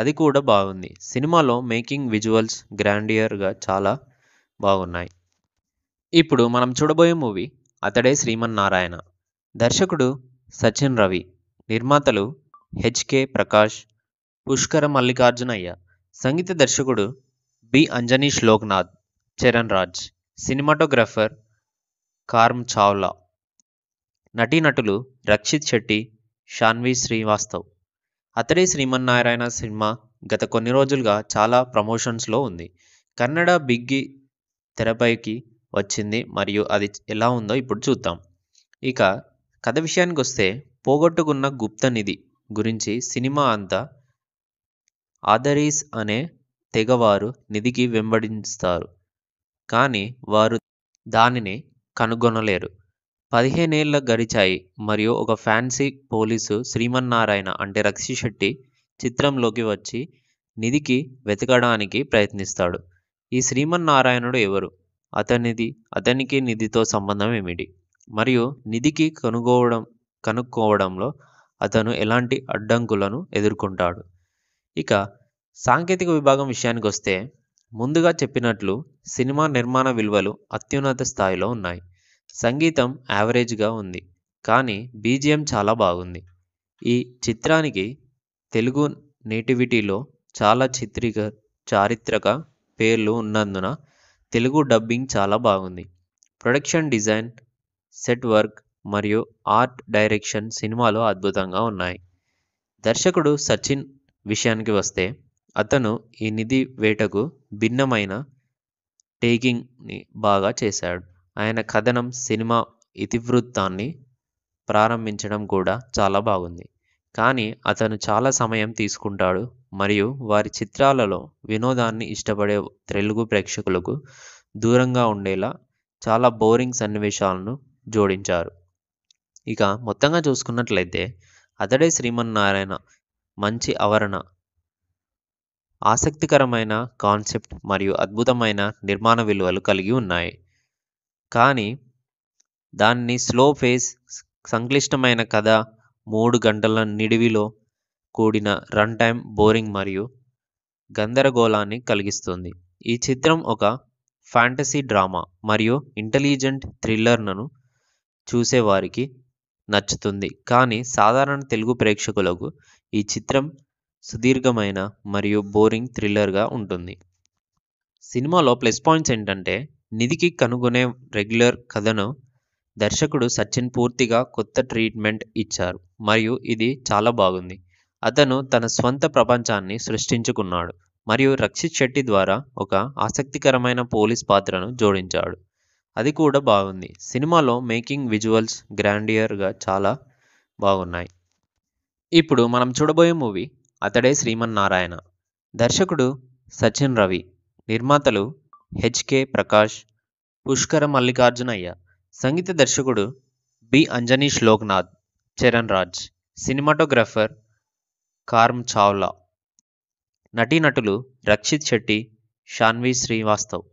అది కూడా బాగుంది సినిమాలో మేకింగ్ విజువల్స్ గ్రాండియర్గా చాలా బాగున్నాయి ఇప్పుడు మనం చూడబోయే మూవీ అతడే శ్రీమన్నారాయణ దర్శకుడు సచిన్ రవి నిర్మాతలు హెచ్కే ప్రకాష్ పుష్కర మల్లికార్జునయ్య సంగీత దర్శకుడు బి అంజనీష్ లోక్నాథ్ చరణ్ రాజ్ సినిమాటోగ్రాఫర్ కార్మ్ చావ్లా నటీనటులు రక్షిత్ శెట్టి షాన్వి శ్రీవాస్తవ్ అతడే శ్రీమన్నారాయణ సినిమా గత కొన్ని రోజులుగా చాలా ప్రమోషన్స్లో ఉంది కన్నడ బిగ్ తెరపైకి వచ్చింది మరియు అది ఎలా ఉందో ఇప్పుడు చూద్దాం ఇక కథ విషయానికి వస్తే పోగొట్టుకున్న గుప్త నిధి గురించి సినిమా అంతా ఆదరీస్ అనే తెగవారు నిధికి వెంబడిస్తారు కానీ వారు దానిని కనుగొనలేరు పదిహేనేళ్ళ గడిచాయి మరియు ఒక ఫ్యాన్సీ పోలీసు శ్రీమన్నారాయణ అంటే రక్షి శెట్టి చిత్రంలోకి వచ్చి నిధికి వెతకడానికి ప్రయత్నిస్తాడు ఈ శ్రీమన్నారాయణుడు ఎవరు అతనిది అతనికి నిధితో సంబంధం ఏమిటి మరియు నిధికి కనుగోవడం కనుక్కోవడంలో అతను ఎలాంటి అడ్డంకులను ఎదుర్కొంటాడు ఇక సాంకేతిక విభాగం విషయానికి వస్తే ముందుగా చెప్పినట్లు సినిమా నిర్మాణ విలువలు అత్యున్నత స్థాయిలో ఉన్నాయి సంగీతం యావరేజ్గా ఉంది కానీ బీజిఎం చాలా బాగుంది ఈ చిత్రానికి తెలుగు నేటివిటీలో చాలా చిత్రిక చారిత్రక పేర్లు ఉన్నందున తెలుగు డబ్బింగ్ చాలా బాగుంది ప్రొడక్షన్ డిజైన్ సెట్ వర్క్ మరియు ఆర్ట్ డైరెక్షన్ సినిమాలో అద్భుతంగా ఉన్నాయి దర్శకుడు సచిన్ విషయానికి వస్తే అతను ఈ నిధి వేటకు భిన్నమైన టేకింగ్ని బాగా చేశాడు ఆయన కథనం సినిమా ఇతివృత్తాన్ని ప్రారంభించడం కూడా చాలా బాగుంది కానీ అతను చాలా సమయం తీసుకుంటాడు మరియు వారి చిత్రాలలో వినోదాన్ని ఇష్టపడే తెలుగు ప్రేక్షకులకు దూరంగా ఉండేలా చాలా బోరింగ్ సన్నివేశాలను జోడించారు ఇక మొత్తంగా చూసుకున్నట్లయితే అతడే శ్రీమన్నారాయణ మంచి ఆవరణ ఆసక్తికరమైన కాన్సెప్ట్ మరియు అద్భుతమైన నిర్మాణ విలువలు కలిగి ఉన్నాయి కానీ దాన్ని స్లో ఫేస్ సంక్లిష్టమైన కథ మూడు గంటల నిడివిలో కూడిన రన్ టైమ్ బోరింగ్ మరియు గందరగోళాన్ని కలిగిస్తుంది ఈ చిత్రం ఒక ఫ్యాంటసీ డ్రామా మరియు ఇంటెలిజెంట్ థ్రిల్లర్లను చూసేవారికి నచ్చుతుంది కానీ సాధారణ తెలుగు ప్రేక్షకులకు ఈ చిత్రం సుదీర్ఘమైన మరియు బోరింగ్ థ్రిల్లర్గా ఉంటుంది సినిమాలో ప్లస్ పాయింట్స్ ఏంటంటే నిధికి కనుగొనే రెగ్యులర్ కథను దర్శకుడు సచిన్ పూర్తిగా కొత్త ట్రీట్మెంట్ ఇచ్చారు మరియు ఇది చాలా బాగుంది అతను తన స్వంత ప్రపంచాన్ని సృష్టించుకున్నాడు మరియు రక్షిత్ శెట్టి ద్వారా ఒక ఆసక్తికరమైన పోలీస్ పాత్రను జోడించాడు అది కూడా బాగుంది సినిమాలో మేకింగ్ విజువల్స్ గ్రాండియర్గా చాలా బాగున్నాయి ఇప్పుడు మనం చూడబోయే మూవీ అతడే శ్రీమన్నారాయణ దర్శకుడు సచిన్ రవి నిర్మాతలు హెచ్కే ప్రకాష్ పుష్కర మల్లికార్జునయ్య సంగీత దర్శకుడు బి అంజనీష్ లోక్నాథ్ చరణ్ రాజ్ సినిమాటోగ్రాఫర్ కార్మ్ చావ్లా నటీనటులు రక్షిత్ శెట్టి షాన్వి శ్రీవాస్తవ్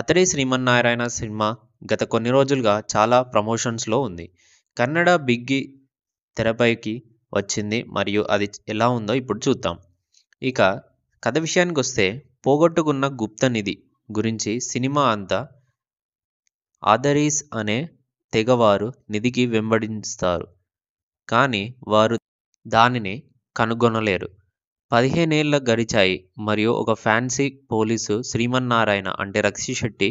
అతడే శ్రీమన్నారాయణ సినిమా గత కొన్ని రోజులుగా చాలా ప్రమోషన్స్లో ఉంది కన్నడ బిగ్గి తెరపైకి వచ్చింది మరియు అది ఎలా ఉందో ఇప్పుడు చూద్దాం ఇక కథ విషయానికి వస్తే పోగొట్టుకున్న గుప్త నిధి గురించి సినిమా అంతా ఆదరీస్ అనే తెగవారు నిధికి వెంబడిస్తారు కానీ వారు దానిని కనుగొనలేరు పదిహేనేళ్ల గడిచాయి మరియు ఒక ఫ్యాన్సీ పోలీసు శ్రీమన్నారాయణ అంటే రక్షి శెట్టి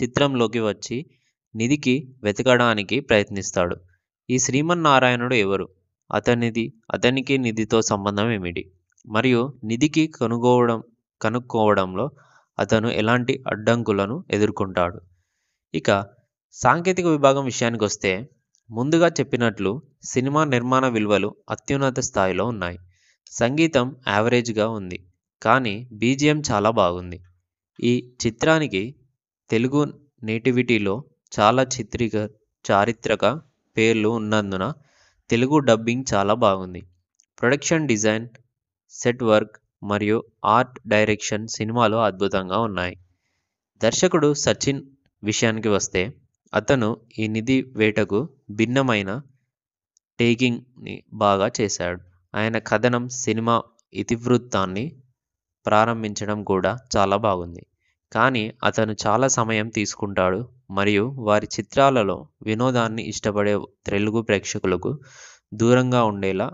చిత్రంలోకి వచ్చి నిధికి వెతకడానికి ప్రయత్నిస్తాడు ఈ శ్రీమన్నారాయణుడు ఎవరు అతనిది అతనికి నిధితో సంబంధం ఏమిటి మరియు నిధికి కనుగోవడం కనుక్కోవడంలో అతను ఎలాంటి అడ్డంకులను ఎదుర్కొంటాడు ఇక సాంకేతిక విభాగం విషయానికి వస్తే ముందుగా చెప్పినట్లు సినిమా నిర్మాణ విలువలు అత్యున్నత స్థాయిలో ఉన్నాయి సంగీతం యావరేజ్గా ఉంది కానీ బీజిఎం చాలా బాగుంది ఈ చిత్రానికి తెలుగు నేటివిటీలో చాలా చిత్రిక చారిత్రక పేర్లు ఉన్నందున తెలుగు డబ్బింగ్ చాలా బాగుంది ప్రొడక్షన్ డిజైన్ సెట్ వర్క్ మరియు ఆర్ట్ డైరెక్షన్ సినిమాలు అద్భుతంగా ఉన్నాయి దర్శకుడు సచిన్ విషయానికి వస్తే అతను ఈ నిధి వేటకు భిన్నమైన టేకింగ్ని బాగా చేశాడు ఆయన కథనం సినిమా ఇతివృత్తాన్ని ప్రారంభించడం కూడా చాలా బాగుంది కానీ అతను చాలా సమయం తీసుకుంటాడు మరియు వారి చిత్రాలలో వినోదాన్ని ఇష్టపడే తెలుగు ప్రేక్షకులకు దూరంగా ఉండేలా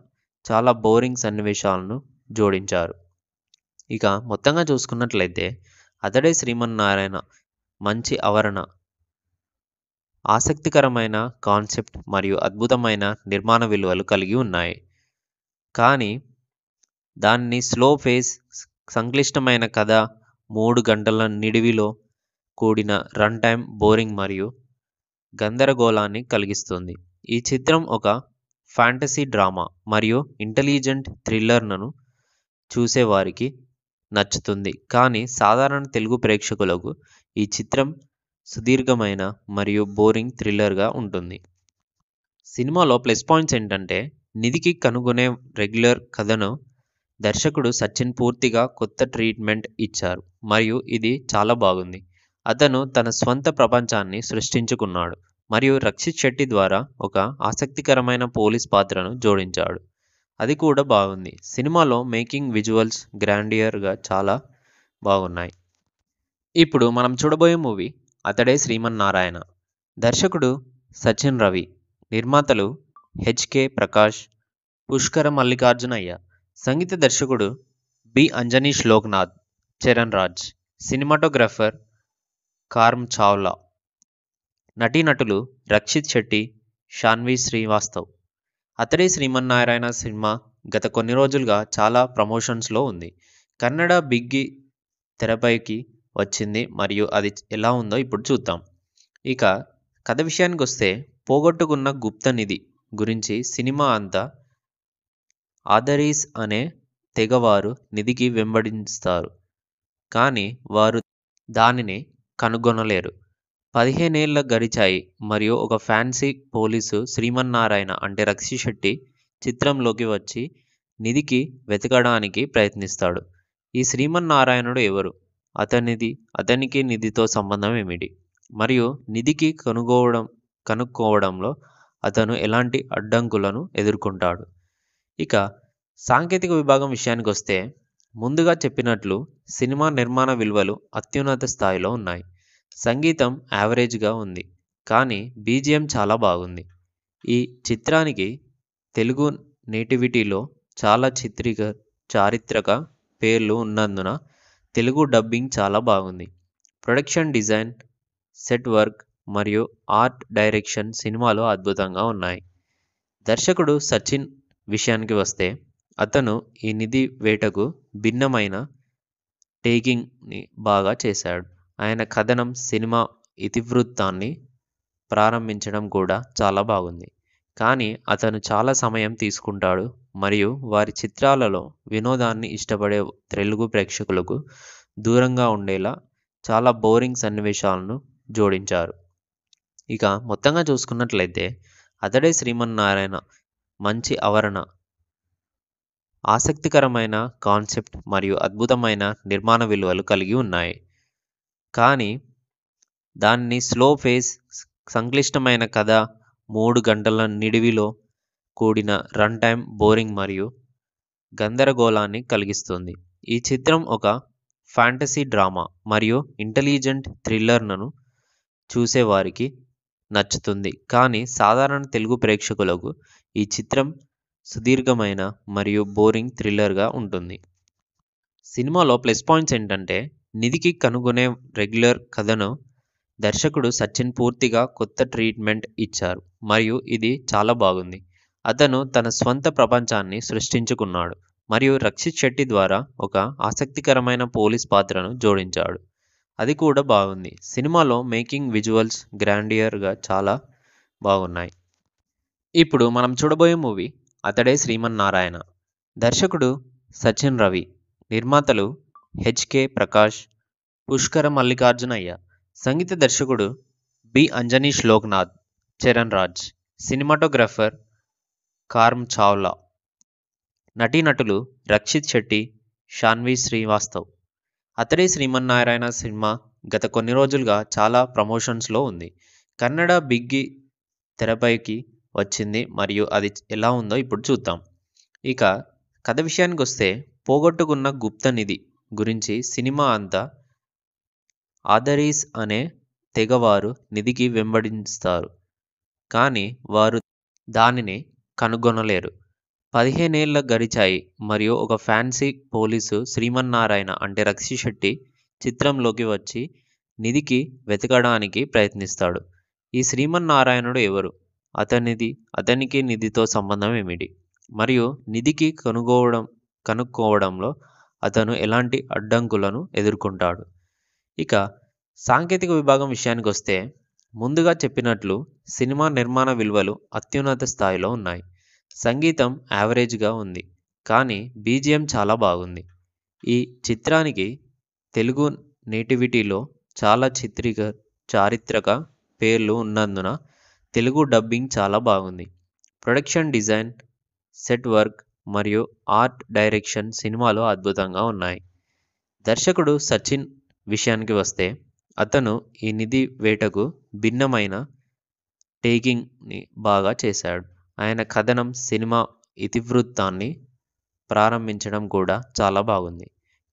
చాలా బోరింగ్ సన్నివేశాలను జోడించారు ఇక మొత్తంగా చూసుకున్నట్లయితే అతడే శ్రీమన్నారాయణ మంచి ఆవరణ ఆసక్తికరమైన కాన్సెప్ట్ మరియు అద్భుతమైన నిర్మాణ విలువలు కలిగి ఉన్నాయి కానీ దాన్ని స్లో ఫేస్ సంక్లిష్టమైన కథ మూడు గంటల నిడివిలో కూడిన రన్ టైమ్ బోరింగ్ మరియు గందరగోళాన్ని కలిగిస్తుంది ఈ చిత్రం ఒక ఫ్యాంటసీ డ్రామా మరియు ఇంటెలిజెంట్ థ్రిల్లర్లను చూసేవారికి నచ్చుతుంది కానీ సాధారణ తెలుగు ప్రేక్షకులకు ఈ చిత్రం సుదీర్ఘమైన మరియు బోరింగ్ థ్రిల్లర్గా ఉంటుంది సినిమాలో ప్లస్ పాయింట్స్ ఏంటంటే నిధికి కనుగొనే రెగ్యులర్ కథను దర్శకుడు సచిన్ పూర్తిగా కొత్త ట్రీట్మెంట్ ఇచ్చారు మరియు ఇది చాలా బాగుంది అతను తన స్వంత ప్రపంచాన్ని సృష్టించుకున్నాడు మరియు రక్షిత్ శెట్టి ద్వారా ఒక ఆసక్తికరమైన పోలీస్ పాత్రను జోడించాడు అది కూడా బాగుంది సినిమాలో మేకింగ్ విజువల్స్ గ్రాండియర్గా చాలా బాగున్నాయి ఇప్పుడు మనం చూడబోయే మూవీ అతడే శ్రీమన్నారాయణ దర్శకుడు సచిన్ రవి నిర్మాతలు హెచ్కే ప్రకాష్ పుష్కర మల్లికార్జునయ్య సంగీత దర్శకుడు బి అంజనీ శ్లోక్నాథ్ చరణ్ రాజ్ సినిమాటోగ్రఫర్ కార్మ్ చావ్లా నటీనటులు రక్షిత్ శెట్టి షాన్వి శ్రీవాస్తవ్ అతడే శ్రీమన్నారాయణ సినిమా గత కొన్ని రోజులుగా చాలా ప్రమోషన్స్లో ఉంది కన్నడ బిగ్గి తెరపైకి వచ్చింది మరియు అది ఎలా ఉందో ఇప్పుడు చూద్దాం ఇక కథ విషయానికి వస్తే పోగొట్టుకున్న గుప్త నిధి గురించి సినిమా అంతా ఆదరీస్ అనే తెగవారు నిధికి వెంబడిస్తారు కానీ వారు దానిని కనుగొనలేరు పదిహేనేళ్ళ గడిచాయి మరియు ఒక ఫ్యాన్సీ పోలీసు శ్రీమన్నారాయణ అంటే రక్షి శెట్టి చిత్రంలోకి వచ్చి నిధికి వెతకడానికి ప్రయత్నిస్తాడు ఈ శ్రీమన్నారాయణుడు ఎవరు అతనిది అతనికి నిధితో సంబంధం ఏమిటి మరియు నిధికి కనుగోవడం కనుక్కోవడంలో అతను ఎలాంటి అడ్డంకులను ఎదుర్కొంటాడు ఇక సాంకేతిక విభాగం విషయానికి వస్తే ముందుగా చెప్పినట్లు సినిమా నిర్మాణ విలువలు అత్యున్నత స్థాయిలో ఉన్నాయి సంగీతం యావరేజ్గా ఉంది కానీ బీజిఎం చాలా బాగుంది ఈ చిత్రానికి తెలుగు నేటివిటీలో చాలా చిత్రిక చారిత్రక పేర్లు ఉన్నందున తెలుగు డబ్బింగ్ చాలా బాగుంది ప్రొడక్షన్ డిజైన్ సెట్ వర్క్ మరియు ఆర్ట్ డైరెక్షన్ సినిమాలు అద్భుతంగా ఉన్నాయి దర్శకుడు సచిన్ విషయానికి వస్తే అతను ఈ నిధి వేటకు భిన్నమైన టేకింగ్ని బాగా చేశాడు ఆయన కథనం సినిమా ఇతివృత్తాన్ని ప్రారంభించడం కూడా చాలా బాగుంది కానీ అతను చాలా సమయం తీసుకుంటాడు మరియు వారి చిత్రాలలో వినోదాన్ని ఇష్టపడే తెలుగు ప్రేక్షకులకు దూరంగా ఉండేలా చాలా బోరింగ్ సన్నివేశాలను జోడించారు ఇక మొత్తంగా చూసుకున్నట్లయితే అతడే శ్రీమన్నారాయణ మంచి ఆవరణ ఆసక్తికరమైన కాన్సెప్ట్ మరియు అద్భుతమైన నిర్మాణ విలువలు కలిగి ఉన్నాయి కానీ దాన్ని స్లో ఫేస్ సంక్లిష్టమైన కథ మూడు గంటల నిడివిలో కూడిన రన్ టైమ్ బోరింగ్ మరియు గందరగోళాన్ని కలిగిస్తుంది ఈ చిత్రం ఒక ఫ్యాంటసీ డ్రామా మరియు ఇంటెలిజెంట్ థ్రిల్లర్లను చూసేవారికి నచ్చుతుంది కానీ సాధారణ తెలుగు ప్రేక్షకులకు ఈ చిత్రం సుదీర్ఘమైన మరియు బోరింగ్ థ్రిల్లర్గా ఉంటుంది సినిమాలో ప్లస్ పాయింట్స్ ఏంటంటే నిధికి కనుగొనే రెగ్యులర్ కథను దర్శకుడు సచిన్ పూర్తిగా కొత్త ట్రీట్మెంట్ ఇచ్చారు మరియు ఇది చాలా బాగుంది అతను తన స్వంత ప్రపంచాన్ని సృష్టించుకున్నాడు మరియు రక్షిత్ శెట్టి ద్వారా ఒక ఆసక్తికరమైన పోలీస్ పాత్రను జోడించాడు అది కూడా బాగుంది సినిమాలో మేకింగ్ విజువల్స్ గ్రాండియర్గా చాలా బాగున్నాయి ఇప్పుడు మనం చూడబోయే మూవీ అతడే శ్రీమన్నారాయణ దర్శకుడు సచిన్ రవి నిర్మాతలు హెచ్కే ప్రకాష్ పుష్కర మల్లికార్జునయ్య సంగీత దర్శకుడు బి అంజనీష్ లోక్నాథ్ చరణ్ రాజ్ సినిమాటోగ్రాఫర్ కార్మ్ చావ్లా నటీనటులు రక్షిత్ శెట్టి షాన్వి శ్రీవాస్తవ్ అతడే శ్రీమన్నారాయణ సినిమా గత కొన్ని రోజులుగా చాలా ప్రమోషన్స్లో ఉంది కన్నడ బిగ్గి తెరపైకి వచ్చింది మరియు అది ఎలా ఉందో ఇప్పుడు చూద్దాం ఇక కథ విషయానికి వస్తే పోగొట్టుకున్న గుప్త నిధి గురించి సినిమా అంతా ఆదరీస్ అనే తెగవారు నిధికి వెంబడిస్తారు కానీ వారు దానిని కనుగొనలేరు పదిహేనేళ్ళ గడిచాయి మరియు ఒక ఫ్యాన్సీ పోలీసు శ్రీమన్నారాయణ అంటే రక్షి శెట్టి చిత్రంలోకి వచ్చి నిధికి వెతకడానికి ప్రయత్నిస్తాడు ఈ శ్రీమన్నారాయణుడు ఎవరు అతనిది అతనికి నిధితో సంబంధం ఏమిటి మరియు నిధికి కనుగోవడం కనుక్కోవడంలో అతను ఎలాంటి అడ్డంకులను ఎదుర్కొంటాడు ఇక సాంకేతిక విభాగం విషయానికి వస్తే ముందుగా చెప్పినట్లు సినిమా నిర్మాణ విలువలు అత్యున్నత స్థాయిలో ఉన్నాయి సంగీతం యావరేజ్గా ఉంది కానీ బీజిఎం చాలా బాగుంది ఈ చిత్రానికి తెలుగు నేటివిటీలో చాలా చిత్రిక చారిత్రక పేర్లు ఉన్నందున తెలుగు డబ్బింగ్ చాలా బాగుంది ప్రొడక్షన్ డిజైన్ సెట్ వర్క్ మరియు ఆర్ట్ డైరెక్షన్ సినిమాలో అద్భుతంగా ఉన్నాయి దర్శకుడు సచిన్ విషయానికి వస్తే అతను ఈ నిధి వేటకు భిన్నమైన టేకింగ్ని బాగా చేశాడు ఆయన కథనం సినిమా ఇతివృత్తాన్ని ప్రారంభించడం కూడా చాలా బాగుంది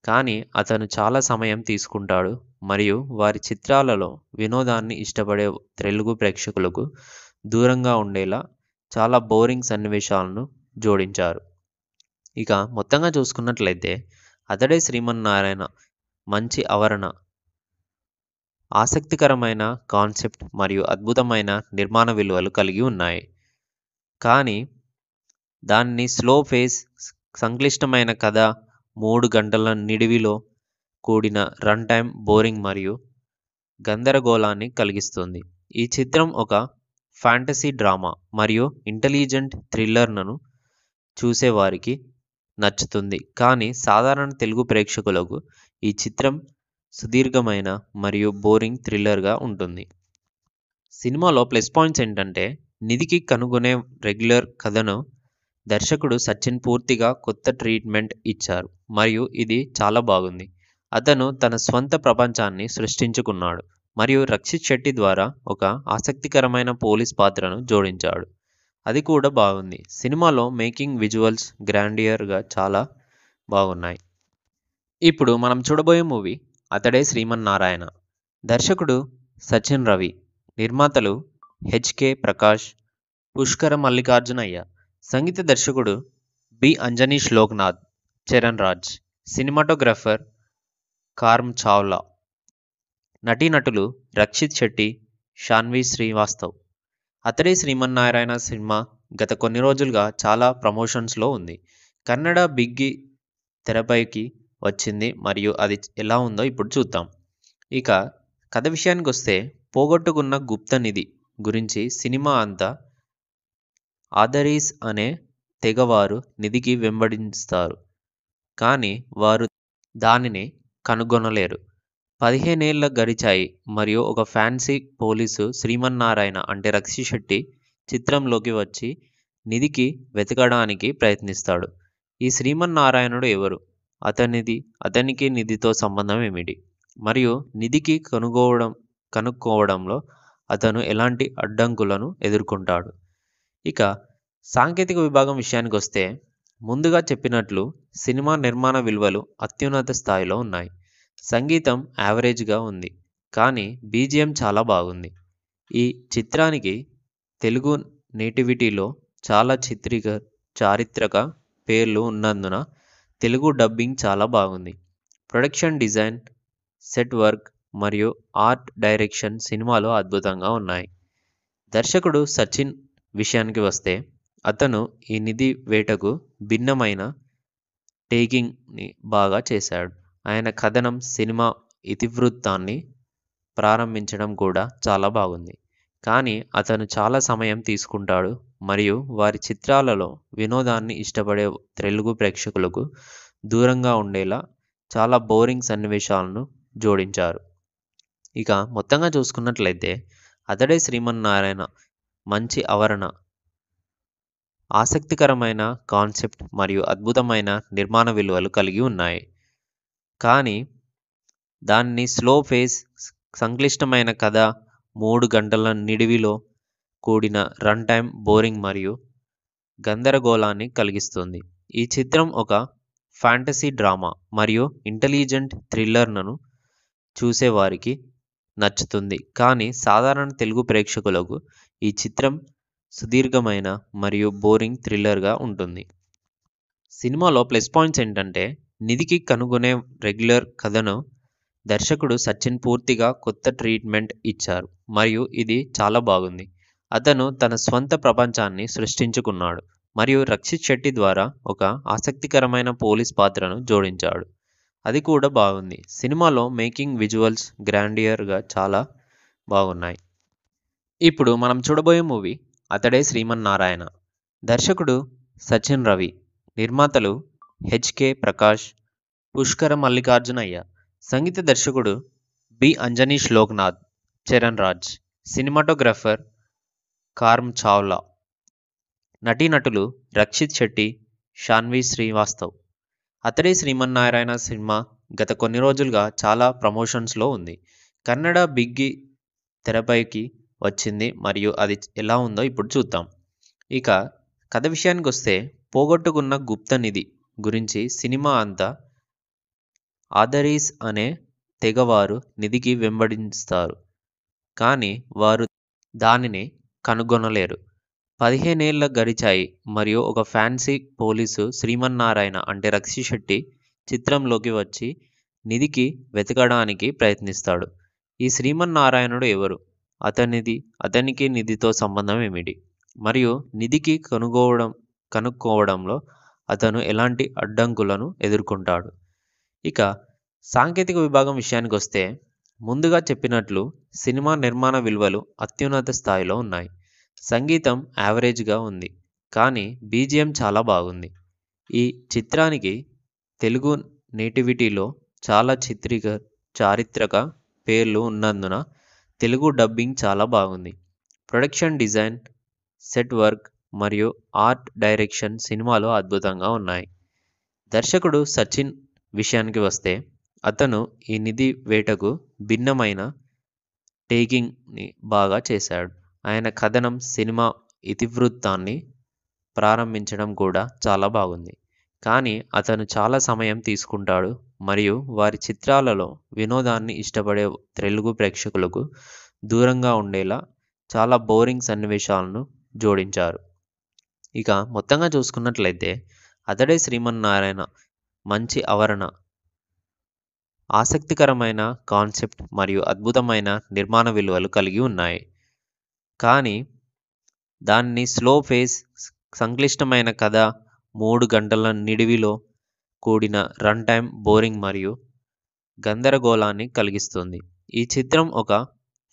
కానీ అతను చాలా సమయం తీసుకుంటాడు మరియు వారి చిత్రాలలో వినోదాన్ని ఇష్టపడే తెలుగు ప్రేక్షకులకు దూరంగా ఉండేలా చాలా బోరింగ్ సన్నివేశాలను జోడించారు ఇక మొత్తంగా చూసుకున్నట్లయితే అతడే శ్రీమన్నారాయణ మంచి ఆవరణ ఆసక్తికరమైన కాన్సెప్ట్ మరియు అద్భుతమైన నిర్మాణ విలువలు కలిగి ఉన్నాయి కానీ దాన్ని స్లో ఫేస్ సంక్లిష్టమైన కథ మూడు గంటల నిడివిలో కూడిన రన్ టైం బోరింగ్ మరియు గందరగోళాన్ని కలిగిస్తుంది ఈ చిత్రం ఒక ఫ్యాంటసీ డ్రామా మరియు ఇంటెలిజెంట్ థ్రిల్లర్లను చూసేవారికి నచ్చుతుంది కానీ సాధారణ తెలుగు ప్రేక్షకులకు ఈ చిత్రం సుదీర్ఘమైన మరియు బోరింగ్ థ్రిల్లర్గా ఉంటుంది సినిమాలో ప్లస్ పాయింట్స్ ఏంటంటే నిధికి కనుగొనే రెగ్యులర్ కథను దర్శకుడు సచిన్ పూర్తిగా కొత్త ట్రీట్మెంట్ ఇచ్చారు మరియు ఇది చాలా బాగుంది అతను తన స్వంత ప్రపంచాన్ని సృష్టించుకున్నాడు మరియు రక్షిత్ శెట్టి ద్వారా ఒక ఆసక్తికరమైన పోలీస్ పాత్రను జోడించాడు అది కూడా బాగుంది సినిమాలో మేకింగ్ విజువల్స్ గ్రాండియర్గా చాలా బాగున్నాయి ఇప్పుడు మనం చూడబోయే మూవీ అతడే శ్రీమన్నారాయణ దర్శకుడు సచిన్ రవి నిర్మాతలు హెచ్కే ప్రకాష్ పుష్కర మల్లికార్జునయ్య సంగీత దర్శకుడు బి అంజనీష్ లోక్నాథ్ చరణ్ రాజ్ సినిమాటోగ్రాఫర్ కార్మ్ చావ్లా నటీనటులు రక్షిత్ శెట్టి షాన్వి శ్రీవాస్తవ్ అతడే శ్రీమన్నారాయణ సినిమా గత కొన్ని రోజులుగా చాలా ప్రమోషన్స్లో ఉంది కన్నడ బిగ్గి తెరపైకి వచ్చింది మరియు అది ఎలా ఉందో ఇప్పుడు చూద్దాం ఇక కథ విషయానికి వస్తే పోగొట్టుకున్న గుప్త నిధి గురించి సినిమా అంతా ఆదరీస్ అనే తెగవారు నిధికి వెంబడిస్తారు కానీ వారు దానిని కనుగొనలేరు పదిహేనేళ్ళ గడిచాయి మరియు ఒక ఫ్యాన్సీ పోలీసు శ్రీమన్నారాయణ అంటే రక్షి శెట్టి చిత్రంలోకి వచ్చి నిధికి వెతకడానికి ప్రయత్నిస్తాడు ఈ శ్రీమన్నారాయణుడు ఎవరు అతనిది అతనికి నిధితో సంబంధం ఏమిటి మరియు నిధికి కనుగోవడం కనుక్కోవడంలో అతను ఎలాంటి అడ్డంకులను ఎదుర్కొంటాడు ఇక సాంకేతిక విభాగం విషయానికి వస్తే ముందుగా చెప్పినట్లు సినిమా నిర్మాణ విలువలు అత్యున్నత స్థాయిలో ఉన్నాయి సంగీతం యావరేజ్గా ఉంది కానీ బీజిఎం చాలా బాగుంది ఈ చిత్రానికి తెలుగు నేటివిటీలో చాలా చిత్రిక చారిత్రక పేర్లు ఉన్నందున తెలుగు డబ్బింగ్ చాలా బాగుంది ప్రొడక్షన్ డిజైన్ సెట్ వర్క్ మరియు ఆర్ట్ డైరెక్షన్ సినిమాలో అద్భుతంగా ఉన్నాయి దర్శకుడు సచిన్ విషయానికి వస్తే అతను ఈ నిధి వేటకు భిన్నమైన టేకింగ్ని బాగా చేశాడు ఆయన కథనం సినిమా ఇతివృత్తాన్ని ప్రారంభించడం కూడా చాలా బాగుంది కానీ అతను చాలా సమయం తీసుకుంటాడు మరియు వారి చిత్రాలలో వినోదాన్ని ఇష్టపడే తెలుగు ప్రేక్షకులకు దూరంగా ఉండేలా చాలా బోరింగ్ సన్నివేశాలను జోడించారు ఇక మొత్తంగా చూసుకున్నట్లయితే అతడే శ్రీమన్నారాయణ మంచి ఆవరణ ఆసక్తికరమైన కాన్సెప్ట్ మరియు అద్భుతమైన నిర్మాణ విలువలు కలిగి ఉన్నాయి కానీ దాన్ని స్లో ఫేస్ సంక్లిష్టమైన కథ మూడు గంటల నిడివిలో కూడిన రన్ టైమ్ బోరింగ్ మరియు గందరగోళాన్ని కలిగిస్తుంది ఈ చిత్రం ఒక ఫ్యాంటసీ డ్రామా మరియు ఇంటెలిజెంట్ థ్రిల్లర్లను చూసేవారికి నచ్చుతుంది కానీ సాధారణ తెలుగు ప్రేక్షకులకు ఈ చిత్రం సుదీర్ఘమైన మరియు బోరింగ్ థ్రిల్లర్గా ఉంటుంది సినిమాలో ప్లస్ పాయింట్స్ ఏంటంటే నిధికి కనుగొనే రెగ్యులర్ కథను దర్శకుడు సచిన్ పూర్తిగా కొత్త ట్రీట్మెంట్ ఇచ్చారు మరియు ఇది చాలా బాగుంది అతను తన స్వంత ప్రపంచాన్ని సృష్టించుకున్నాడు మరియు రక్షిత్ శెట్టి ద్వారా ఒక ఆసక్తికరమైన పోలీస్ పాత్రను జోడించాడు అది కూడా బాగుంది సినిమాలో మేకింగ్ విజువల్స్ గ్రాండియర్గా చాలా బాగున్నాయి ఇప్పుడు మనం చూడబోయే మూవీ అతడే శ్రీమన్నారాయణ దర్శకుడు సచిన్ రవి నిర్మాతలు హెచ్కే ప్రకాష్ పుష్కర మల్లికార్జునయ్య సంగీత దర్శకుడు బి అంజనీష్ లోక్నాథ్ చరణ్ రాజ్ సినిమాటోగ్రాఫర్ కార్మ్ చావ్లా నటీనటులు రక్షిత్ శెట్టి షాన్వి శ్రీవాస్తవ్ అతడే శ్రీమన్నారాయణ సినిమా గత కొన్ని రోజులుగా చాలా ప్రమోషన్స్లో ఉంది కన్నడ బిగ్గి తెరపైకి వచ్చింది మరియు అది ఎలా ఉందో ఇప్పుడు చూద్దాం ఇక కథ విషయానికి వస్తే పోగొట్టుకున్న గుప్త నిధి గురించి సినిమా అంతా ఆదరీస్ అనే తెగవారు నిధికి వెంబడిస్తారు కానీ వారు దానిని కనుగొనలేరు పదిహేనేళ్ళ గడిచాయి మరియు ఒక ఫ్యాన్సీ పోలీసు శ్రీమన్నారాయణ అంటే రక్షి శెట్టి చిత్రంలోకి వచ్చి నిధికి వెతకడానికి ప్రయత్నిస్తాడు ఈ శ్రీమన్నారాయణుడు ఎవరు అతనిది అతనికి నిధితో సంబంధం ఏమిటి మరియు నిధికి కనుగోవడం కనుక్కోవడంలో అతను ఎలాంటి అడ్డంకులను ఎదుర్కొంటాడు ఇక సాంకేతిక విభాగం విషయానికి వస్తే ముందుగా చెప్పినట్లు సినిమా నిర్మాణ విలువలు అత్యున్నత స్థాయిలో ఉన్నాయి సంగీతం యావరేజ్గా ఉంది కానీ బీజిఎం చాలా బాగుంది ఈ చిత్రానికి తెలుగు నేటివిటీలో చాలా చిత్రిక చారిత్రక పేర్లు ఉన్నందున తెలుగు డబ్బింగ్ చాలా బాగుంది ప్రొడక్షన్ డిజైన్ సెట్ వర్క్ మరియు ఆర్ట్ డైరెక్షన్ సినిమాలో అద్భుతంగా ఉన్నాయి దర్శకుడు సచిన్ విషయానికి వస్తే అతను ఈ నిధి వేటకు భిన్నమైన టేకింగ్ని బాగా చేశాడు ఆయన కథనం సినిమా ఇతివృత్తాన్ని ప్రారంభించడం కూడా చాలా బాగుంది కానీ అతను చాలా సమయం తీసుకుంటాడు మరియు వారి చిత్రాలలో వినోదాన్ని ఇష్టపడే తెలుగు ప్రేక్షకులకు దూరంగా ఉండేలా చాలా బోరింగ్ సన్నివేశాలను జోడించారు ఇక మొత్తంగా చూసుకున్నట్లయితే అతడే శ్రీమన్నారాయణ మంచి ఆవరణ ఆసక్తికరమైన కాన్సెప్ట్ మరియు అద్భుతమైన నిర్మాణ విలువలు కలిగి ఉన్నాయి కానీ దాన్ని స్లో ఫేస్ సంక్లిష్టమైన కథ మూడు గంటల నిడివిలో కూడిన రన్ టైం బోరింగ్ మరియు గందరగోళాన్ని కలిగిస్తుంది ఈ చిత్రం ఒక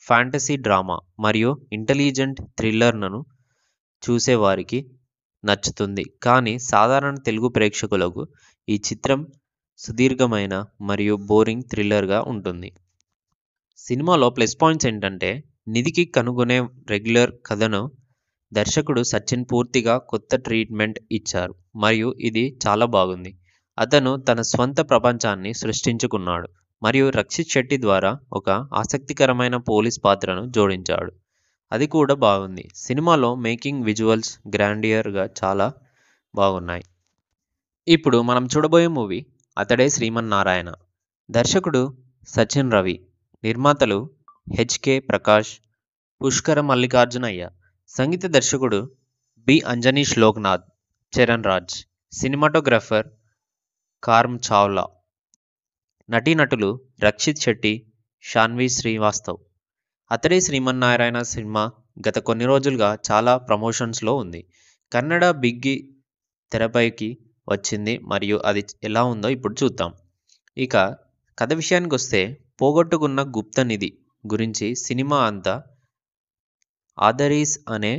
ఫ్యాంటసీ డ్రామా మరియు ఇంటెలిజెంట్ థ్రిల్లర్లను చూసేవారికి నచ్చుతుంది కానీ సాధారణ తెలుగు ప్రేక్షకులకు ఈ చిత్రం సుదీర్ఘమైన మరియు బోరింగ్ థ్రిల్లర్గా ఉంటుంది సినిమాలో ప్లస్ పాయింట్స్ ఏంటంటే నిధికి కనుగొనే రెగ్యులర్ కథను దర్శకుడు సచిన్ పూర్తిగా కొత్త ట్రీట్మెంట్ ఇచ్చారు మరియు ఇది చాలా బాగుంది అతను తన స్వంత ప్రపంచాన్ని సృష్టించుకున్నాడు మరియు రక్షిత్ శెట్టి ద్వారా ఒక ఆసక్తికరమైన పోలీస్ పాత్రను జోడించాడు అది కూడా బాగుంది సినిమాలో మేకింగ్ విజువల్స్ గ్రాండియర్గా చాలా బాగున్నాయి ఇప్పుడు మనం చూడబోయే మూవీ అతడే శ్రీమన్నారాయణ దర్శకుడు సచిన్ రవి నిర్మాతలు హెచ్కే ప్రకాష్ పుష్కర మల్లికార్జునయ్య సంగీత దర్శకుడు బి అంజనీష్ లోక్నాథ్ చరణ్ రాజ్ సినిమాటోగ్రాఫర్ కార్మ్ చావ్లా నటీనటులు రక్షిత్ శెట్టి షాన్వి శ్రీవాస్తవ్ అతడే శ్రీమన్నారాయణ సినిమా గత కొన్ని రోజులుగా చాలా ప్రమోషన్స్లో ఉంది కన్నడ బిగ్గి తెరపైకి వచ్చింది మరియు అది ఎలా ఉందో ఇప్పుడు చూద్దాం ఇక కథ విషయానికి వస్తే పోగొట్టుకున్న గుప్త నిధి గురించి సినిమా అంతా ఆదరీస్ అనే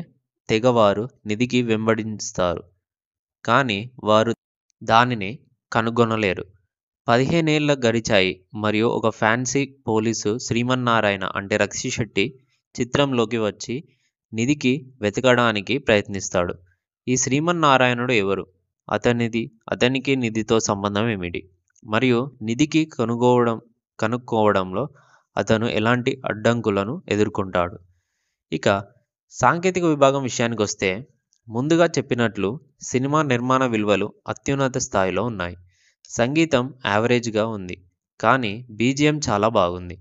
తెగవారు నిధికి వెంబడిస్తారు కానీ వారు దానిని కనుగొనలేరు పదిహేనేళ్ళ గడిచాయి మరియు ఒక ఫ్యాన్సీ పోలీసు శ్రీమన్నారాయణ అంటే రక్షి శెట్టి చిత్రంలోకి వచ్చి నిధికి వెతకడానికి ప్రయత్నిస్తాడు ఈ శ్రీమన్నారాయణుడు ఎవరు అతనిది అతనికి నిధితో సంబంధం ఏమిటి మరియు నిధికి కనుగోవడం కనుక్కోవడంలో అతను ఎలాంటి అడ్డంకులను ఎదుర్కొంటాడు ఇక సాంకేతిక విభాగం విషయానికి వస్తే ముందుగా చెప్పినట్లు సినిమా నిర్మాణ విలువలు అత్యున్నత స్థాయిలో ఉన్నాయి సంగీతం యావరేజ్గా ఉంది కానీ బీజిఎం చాలా బాగుంది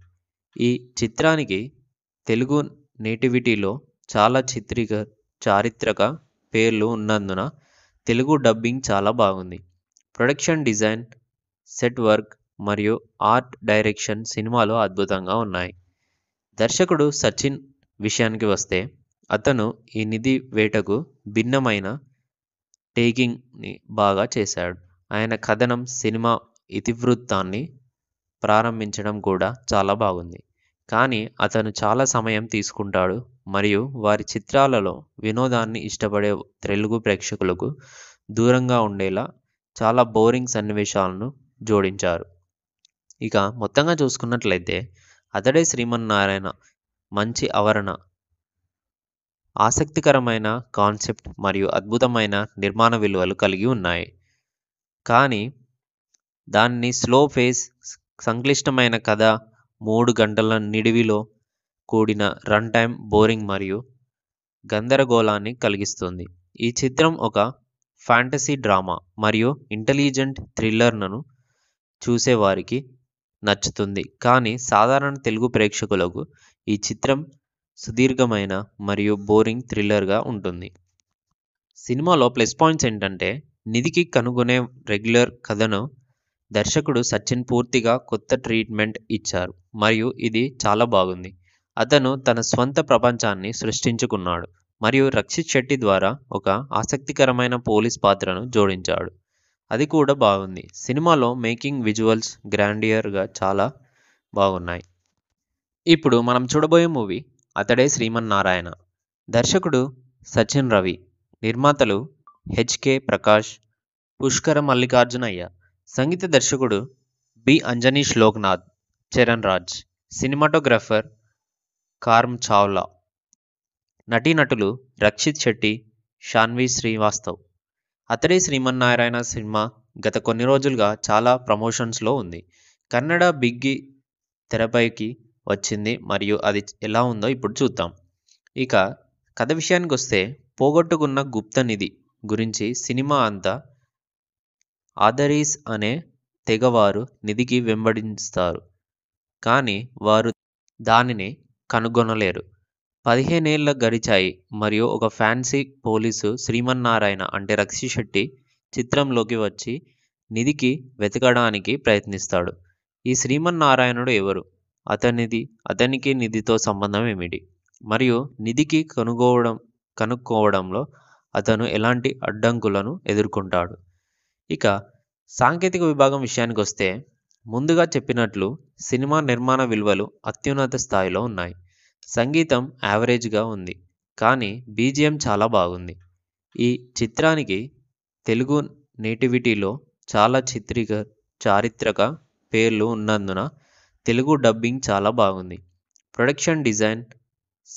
ఈ చిత్రానికి తెలుగు నేటివిటీలో చాలా చిత్రిక చారిత్రక పేర్లు ఉన్నందున తెలుగు డబ్బింగ్ చాలా బాగుంది ప్రొడక్షన్ డిజైన్ సెట్ వర్క్ మరియు ఆర్ట్ డైరెక్షన్ సినిమాలో అద్భుతంగా ఉన్నాయి దర్శకుడు సచిన్ విషయానికి వస్తే అతను ఈ నిధి వేటకు భిన్నమైన టేకింగ్ని బాగా చేశాడు ఆయన కథనం సినిమా ఇతివృత్తాన్ని ప్రారంభించడం కూడా చాలా బాగుంది కానీ అతను చాలా సమయం తీసుకుంటాడు మరియు వారి చిత్రాలలో వినోదాన్ని ఇష్టపడే తెలుగు ప్రేక్షకులకు దూరంగా ఉండేలా చాలా బోరింగ్ సన్నివేశాలను జోడించారు ఇక మొత్తంగా చూసుకున్నట్లయితే అతడే శ్రీమన్నారాయణ మంచి ఆవరణ ఆసక్తికరమైన కాన్సెప్ట్ మరియు అద్భుతమైన నిర్మాణ విలువలు కలిగి ఉన్నాయి కానీ దాన్ని స్లో ఫేస్ సంక్లిష్టమైన కథ మూడు గంటల నిడివిలో కూడిన రన్ టైం బోరింగ్ మరియు గందరగోళాన్ని కలిగిస్తుంది ఈ చిత్రం ఒక ఫ్యాంటసీ డ్రామా మరియు ఇంటెలిజెంట్ థ్రిల్లర్ను చూసేవారికి నచ్చుతుంది కానీ సాధారణ తెలుగు ప్రేక్షకులకు ఈ చిత్రం సుదీర్ఘమైన మరియు బోరింగ్ థ్రిల్లర్గా ఉంటుంది సినిమాలో ప్లస్ పాయింట్స్ ఏంటంటే నిధికి కనుగొనే రెగ్యులర్ కథను దర్శకుడు సచిన్ పూర్తిగా కొత్త ట్రీట్మెంట్ ఇచ్చారు మరియు ఇది చాలా బాగుంది అతను తన స్వంత ప్రపంచాన్ని సృష్టించుకున్నాడు మరియు రక్షిత్ శెట్టి ద్వారా ఒక ఆసక్తికరమైన పోలీస్ పాత్రను జోడించాడు అది కూడా బాగుంది సినిమాలో మేకింగ్ విజువల్స్ గ్రాండియర్గా చాలా బాగున్నాయి ఇప్పుడు మనం చూడబోయే మూవీ అతడే శ్రీమన్నారాయణ దర్శకుడు సచిన్ రవి నిర్మాతలు హెచ్కే ప్రకాష్ పుష్కర మల్లికార్జునయ్య సంగీత దర్శకుడు బి అంజనీష్ లోక్నాథ్ చరణ్ రాజ్ సినిమాటోగ్రాఫర్ కార్మ్ చావ్లా నటీనటులు రక్షిత్ శెట్టి షాన్వి శ్రీవాస్తవ్ అతడే శ్రీమన్నారాయణ సినిమా గత కొన్ని రోజులుగా చాలా ప్రమోషన్స్లో ఉంది కన్నడ బిగ్గి తెరపైకి వచ్చింది మరియు అది ఎలా ఉందో ఇప్పుడు చూద్దాం ఇక కథ విషయానికి వస్తే పోగొట్టుకున్న గుప్త నిధి గురించి సినిమా అంతా ఆదరీస్ అనే తెగవారు నిధికి వెంబడిస్తారు కానీ వారు దానిని కనుగొనలేరు పదిహేనేళ్ల గడిచాయి మరియు ఒక ఫ్యాన్సీ పోలీసు శ్రీమన్నారాయణ అంటే రక్షి శెట్టి చిత్రంలోకి వచ్చి నిధికి వెతకడానికి ప్రయత్నిస్తాడు ఈ శ్రీమన్నారాయణుడు ఎవరు అతనిది అతనికి నిధితో సంబంధం ఏమిటి మరియు నిధికి కనుగోవడం కనుక్కోవడంలో అతను ఎలాంటి అడ్డంకులను ఎదుర్కొంటాడు ఇక సాంకేతిక విభాగం విషయానికి వస్తే ముందుగా చెప్పినట్లు సినిమా నిర్మాణ విలువలు అత్యున్నత స్థాయిలో ఉన్నాయి సంగీతం యావరేజ్గా ఉంది కానీ బీజిఎం చాలా బాగుంది ఈ చిత్రానికి తెలుగు నేటివిటీలో చాలా చిత్రిక చారిత్రక పేర్లు ఉన్నందున తెలుగు డబ్బింగ్ చాలా బాగుంది ప్రొడక్షన్ డిజైన్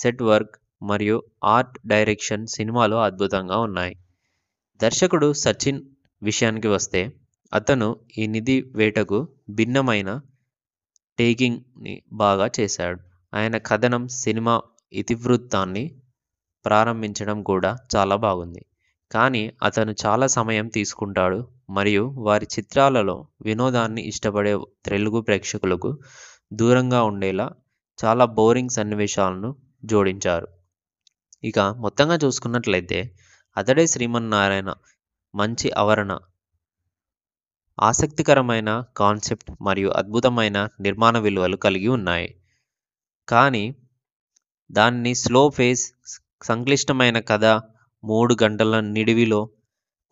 సెట్ వర్క్ మరియు ఆర్ట్ డైరెక్షన్ సినిమాలు అద్భుతంగా ఉన్నాయి దర్శకుడు సచిన్ విషయానికి వస్తే అతను ఈ నిధి వేటకు భిన్నమైన టేకింగ్ని బాగా చేశాడు ఆయన కథనం సినిమా ఇతివృత్తాన్ని ప్రారంభించడం కూడా చాలా బాగుంది కానీ అతను చాలా సమయం తీసుకుంటాడు మరియు వారి చిత్రాలలో వినోదాన్ని ఇష్టపడే తెలుగు ప్రేక్షకులకు దూరంగా ఉండేలా చాలా బోరింగ్ సన్నివేశాలను జోడించారు ఇక మొత్తంగా చూసుకున్నట్లయితే అతడే శ్రీమన్నారాయణ మంచి ఆవరణ ఆసక్తికరమైన కాన్సెప్ట్ మరియు అద్భుతమైన నిర్మాణ విలువలు కలిగి ఉన్నాయి కానీ దాన్ని స్లో ఫేస్ సంక్లిష్టమైన కథ మూడు గంటల నిడివిలో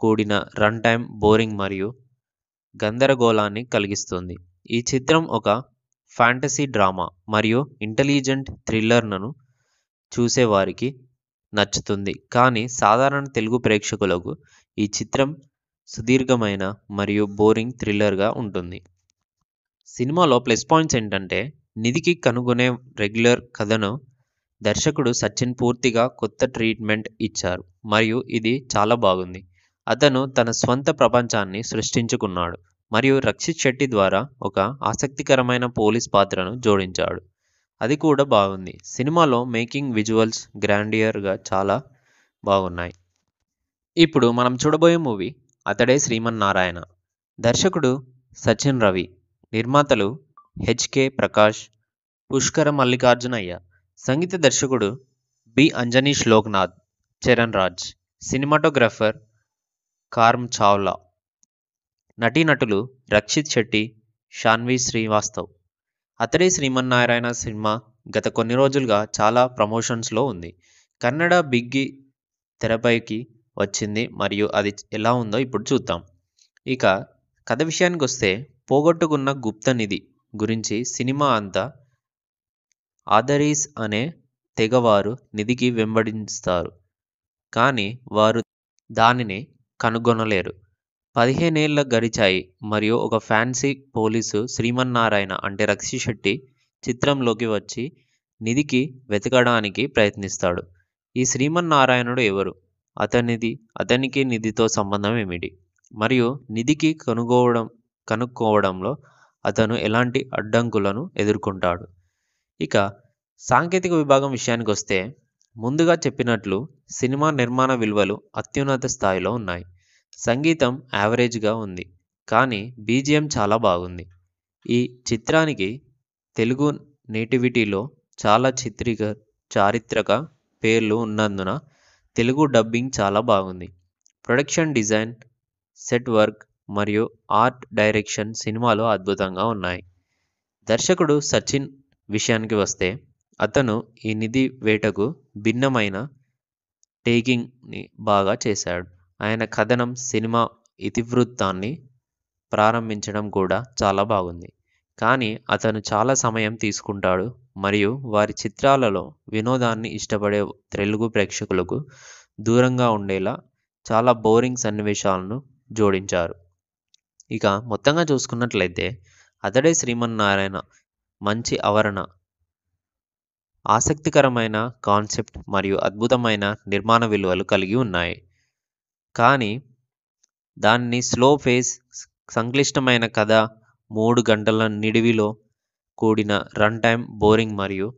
కూడిన రన్ టైం బోరింగ్ మరియు గందరగోళాన్ని కలిగిస్తుంది ఈ చిత్రం ఒక ఫ్యాంటసీ డ్రామా మరియు ఇంటెలిజెంట్ థ్రిల్లర్ను చూసేవారికి నచ్చుతుంది కానీ సాధారణ తెలుగు ప్రేక్షకులకు ఈ చిత్రం సుదీర్ఘమైన మరియు బోరింగ్ థ్రిల్లర్గా ఉంటుంది సినిమాలో ప్లస్ పాయింట్స్ ఏంటంటే నిధికి కనుగొనే రెగ్యులర్ కథను దర్శకుడు సచిన్ పూర్తిగా కొత్త ట్రీట్మెంట్ ఇచ్చారు మరియు ఇది చాలా బాగుంది అతను తన స్వంత ప్రపంచాన్ని సృష్టించుకున్నాడు మరియు రక్షిత్ శెట్టి ద్వారా ఒక ఆసక్తికరమైన పోలీస్ పాత్రను జోడించాడు అది కూడా బాగుంది సినిమాలో మేకింగ్ విజువల్స్ గ్రాండియర్గా చాలా బాగున్నాయి ఇప్పుడు మనం చూడబోయే మూవీ అతడే శ్రీమన్నారాయణ దర్శకుడు సచిన్ రవి నిర్మాతలు హెచ్కే ప్రకాష్ పుష్కర మల్లికార్జునయ్య సంగీత దర్శకుడు బి అంజనీష్ లోక్నాథ్ చరణ్ రాజ్ సినిమాటోగ్రాఫర్ కార్మ్ చావ్లా నటీనటులు రక్షిత్ శెట్టి షాన్వి శ్రీవాస్తవ్ అతడే శ్రీమన్నారాయణ సినిమా గత కొన్ని రోజులుగా చాలా ప్రమోషన్స్లో ఉంది కన్నడ బిగ్గి తెరపైకి వచ్చింది మరియు అది ఎలా ఉందో ఇప్పుడు చూద్దాం ఇక కథ విషయానికి వస్తే పోగొట్టుకున్న గుప్త నిధి గురించి సినిమా అంతా ఆదరీస్ అనే తెగవారు నిధికి వెంబడిస్తారు కానీ వారు దానిని కనుగొనలేరు ఏళ్ళ గడిచాయి మరియు ఒక ఫ్యాన్సీ పోలీసు శ్రీమన్నారాయణ అంటే రక్షి శెట్టి చిత్రంలోకి వచ్చి నిధికి వెతకడానికి ప్రయత్నిస్తాడు ఈ శ్రీమన్నారాయణుడు ఎవరు అతనిది అతనికి నిధితో సంబంధం ఏమిటి మరియు నిధికి కనుగోవడం కనుక్కోవడంలో అతను ఎలాంటి అడ్డంకులను ఎదుర్కొంటాడు ఇక సాంకేతిక విభాగం విషయానికి వస్తే ముందుగా చెప్పినట్లు సినిమా నిర్మాణ విలువలు అత్యున్నత స్థాయిలో ఉన్నాయి సంగీతం యావరేజ్గా ఉంది కానీ బీజిఎం చాలా బాగుంది ఈ చిత్రానికి తెలుగు నేటివిటీలో చాలా చిత్రిక చారిత్రక పేర్లు ఉన్నందున తెలుగు డబ్బింగ్ చాలా బాగుంది ప్రొడక్షన్ డిజైన్ సెట్ వర్క్ మరియు ఆర్ట్ డైరెక్షన్ సినిమాలో అద్భుతంగా ఉన్నాయి దర్శకుడు సచిన్ విషయానికి వస్తే అతను ఈ నిధి వేటకు భిన్నమైన టేకింగ్ని బాగా చేశాడు ఆయన కథనం సినిమా ఇతివృత్తాన్ని ప్రారంభించడం కూడా చాలా బాగుంది కానీ అతను చాలా సమయం తీసుకుంటాడు మరియు వారి చిత్రాలలో వినోదాన్ని ఇష్టపడే తెలుగు ప్రేక్షకులకు దూరంగా ఉండేలా చాలా బోరింగ్ సన్నివేశాలను జోడించారు ఇక మొత్తంగా చూసుకున్నట్లయితే అతడే శ్రీమన్నారాయణ మంచి ఆవరణ ఆసక్తికరమైన కాన్సెప్ట్ మరియు అద్భుతమైన నిర్మాణ విలువలు కలిగి ఉన్నాయి కానీ దాన్ని స్లో ఫేస్ సంక్లిష్టమైన కథ మూడు గంటల నిడివిలో కూడిన రన్ టైం బోరింగ్ మరియు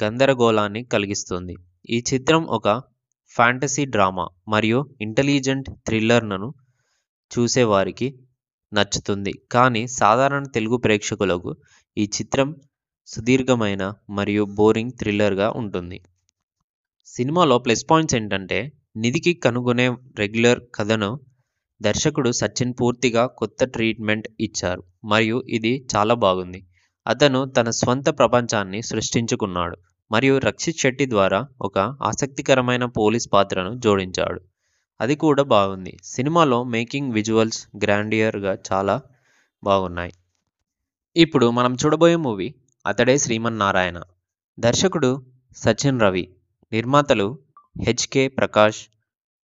గందరగోళాన్ని కలిగిస్తుంది ఈ చిత్రం ఒక ఫ్యాంటసీ డ్రామా మరియు ఇంటెలిజెంట్ థ్రిల్లర్లను చూసేవారికి నచ్చుతుంది కానీ సాధారణ తెలుగు ప్రేక్షకులకు ఈ చిత్రం సుదీర్ఘమైన మరియు బోరింగ్ థ్రిల్లర్గా ఉంటుంది సినిమాలో ప్లస్ పాయింట్స్ ఏంటంటే నిధికి కనుగొనే రెగ్యులర్ కథను దర్శకుడు సచిన్ పూర్తిగా కొత్త ట్రీట్మెంట్ ఇచ్చారు మరియు ఇది చాలా బాగుంది అతను తన స్వంత ప్రపంచాన్ని సృష్టించుకున్నాడు మరియు రక్షిత్ శెట్టి ద్వారా ఒక ఆసక్తికరమైన పోలీస్ పాత్రను జోడించాడు అది కూడా బాగుంది సినిమాలో మేకింగ్ విజువల్స్ గ్రాండియర్గా చాలా బాగున్నాయి ఇప్పుడు మనం చూడబోయే మూవీ అతడే శ్రీమన్నారాయణ దర్శకుడు సచిన్ రవి నిర్మాతలు హెచ్కే ప్రకాష్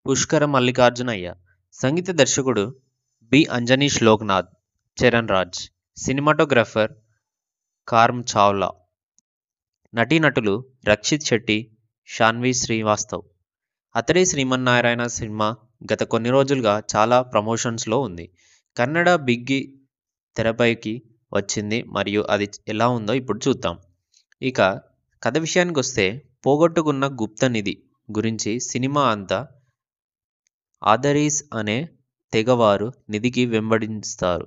పుష్కర మల్లికార్జునయ్య సంగీత దర్శకుడు బి అంజనీష్ లోక్నాథ్ చరణ్ రాజ్ సినిమాటోగ్రాఫర్ కార్మ్ చావ్లా నటీనటులు రక్షిత్ శెట్టి షాన్వి శ్రీవాస్తవ్ అతడే శ్రీమన్నారాయణ సినిమా గత కొన్ని రోజులుగా చాలా ప్రమోషన్స్లో ఉంది కన్నడ బిగ్గి తెరపైకి వచ్చింది మరియు అది ఎలా ఉందో ఇప్పుడు చూద్దాం ఇక కథ విషయానికి వస్తే పోగొట్టుకున్న గుప్త నిధి గురించి సినిమా అంతా ఆదరీస్ అనే తెగవారు నిధికి వెంబడిస్తారు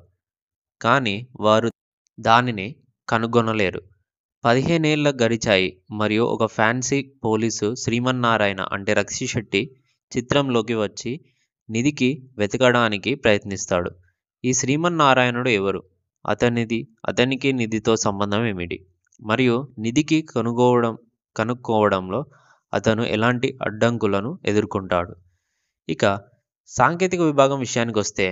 కానీ వారు దానిని కనుగొనలేరు పదిహేనేళ్ళ గడిచాయి మరియు ఒక ఫ్యాన్సీ పోలీసు శ్రీమన్నారాయణ అంటే రక్షి శెట్టి చిత్రంలోకి వచ్చి నిధికి వెతకడానికి ప్రయత్నిస్తాడు ఈ శ్రీమన్నారాయణుడు ఎవరు అతనిది అతనికి నిధితో సంబంధం ఏమిటి మరియు నిధికి కనుగోవడం కనుక్కోవడంలో అతను ఎలాంటి అడ్డంకులను ఎదుర్కొంటాడు ఇక సాంకేతిక విభాగం విషయానికి వస్తే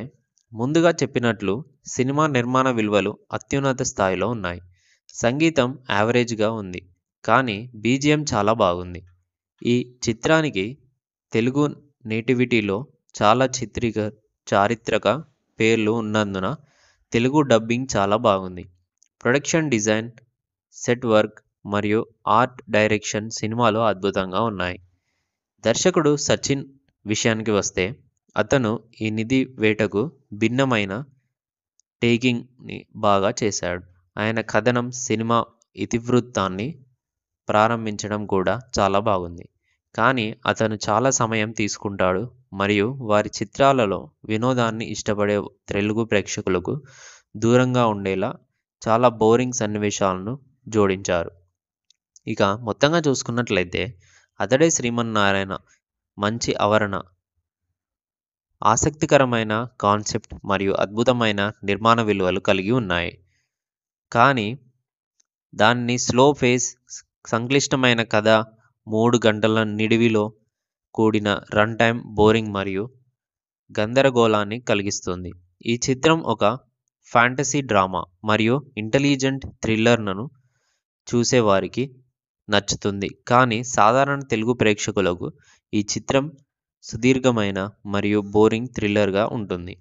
ముందుగా చెప్పినట్లు సినిమా నిర్మాణ విలువలు అత్యున్నత స్థాయిలో ఉన్నాయి సంగీతం యావరేజ్గా ఉంది కానీ బీజిఎం చాలా బాగుంది ఈ చిత్రానికి తెలుగు నేటివిటీలో చాలా చిత్రిక చారిత్రక పేర్లు ఉన్నందున తెలుగు డబ్బింగ్ చాలా బాగుంది ప్రొడక్షన్ డిజైన్ సెట్ వర్క్ మరియు ఆర్ట్ డైరెక్షన్ సినిమాలు అద్భుతంగా ఉన్నాయి దర్శకుడు సచిన్ విషయానికి వస్తే అతను ఈ నిధి వేటకు భిన్నమైన టేకింగ్ని బాగా చేశాడు ఆయన కథనం సినిమా ఇతివృత్తాన్ని ప్రారంభించడం కూడా చాలా బాగుంది కానీ అతను చాలా సమయం తీసుకుంటాడు మరియు వారి చిత్రాలలో వినోదాన్ని ఇష్టపడే తెలుగు ప్రేక్షకులకు దూరంగా ఉండేలా చాలా బోరింగ్ సన్నివేశాలను జోడించారు ఇక మొత్తంగా చూసుకున్నట్లయితే అతడే శ్రీమన్నారాయణ మంచి ఆవరణ ఆసక్తికరమైన కాన్సెప్ట్ మరియు అద్భుతమైన నిర్మాణ విలువలు కలిగి ఉన్నాయి కానీ దాన్ని స్లో ఫేస్ సంక్లిష్టమైన కథ మూడు గంటల నిడివిలో కూడిన రన్ టైం బోరింగ్ మరియు గందరగోళాన్ని కలిగిస్తుంది ఈ చిత్రం ఒక ఫ్యాంటసీ డ్రామా మరియు ఇంటెలిజెంట్ థ్రిల్లర్లను చూసేవారికి నచ్చుతుంది కానీ సాధారణ తెలుగు ప్రేక్షకులకు ఈ చిత్రం సుదీర్ఘమైన మరియు బోరింగ్ థ్రిల్లర్గా ఉంటుంది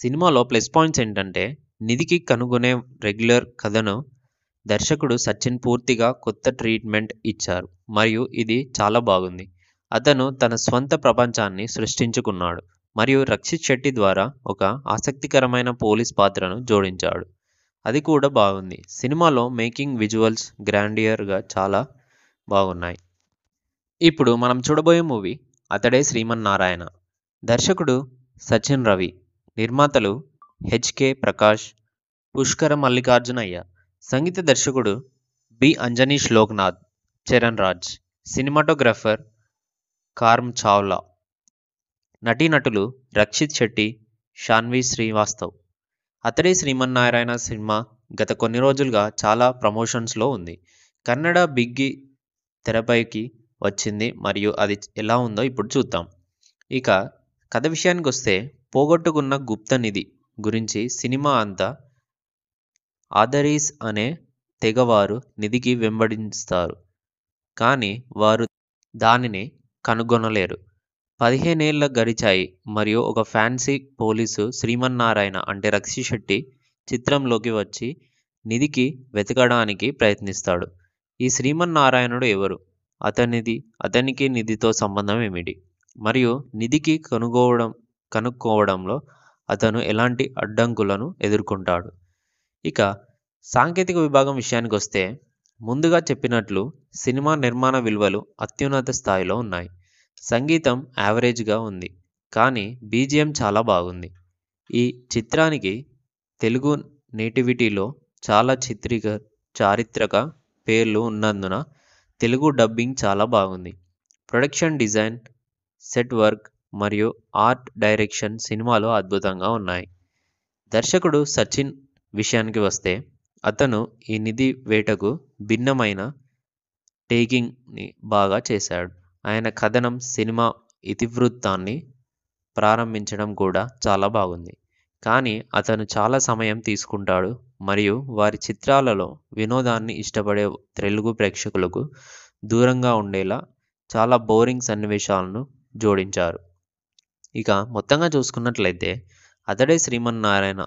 సినిమాలో ప్లస్ పాయింట్స్ ఏంటంటే నిధికి కనుగొనే రెగ్యులర్ కథను దర్శకుడు సచిన్ పూర్తిగా కొత్త ట్రీట్మెంట్ ఇచ్చారు మరియు ఇది చాలా బాగుంది అతను తన స్వంత ప్రపంచాన్ని సృష్టించుకున్నాడు మరియు రక్షిత్ శెట్టి ద్వారా ఒక ఆసక్తికరమైన పోలీస్ పాత్రను జోడించాడు అది కూడా బాగుంది సినిమాలో మేకింగ్ విజువల్స్ గ్రాండియర్గా చాలా బాగున్నాయి ఇప్పుడు మనం చూడబోయే మూవీ అతడే శ్రీమన్నారాయణ దర్శకుడు సచిన్ రవి నిర్మాతలు హెచ్కే ప్రకాష్ పుష్కర మల్లికార్జునయ్య సంగీత దర్శకుడు బి అంజనీష్ లోక్నాథ్ చరణ్ రాజ్ సినిమాటోగ్రాఫర్ కార్మ్ చావ్లా నటీనటులు రక్షిత్ శెట్టి శాన్వి శ్రీవాస్తవ్ అతడే శ్రీమన్నారాయణ సినిమా గత కొన్ని రోజులుగా చాలా ప్రమోషన్స్లో ఉంది కన్నడ బిగ్ తెరపైకి వచ్చింది మరియు అది ఎలా ఉందో ఇప్పుడు చూద్దాం ఇక కథ విషయానికి వస్తే పోగొట్టుకున్న గుప్త నిధి గురించి సినిమా అంతా ఆదరీస్ అనే తెగవారు నిధికి వెంబడిస్తారు కానీ వారు దానిని కనుగొనలేరు పదిహేనేళ్ళ గడిచాయి మరియు ఒక ఫ్యాన్సీ పోలీసు శ్రీమన్నారాయణ అంటే రక్షి శెట్టి చిత్రంలోకి వచ్చి నిధికి వెతకడానికి ప్రయత్నిస్తాడు ఈ శ్రీమన్నారాయణుడు ఎవరు అతనిది అతనికి నిధితో సంబంధం ఏమిటి మరియు నిధికి కనుగోవడం కనుక్కోవడంలో అతను ఎలాంటి అడ్డంకులను ఎదుర్కొంటాడు ఇక సాంకేతిక విభాగం విషయానికి వస్తే ముందుగా చెప్పినట్లు సినిమా నిర్మాణ విలువలు అత్యున్నత స్థాయిలో ఉన్నాయి సంగీతం యావరేజ్గా ఉంది కానీ బీజిఎం చాలా బాగుంది ఈ చిత్రానికి తెలుగు నేటివిటీలో చాలా చిత్రిక చారిత్రక పేర్లు ఉన్నందున తెలుగు డబ్బింగ్ చాలా బాగుంది ప్రొడక్షన్ డిజైన్ సెట్ వర్క్ మరియు ఆర్ట్ డైరెక్షన్ సినిమాలో అద్భుతంగా ఉన్నాయి దర్శకుడు సచిన్ విషయానికి వస్తే అతను ఈ నిధి వేటకు భిన్నమైన టేకింగ్ని బాగా చేశాడు ఆయన కథనం సినిమా ఇతివృత్తాన్ని ప్రారంభించడం కూడా చాలా బాగుంది కానీ అతను చాలా సమయం తీసుకుంటాడు మరియు వారి చిత్రాలలో వినోదాన్ని ఇష్టపడే తెలుగు ప్రేక్షకులకు దూరంగా ఉండేలా చాలా బోరింగ్ సన్నివేశాలను జోడించారు ఇక మొత్తంగా చూసుకున్నట్లయితే అతడే శ్రీమన్నారాయణ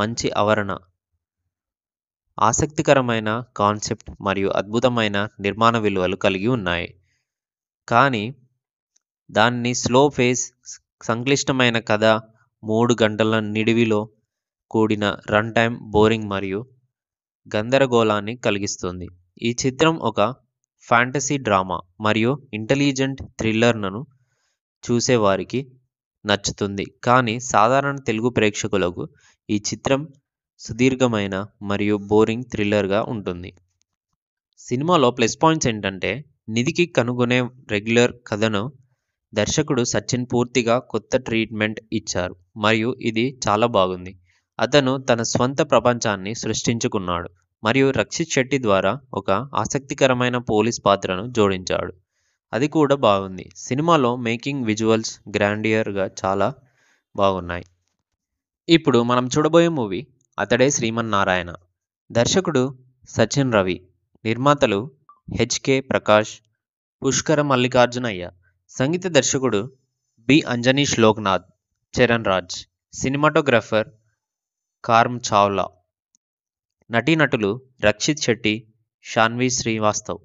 మంచి ఆవరణ ఆసక్తికరమైన కాన్సెప్ట్ మరియు అద్భుతమైన నిర్మాణ విలువలు కలిగి ఉన్నాయి కానీ దాన్ని స్లో ఫేస్ సంక్లిష్టమైన కథ మూడు గంటల నిడివిలో కూడిన రన్ టైం బోరింగ్ మరియు గందరగోళాన్ని కలిగిస్తుంది ఈ చిత్రం ఒక ఫ్యాంటసీ డ్రామా మరియు ఇంటెలిజెంట్ థ్రిల్లర్లను చూసేవారికి నచ్చుతుంది కానీ సాధారణ తెలుగు ప్రేక్షకులకు ఈ చిత్రం సుదీర్ఘమైన మరియు బోరింగ్ థ్రిల్లర్గా ఉంటుంది సినిమాలో ప్లస్ పాయింట్స్ ఏంటంటే నిధికి కనుగొనే రెగ్యులర్ కథను దర్శకుడు సచిన్ పూర్తిగా కొత్త ట్రీట్మెంట్ ఇచ్చారు మరియు ఇది చాలా బాగుంది అతను తన స్వంత ప్రపంచాన్ని సృష్టించుకున్నాడు మరియు రక్షిత్ శెట్టి ద్వారా ఒక ఆసక్తికరమైన పోలీస్ పాత్రను జోడించాడు అది కూడా బాగుంది సినిమాలో మేకింగ్ విజువల్స్ గ్రాండియర్గా చాలా బాగున్నాయి ఇప్పుడు మనం చూడబోయే మూవీ అతడే శ్రీమన్నారాయణ దర్శకుడు సచిన్ రవి నిర్మాతలు హెచ్కే ప్రకాష్ పుష్కర మల్లికార్జునయ్య సంగీత దర్శకుడు బి అంజనీష్ లోక్నాథ్ చరణ్ రాజ్ సినిమాటోగ్రాఫర్ కార్మ్ చావ్లా నటీనటులు రక్షిత్ శెట్టి షాన్వి శ్రీవాస్తవ్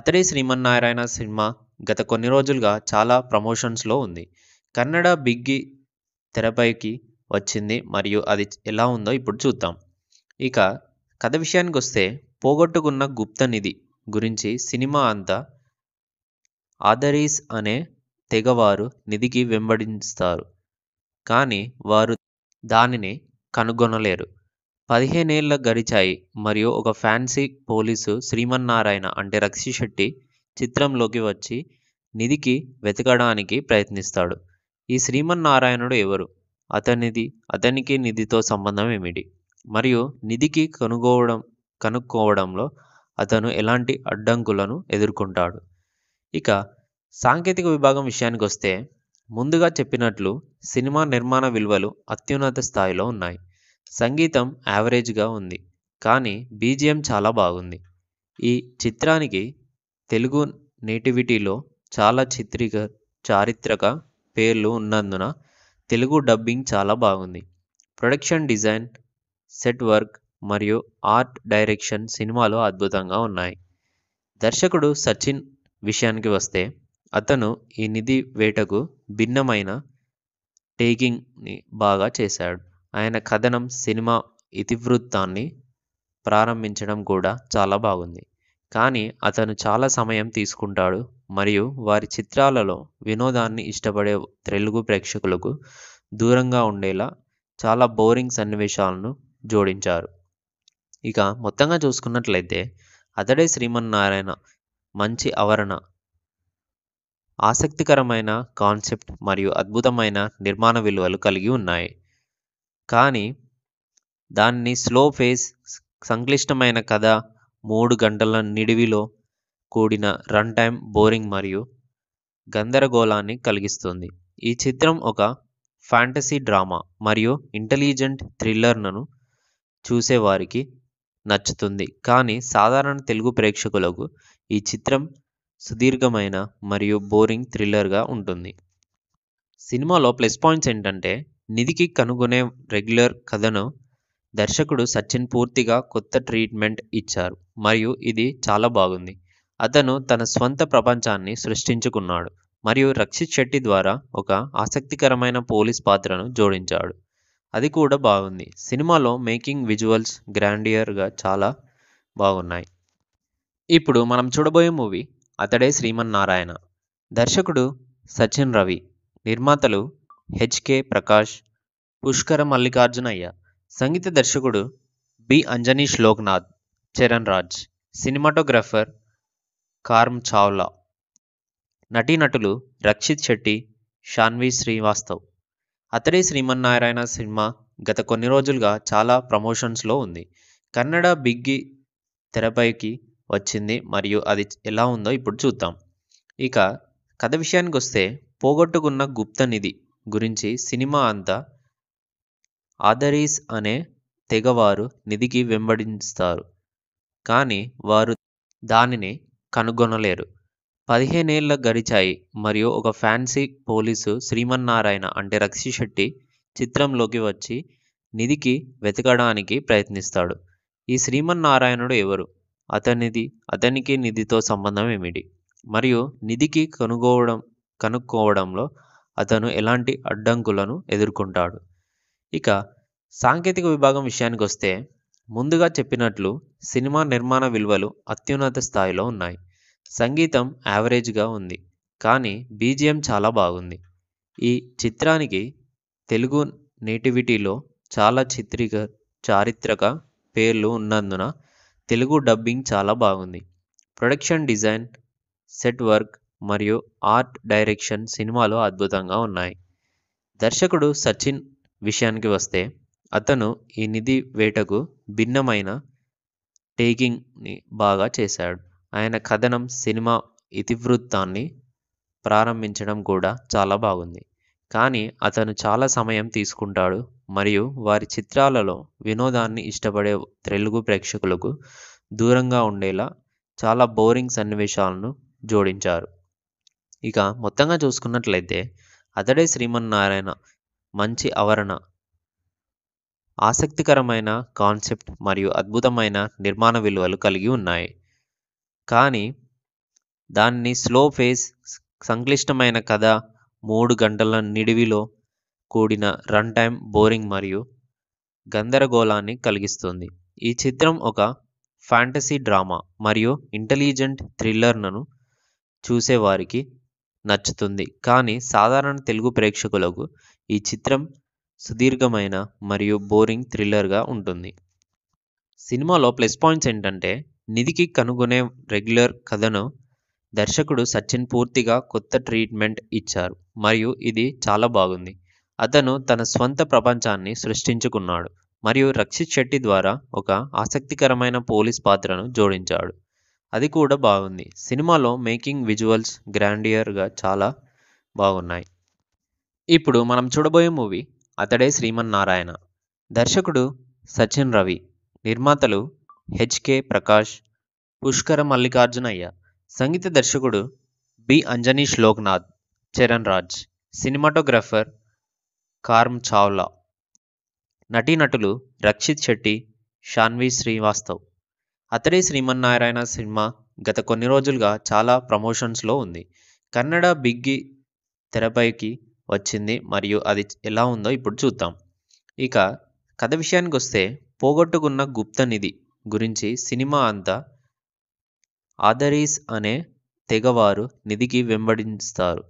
అతడే శ్రీమన్నారాయణ సినిమా గత కొన్ని రోజులుగా చాలా ప్రమోషన్స్లో ఉంది కన్నడ బిగ్గి తెరపైకి వచ్చింది మరియు అది ఎలా ఉందో ఇప్పుడు చూద్దాం ఇక కథ విషయానికి వస్తే పోగొట్టుకున్న గుప్త నిధి గురించి సినిమా అంతా ఆదరీస్ అనే తెగవారు నిధికి వెంబడిస్తారు కానీ వారు దానిని కనుగొనలేరు పదిహేనేళ్ళ గడిచాయి మరియు ఒక ఫ్యాన్సీ పోలీసు శ్రీమన్నారాయణ అంటే రక్షి శెట్టి చిత్రంలోకి వచ్చి నిధికి వెతకడానికి ప్రయత్నిస్తాడు ఈ శ్రీమన్నారాయణుడు ఎవరు అతనిది అతనికి నిధితో సంబంధం ఏమిటి మరియు నిధికి కనుగోవడం కనుక్కోవడంలో అతను ఎలాంటి అడ్డంకులను ఎదుర్కొంటాడు ఇక సాంకేతిక విభాగం విషయానికి వస్తే ముందుగా చెప్పినట్లు సినిమా నిర్మాణ విలువలు అత్యున్నత స్థాయిలో ఉన్నాయి సంగీతం యావరేజ్గా ఉంది కానీ బీజిఎం చాలా బాగుంది ఈ చిత్రానికి తెలుగు నేటివిటీలో చాలా చిత్రిక చారిత్రక పేర్లు ఉన్నందున తెలుగు డబ్బింగ్ చాలా బాగుంది ప్రొడక్షన్ డిజైన్ సెట్ వర్క్ మరియు ఆర్ట్ డైరెక్షన్ సినిమాలు అద్భుతంగా ఉన్నాయి దర్శకుడు సచిన్ విషయానికి వస్తే అతను ఈ నిధి వేటకు భిన్నమైన టేకింగ్ని బాగా చేశాడు ఆయన కథనం సినిమా ఇతివృత్తాన్ని ప్రారంభించడం కూడా చాలా బాగుంది కానీ అతను చాలా సమయం తీసుకుంటాడు మరియు వారి చిత్రాలలో వినోదాన్ని ఇష్టపడే తెలుగు ప్రేక్షకులకు దూరంగా ఉండేలా చాలా బోరింగ్ సన్నివేశాలను జోడించారు ఇక మొత్తంగా చూసుకున్నట్లయితే అతడే శ్రీమన్నారాయణ మంచి ఆవరణ ఆసక్తికరమైన కాన్సెప్ట్ మరియు అద్భుతమైన నిర్మాణ విలువలు కలిగి ఉన్నాయి కానీ దాన్ని స్లో ఫేస్ సంక్లిష్టమైన కథ మూడు గంటల నిడివిలో కూడిన రన్ టైం బోరింగ్ మరియు గందరగోళాన్ని కలిగిస్తుంది ఈ చిత్రం ఒక ఫ్యాంటసీ డ్రామా మరియు ఇంటెలిజెంట్ థ్రిల్లర్ను చూసేవారికి నచ్చుతుంది కానీ సాధారణ తెలుగు ప్రేక్షకులకు ఈ చిత్రం సుదీర్ఘమైన మరియు బోరింగ్ థ్రిల్లర్గా ఉంటుంది సినిమాలో ప్లస్ పాయింట్స్ ఏంటంటే నిధికి కనుగొనే రెగ్యులర్ కథను దర్శకుడు సచిన్ పూర్తిగా కొత్త ట్రీట్మెంట్ ఇచ్చారు మరియు ఇది చాలా బాగుంది అతను తన స్వంత ప్రపంచాన్ని సృష్టించుకున్నాడు మరియు రక్షిత్ శెట్టి ద్వారా ఒక ఆసక్తికరమైన పోలీస్ పాత్రను జోడించాడు అది కూడా బాగుంది సినిమాలో మేకింగ్ విజువల్స్ గ్రాండియర్గా చాలా బాగున్నాయి ఇప్పుడు మనం చూడబోయే మూవీ అతడే శ్రీమన్నారాయణ దర్శకుడు సచిన్ రవి నిర్మాతలు హెచ్కే ప్రకాష్ పుష్కర మల్లికార్జునయ్య సంగీత దర్శకుడు బి అంజనీష్ లోక్నాథ్ చరణ్ రాజ్ సినిమాటోగ్రాఫర్ కార్మ్ చావ్లా నటీనటులు రక్షిత్ శెట్టి శాన్వి శ్రీవాస్తవ్ అతడే శ్రీమన్నారాయణ సినిమా గత కొన్ని రోజులుగా చాలా ప్రమోషన్స్లో ఉంది కన్నడ బిగ్ తెరపైకి వచ్చింది మరియు అది ఎలా ఉందో ఇప్పుడు చూద్దాం ఇక కథ విషయానికి వస్తే పోగొట్టుకున్న గుప్త నిధి గురించి సినిమా అంతా ఆదరీస్ అనే తెగవారు నిధికి వెంబడిస్తారు కానీ వారు దానిని కనుగొనలేరు పదిహేనేళ్ళ గడిచాయి మరియు ఒక ఫ్యాన్సీ పోలీసు శ్రీమన్నారాయణ అంటే రక్షి శెట్టి చిత్రంలోకి వచ్చి నిధికి వెతకడానికి ప్రయత్నిస్తాడు ఈ శ్రీమన్నారాయణుడు ఎవరు అతనిది అతనికి నిధితో సంబంధం ఏమిటి మరియు నిధికి కనుగోవడం కనుక్కోవడంలో అతను ఎలాంటి అడ్డంకులను ఎదుర్కొంటాడు ఇక సాంకేతిక విభాగం విషయానికి వస్తే ముందుగా చెప్పినట్లు సినిమా నిర్మాణ విలువలు అత్యున్నత స్థాయిలో ఉన్నాయి సంగీతం యావరేజ్గా ఉంది కానీ బీజిఎం చాలా బాగుంది ఈ చిత్రానికి తెలుగు నేటివిటీలో చాలా చిత్రిక చారిత్రక పేర్లు ఉన్నందున తెలుగు డబ్బింగ్ చాలా బాగుంది ప్రొడక్షన్ డిజైన్ సెట్ వర్క్ మరియు ఆర్ట్ డైరెక్షన్ సినిమాలు అద్భుతంగా ఉన్నాయి దర్శకుడు సచిన్ విషయానికి వస్తే అతను ఈ నిధి వేటకు భిన్నమైన టేకింగ్ని బాగా చేశాడు ఆయన కథనం సినిమా ఇతివృత్తాన్ని ప్రారంభించడం కూడా చాలా బాగుంది కానీ అతను చాలా సమయం తీసుకుంటాడు మరియు వారి చిత్రాలలో వినోదాన్ని ఇష్టపడే తెలుగు ప్రేక్షకులకు దూరంగా ఉండేలా చాలా బోరింగ్ సన్నివేశాలను జోడించారు ఇక మొత్తంగా చూసుకున్నట్లయితే అతడే శ్రీమన్నారాయణ మంచి ఆవరణ ఆసక్తికరమైన కాన్సెప్ట్ మరియు అద్భుతమైన నిర్మాణ విలువలు కలిగి ఉన్నాయి కానీ దాన్ని స్లో ఫేస్ సంక్లిష్టమైన కథ మూడు గంటల నిడివిలో కూడిన రన్ టైమ్ బోరింగ్ మరియు గందరగోళాన్ని కలిగిస్తుంది ఈ చిత్రం ఒక ఫ్యాంటసీ డ్రామా మరియు ఇంటెలిజెంట్ థ్రిల్లర్లను చూసేవారికి నచ్చుతుంది కానీ సాధారణ తెలుగు ప్రేక్షకులకు ఈ చిత్రం సుదీర్ఘమైన మరియు బోరింగ్ థ్రిల్లర్గా ఉంటుంది సినిమాలో ప్లస్ పాయింట్స్ ఏంటంటే నిధికి కనుగొనే రెగ్యులర్ కథను దర్శకుడు సచిన్ పూర్తిగా కొత్త ట్రీట్మెంట్ ఇచ్చారు మరియు ఇది చాలా బాగుంది అతను తన స్వంత ప్రపంచాన్ని సృష్టించుకున్నాడు మరియు రక్షిత్ శెట్టి ద్వారా ఒక ఆసక్తికరమైన పోలీస్ పాత్రను జోడించాడు అది కూడా బాగుంది సినిమాలో మేకింగ్ విజువల్స్ గ్రాండియర్గా చాలా బాగున్నాయి ఇప్పుడు మనం చూడబోయే మూవీ అతడే శ్రీమన్నారాయణ దర్శకుడు సచిన్ రవి నిర్మాతలు హెచ్కే ప్రకాష్ పుష్కర మల్లికార్జునయ్య సంగీత దర్శకుడు బి అంజనీష్ లోక్నాథ్ చరణ్ రాజ్ సినిమాటోగ్రాఫర్ కార్మ్ చావ్లా నటీనటులు రక్షిత్ శెట్టి షాన్వి శ్రీవాస్తవ్ అతడే శ్రీమన్నారాయణ సినిమా గత కొన్ని రోజులుగా చాలా ప్రమోషన్స్లో ఉంది కన్నడ బిగ్గి తెరపైకి వచ్చింది మరియు అది ఎలా ఉందో ఇప్పుడు చూద్దాం ఇక కథ విషయానికి వస్తే పోగొట్టుకున్న గుప్త నిధి గురించి సినిమా అంతా ఆదరీస్ అనే తెగవారు నిధికి వెంబడిస్తారు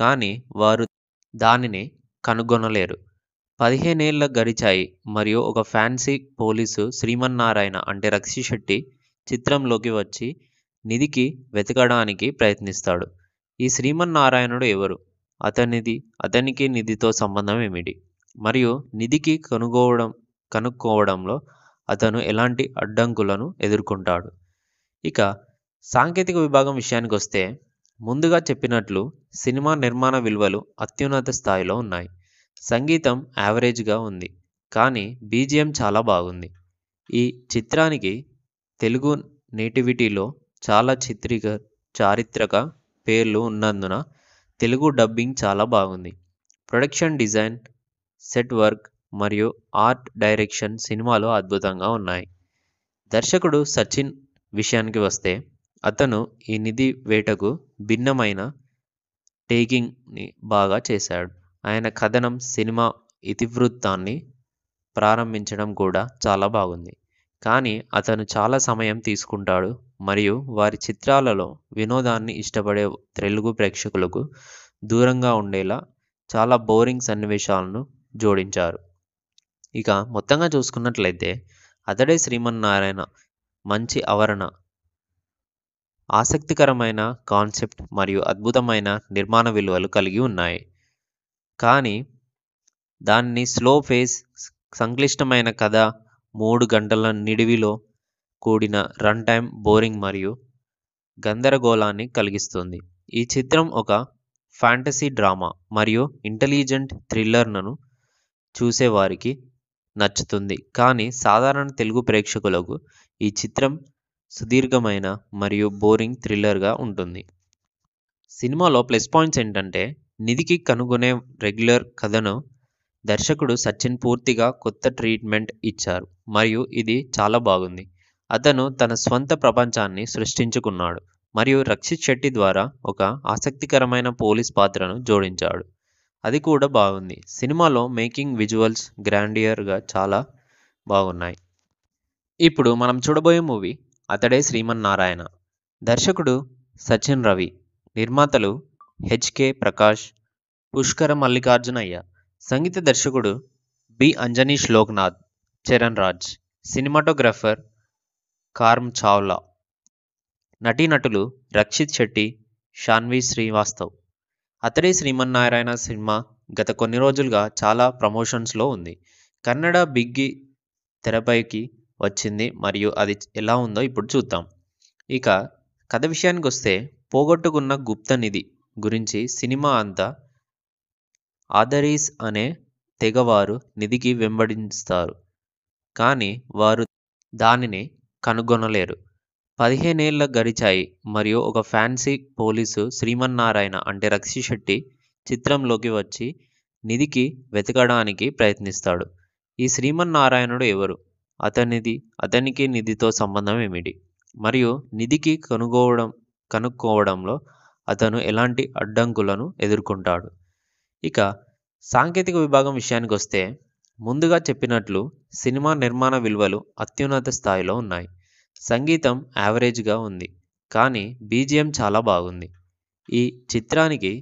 కానీ వారు దానిని కనుగొనలేరు పదిహేనేళ్ల గడిచాయి మరియు ఒక ఫ్యాన్సీ పోలీసు శ్రీమన్నారాయణ అంటే రక్షి శెట్టి చిత్రంలోకి వచ్చి నిధికి వెతకడానికి ప్రయత్నిస్తాడు ఈ శ్రీమన్నారాయణుడు ఎవరు అతనిది అతనికి నిధితో సంబంధం ఏమిటి మరియు నిధికి కనుగోవడం కనుక్కోవడంలో అతను ఎలాంటి అడ్డంకులను ఎదుర్కొంటాడు ఇక సాంకేతిక విభాగం విషయానికి వస్తే ముందుగా చెప్పినట్లు సినిమా నిర్మాణ విలువలు అత్యున్నత స్థాయిలో ఉన్నాయి సంగీతం యావరేజ్గా ఉంది కానీ బీజిఎం చాలా బాగుంది ఈ చిత్రానికి తెలుగు నేటివిటీలో చాలా చిత్రిక చారిత్రక పేర్లు ఉన్నందున తెలుగు డబ్బింగ్ చాలా బాగుంది ప్రొడక్షన్ డిజైన్ సెట్ వర్క్ మరియు ఆర్ట్ డైరెక్షన్ సినిమాలు అద్భుతంగా ఉన్నాయి దర్శకుడు సచిన్ విషయానికి వస్తే అతను ఈ నిధి వేటకు భిన్నమైన టేకింగ్ని బాగా చేశాడు ఆయన కథనం సినిమా ఇతివృత్తాన్ని ప్రారంభించడం కూడా చాలా బాగుంది కానీ అతను చాలా సమయం తీసుకుంటాడు మరియు వారి చిత్రాలలో వినోదాన్ని ఇష్టపడే తెలుగు ప్రేక్షకులకు దూరంగా ఉండేలా చాలా బోరింగ్ సన్నివేశాలను జోడించారు ఇక మొత్తంగా చూసుకున్నట్లయితే అతడే శ్రీమన్నారాయణ మంచి ఆవరణ ఆసక్తికరమైన కాన్సెప్ట్ మరియు అద్భుతమైన నిర్మాణ విలువలు కలిగి ఉన్నాయి కానీ దాన్ని స్లో ఫేస్ సంక్లిష్టమైన కథ మూడు గంటల నిడివిలో కూడిన రన్ టైమ్ బోరింగ్ మరియు గందరగోళాన్ని కలిగిస్తుంది ఈ చిత్రం ఒక ఫ్యాంటసీ డ్రామా మరియు ఇంటెలిజెంట్ థ్రిల్లర్లను చూసేవారికి నచ్చుతుంది కానీ సాధారణ తెలుగు ప్రేక్షకులకు ఈ చిత్రం సుదీర్ఘమైన మరియు బోరింగ్ థ్రిల్లర్గా ఉంటుంది సినిమాలో ప్లస్ పాయింట్స్ ఏంటంటే నిధికి కనుగొనే రెగ్యులర్ కథను దర్శకుడు సచిన్ పూర్తిగా కొత్త ట్రీట్మెంట్ ఇచ్చారు మరియు ఇది చాలా బాగుంది అతను తన స్వంత ప్రపంచాన్ని సృష్టించుకున్నాడు మరియు రక్షిత్ శెట్టి ద్వారా ఒక ఆసక్తికరమైన పోలీస్ పాత్రను జోడించాడు అది కూడా బాగుంది సినిమాలో మేకింగ్ విజువల్స్ గ్రాండియర్గా చాలా బాగున్నాయి ఇప్పుడు మనం చూడబోయే మూవీ అతడే శ్రీమన్నారాయణ దర్శకుడు సచిన్ రవి నిర్మాతలు హెచ్కే ప్రకాష్ పుష్కర మల్లికార్జునయ్య సంగీత దర్శకుడు బి అంజనీష్ లోక్నాథ్ చరణ్ రాజ్ సినిమాటోగ్రాఫర్ కార్మ్ చావ్లా నటీనటులు రక్షిత్ శెట్టి షాన్వి శ్రీవాస్తవ్ అతడే శ్రీమన్నారాయణ సినిమా గత కొన్ని రోజులుగా చాలా ప్రమోషన్స్లో ఉంది కన్నడ బిగ్గి తెరపైకి వచ్చింది మరియు అది ఎలా ఉందో ఇప్పుడు చూద్దాం ఇక కథ విషయానికి వస్తే పోగొట్టుకున్న గుప్త నిధి గురించి సినిమా అంతా ఆదరీస్ అనే తెగవారు నిధికి వెంబడిస్తారు కానీ వారు దానిని కనుగొనలేరు పదిహేనేళ్ళ గడిచాయి మరియు ఒక ఫ్యాన్సీ పోలీసు శ్రీమన్నారాయణ అంటే రక్షి శెట్టి చిత్రంలోకి వచ్చి నిధికి వెతకడానికి ప్రయత్నిస్తాడు ఈ శ్రీమన్నారాయణుడు ఎవరు అతనిది అతనికి నిధితో సంబంధం ఏమిటి మరియు నిధికి కనుగోవడం కనుక్కోవడంలో అతను ఎలాంటి అడ్డంకులను ఎదుర్కొంటాడు ఇక సాంకేతిక విభాగం విషయానికి వస్తే ముందుగా చెప్పినట్లు సినిమా నిర్మాణ విలువలు అత్యున్నత స్థాయిలో ఉన్నాయి సంగీతం యావరేజ్గా ఉంది కానీ బీజిఎం చాలా బాగుంది ఈ చిత్రానికి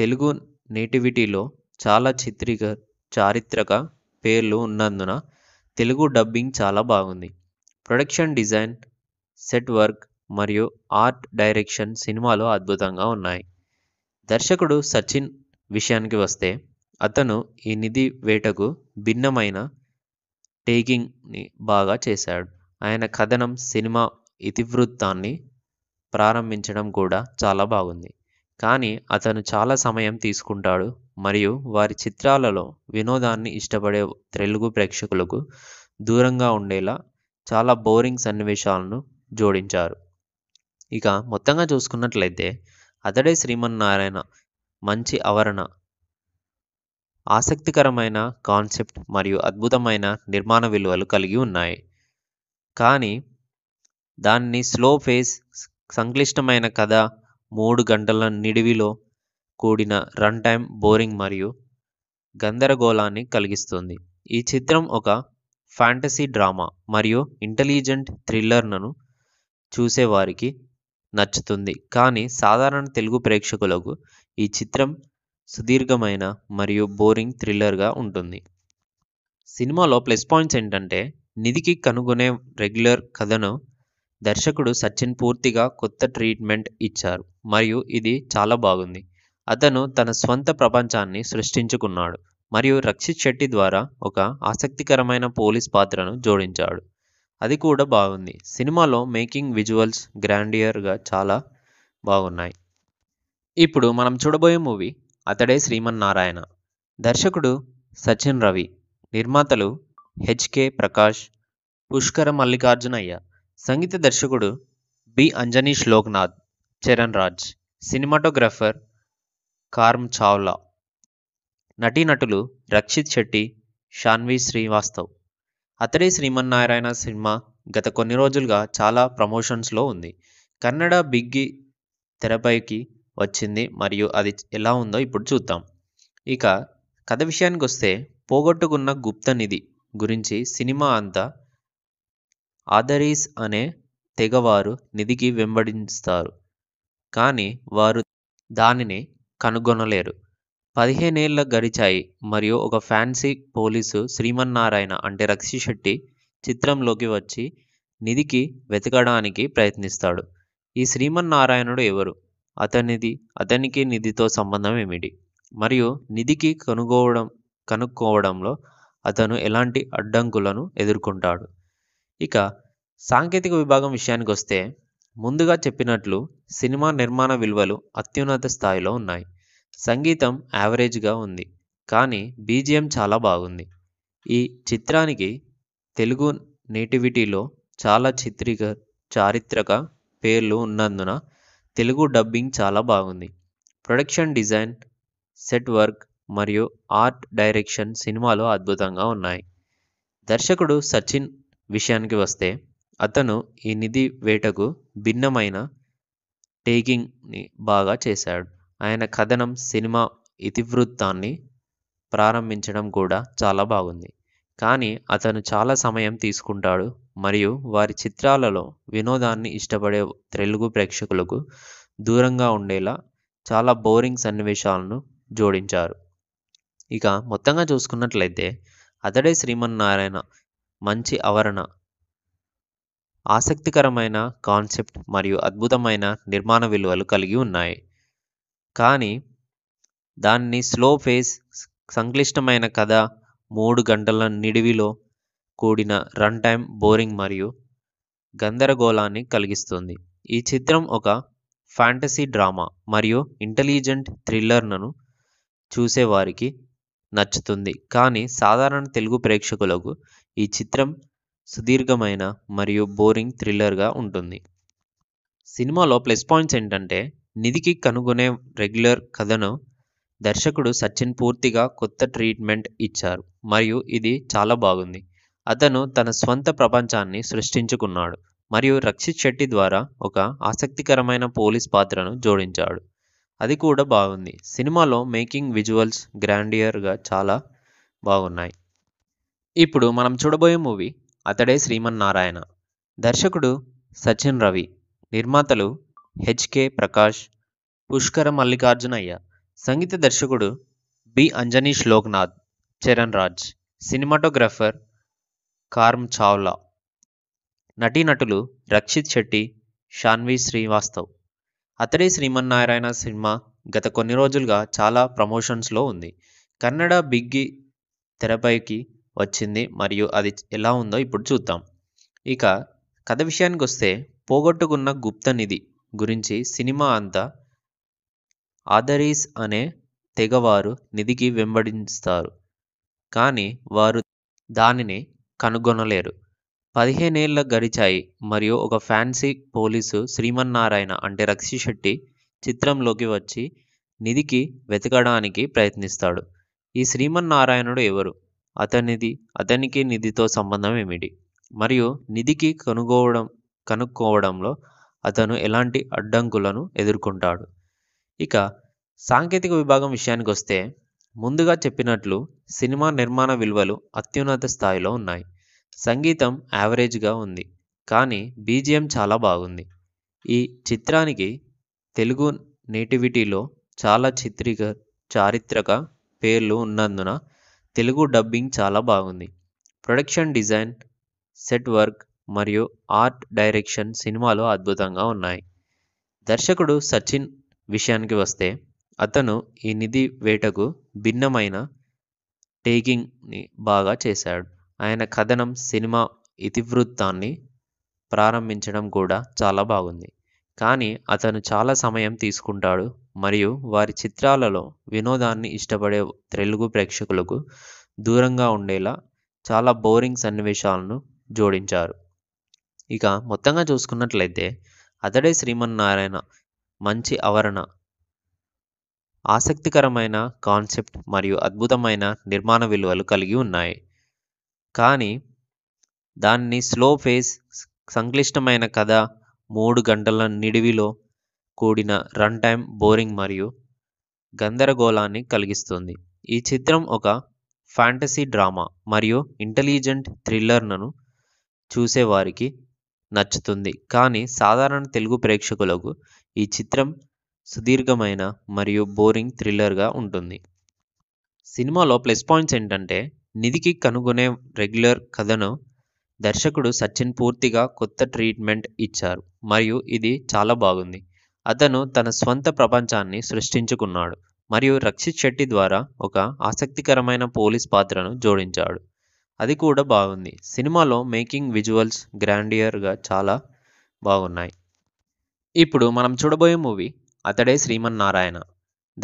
తెలుగు నేటివిటీలో చాలా చిత్రిక చారిత్రక పేర్లు ఉన్నందున తెలుగు డబ్బింగ్ చాలా బాగుంది ప్రొడక్షన్ డిజైన్ సెట్ వర్క్ మరియు ఆర్ట్ డైరెక్షన్ సినిమాలో అద్భుతంగా ఉన్నాయి దర్శకుడు సచిన్ విషయానికి వస్తే అతను ఈ నిధి వేటకు భిన్నమైన టేకింగ్ని బాగా చేశాడు ఆయన కథనం సినిమా ఇతివృత్తాన్ని ప్రారంభించడం కూడా చాలా బాగుంది కానీ అతను చాలా సమయం తీసుకుంటాడు మరియు వారి చిత్రాలలో వినోదాన్ని ఇష్టపడే తెలుగు ప్రేక్షకులకు దూరంగా ఉండేలా చాలా బోరింగ్ సన్నివేశాలను జోడించారు ఇక మొత్తంగా చూసుకున్నట్లయితే అతడే శ్రీమన్నారాయణ మంచి ఆవరణ ఆసక్తికరమైన కాన్సెప్ట్ మరియు అద్భుతమైన నిర్మాణ విలువలు కలిగి ఉన్నాయి కానీ దాన్ని స్లో ఫేస్ సంక్లిష్టమైన కథ మూడు గంటల నిడివిలో కూడిన రన్ టైమ్ బోరింగ్ మరియు గందరగోళాన్ని కలిగిస్తుంది ఈ చిత్రం ఒక ఫ్యాంటసీ డ్రామా మరియు ఇంటెలిజెంట్ థ్రిల్లర్లను చూసేవారికి నచ్చుతుంది కానీ సాధారణ తెలుగు ప్రేక్షకులకు ఈ చిత్రం సుదీర్ఘమైన మరియు బోరింగ్ థ్రిల్లర్గా ఉంటుంది సినిమాలో ప్లస్ పాయింట్స్ ఏంటంటే నిధికి కనుగొనే రెగ్యులర్ కథను దర్శకుడు సచిన్ పూర్తిగా కొత్త ట్రీట్మెంట్ ఇచ్చారు మరియు ఇది చాలా బాగుంది అతను తన స్వంత ప్రపంచాన్ని సృష్టించుకున్నాడు మరియు రక్షిత్ శెట్టి ద్వారా ఒక ఆసక్తికరమైన పోలీస్ పాత్రను జోడించాడు అది కూడా బాగుంది సినిమాలో మేకింగ్ విజువల్స్ గ్రాండియర్గా చాలా బాగున్నాయి ఇప్పుడు మనం చూడబోయే మూవీ అతడే శ్రీమన్నారాయణ దర్శకుడు సచిన్ రవి నిర్మాతలు హెచ్కే ప్రకాష్ పుష్కర మల్లికార్జునయ్య సంగీత దర్శకుడు బి అంజనీ శ్లోక్నాథ్ చరణ్ రాజ్ సినిమాటోగ్రాఫర్ కార్మ్ చావ్లా నటీనటులు రక్షిత్ శెట్టి షాన్వి శ్రీవాస్తవ్ అతడే శ్రీమన్నారాయణ సినిమా గత కొన్ని రోజులుగా చాలా ప్రమోషన్స్లో ఉంది కన్నడ బిగ్గి తెరపైకి వచ్చింది మరియు అది ఎలా ఉందో ఇప్పుడు చూద్దాం ఇక కథ విషయానికి వస్తే పోగొట్టుకున్న గుప్త నిధి గురించి సినిమా అంతా ఆదరీస్ అనే తెగవారు నిధికి వెంబడిస్తారు కానీ వారు దానిని కనుగొనలేరు పదిహేనేళ్ల గడిచాయి మరియు ఒక ఫ్యాన్సీ పోలీసు శ్రీమన్నారాయణ అంటే రక్షి శెట్టి చిత్రంలోకి వచ్చి నిధికి వెతకడానికి ప్రయత్నిస్తాడు ఈ శ్రీమన్నారాయణుడు ఎవరు అతనిది అతనికి నిధితో సంబంధం ఏమిటి మరియు నిధికి కనుగోవడం కనుక్కోవడంలో అతను ఎలాంటి అడ్డంకులను ఎదుర్కొంటాడు ఇక సాంకేతిక విభాగం విషయానికి వస్తే ముందుగా చెప్పినట్లు సినిమా నిర్మాణ విలువలు అత్యున్నత స్థాయిలో ఉన్నాయి సంగీతం యావరేజ్గా ఉంది కానీ బీజిఎం చాలా బాగుంది ఈ చిత్రానికి తెలుగు నేటివిటీలో చాలా చిత్రిక చారిత్రక పేర్లు ఉన్నందున తెలుగు డబ్బింగ్ చాలా బాగుంది ప్రొడక్షన్ డిజైన్ సెట్ వర్క్ మరియు ఆర్ట్ డైరెక్షన్ సినిమాలో అద్భుతంగా ఉన్నాయి దర్శకుడు సచిన్ విషయానికి వస్తే అతను ఈ నిధి వేటకు భిన్నమైన టేకింగ్ని బాగా చేశాడు ఆయన కథనం సినిమా ఇతివృత్తాన్ని ప్రారంభించడం కూడా చాలా బాగుంది కానీ అతను చాలా సమయం తీసుకుంటాడు మరియు వారి చిత్రాలలో వినోదాన్ని ఇష్టపడే తెలుగు ప్రేక్షకులకు దూరంగా ఉండేలా చాలా బోరింగ్ సన్నివేశాలను జోడించారు ఇక మొత్తంగా చూసుకున్నట్లయితే అతడే శ్రీమన్నారాయణ మంచి ఆవరణ ఆసక్తికరమైన కాన్సెప్ట్ మరియు అద్భుతమైన నిర్మాణ విలువలు కలిగి ఉన్నాయి కానీ దాన్ని స్లో ఫేస్ సంక్లిష్టమైన కథ మూడు గంటల నిడివిలో కూడిన రన్ టైం బోరింగ్ మరియు గందరగోళాన్ని కలిగిస్తుంది ఈ చిత్రం ఒక ఫ్యాంటసీ డ్రామా మరియు ఇంటెలిజెంట్ థ్రిల్లర్లను చూసేవారికి నచ్చుతుంది కానీ సాధారణ తెలుగు ప్రేక్షకులకు ఈ చిత్రం సుదీర్ఘమైన మరియు బోరింగ్ థ్రిల్లర్గా ఉంటుంది సినిమాలో ప్లస్ పాయింట్స్ ఏంటంటే నిధికి కనుగొనే రెగ్యులర్ కథను దర్శకుడు సచిన్ పూర్తిగా కొత్త ట్రీట్మెంట్ ఇచ్చారు మరియు ఇది చాలా బాగుంది అతను తన స్వంత ప్రపంచాన్ని సృష్టించుకున్నాడు మరియు రక్షిత్ శెట్టి ద్వారా ఒక ఆసక్తికరమైన పోలీస్ పాత్రను జోడించాడు అది కూడా బాగుంది సినిమాలో మేకింగ్ విజువల్స్ గ్రాండియర్గా చాలా బాగున్నాయి ఇప్పుడు మనం చూడబోయే మూవీ అతడే శ్రీమన్నారాయణ దర్శకుడు సచిన్ రవి నిర్మాతలు హెచ్కే ప్రకాష్ పుష్కర మల్లికార్జునయ్య సంగీత దర్శకుడు బి అంజనీ శ్లోక్నాథ్ చరణ్ రాజ్ సినిమాటోగ్రాఫర్ కార్మ్ చావ్లా నటీనటులు రక్షిత్ శెట్టి షాన్వి శ్రీవాస్తవ్ అతడే శ్రీమన్నారాయణ సినిమా గత కొన్ని రోజులుగా చాలా ప్రమోషన్స్లో ఉంది కన్నడ బిగ్గి తెరపైకి వచ్చింది మరియు అది ఎలా ఉందో ఇప్పుడు చూద్దాం ఇక కథ విషయానికి వస్తే పోగొట్టుకున్న గుప్త నిధి గురించి సినిమా అంతా ఆదరీస్ అనే తెగవారు నిధికి వెంబడిస్తారు కానీ వారు దానిని కనుగొనలేరు పదిహేనేళ్ళ గడిచాయి మరియు ఒక ఫ్యాన్సీ పోలీసు శ్రీమన్నారాయణ అంటే రక్షి శెట్టి చిత్రంలోకి వచ్చి నిధికి వెతకడానికి ప్రయత్నిస్తాడు ఈ శ్రీమన్నారాయణుడు ఎవరు అతనిది అతనికి నిధితో సంబంధం ఏమిటి మరియు నిధికి కనుగోవడం కనుక్కోవడంలో అతను ఎలాంటి అడ్డంకులను ఎదుర్కొంటాడు ఇక సాంకేతిక విభాగం విషయానికి వస్తే ముందుగా చెప్పినట్లు సినిమా నిర్మాణ విలువలు అత్యున్నత స్థాయిలో ఉన్నాయి సంగీతం యావరేజ్గా ఉంది కానీ బీజిఎం చాలా బాగుంది ఈ చిత్రానికి తెలుగు నేటివిటీలో చాలా చిత్రిక చారిత్రక పేర్లు ఉన్నందున తెలుగు డబ్బింగ్ చాలా బాగుంది ప్రొడక్షన్ డిజైన్ సెట్ వర్క్ మరియు ఆర్ట్ డైరెక్షన్ సినిమాలో అద్భుతంగా ఉన్నాయి దర్శకుడు సచిన్ విషయానికి వస్తే అతను ఈ నిధి వేటకు భిన్నమైన టేకింగ్ని బాగా చేశాడు ఆయన కథనం సినిమా ఇతివృత్తాన్ని ప్రారంభించడం కూడా చాలా బాగుంది కానీ అతను చాలా సమయం తీసుకుంటాడు మరియు వారి చిత్రాలలో వినోదాన్ని ఇష్టపడే తెలుగు ప్రేక్షకులకు దూరంగా ఉండేలా చాలా బోరింగ్ సన్నివేశాలను జోడించారు ఇక మొత్తంగా చూసుకున్నట్లయితే అతడే శ్రీమన్నారాయణ మంచి ఆవరణ ఆసక్తికరమైన కాన్సెప్ట్ మరియు అద్భుతమైన నిర్మాణ విలువలు కలిగి ఉన్నాయి కానీ దాన్ని స్లో ఫేస్ సంక్లిష్టమైన కథ మూడు గంటల నిడివిలో కూడిన రన్ టైమ్ బోరింగ్ మరియు గందరగోళాన్ని కలిగిస్తుంది ఈ చిత్రం ఒక ఫ్యాంటసీ డ్రామా మరియు ఇంటెలిజెంట్ థ్రిల్లర్లను చూసేవారికి నచ్చుతుంది కానీ సాధారణ తెలుగు ప్రేక్షకులకు ఈ చిత్రం సుదీర్ఘమైన మరియు బోరింగ్ థ్రిల్లర్గా ఉంటుంది సినిమాలో ప్లస్ పాయింట్స్ ఏంటంటే నిధికి కనుగొనే రెగ్యులర్ కథను దర్శకుడు సచిన్ పూర్తిగా కొత్త ట్రీట్మెంట్ ఇచ్చారు మరియు ఇది చాలా బాగుంది అతను తన స్వంత ప్రపంచాన్ని సృష్టించుకున్నాడు మరియు రక్షిత్ శెట్టి ద్వారా ఒక ఆసక్తికరమైన పోలీస్ పాత్రను జోడించాడు అది కూడా బాగుంది సినిమాలో మేకింగ్ విజువల్స్ గ్రాండియర్గా చాలా బాగున్నాయి ఇప్పుడు మనం చూడబోయే మూవీ అతడే శ్రీమన్నారాయణ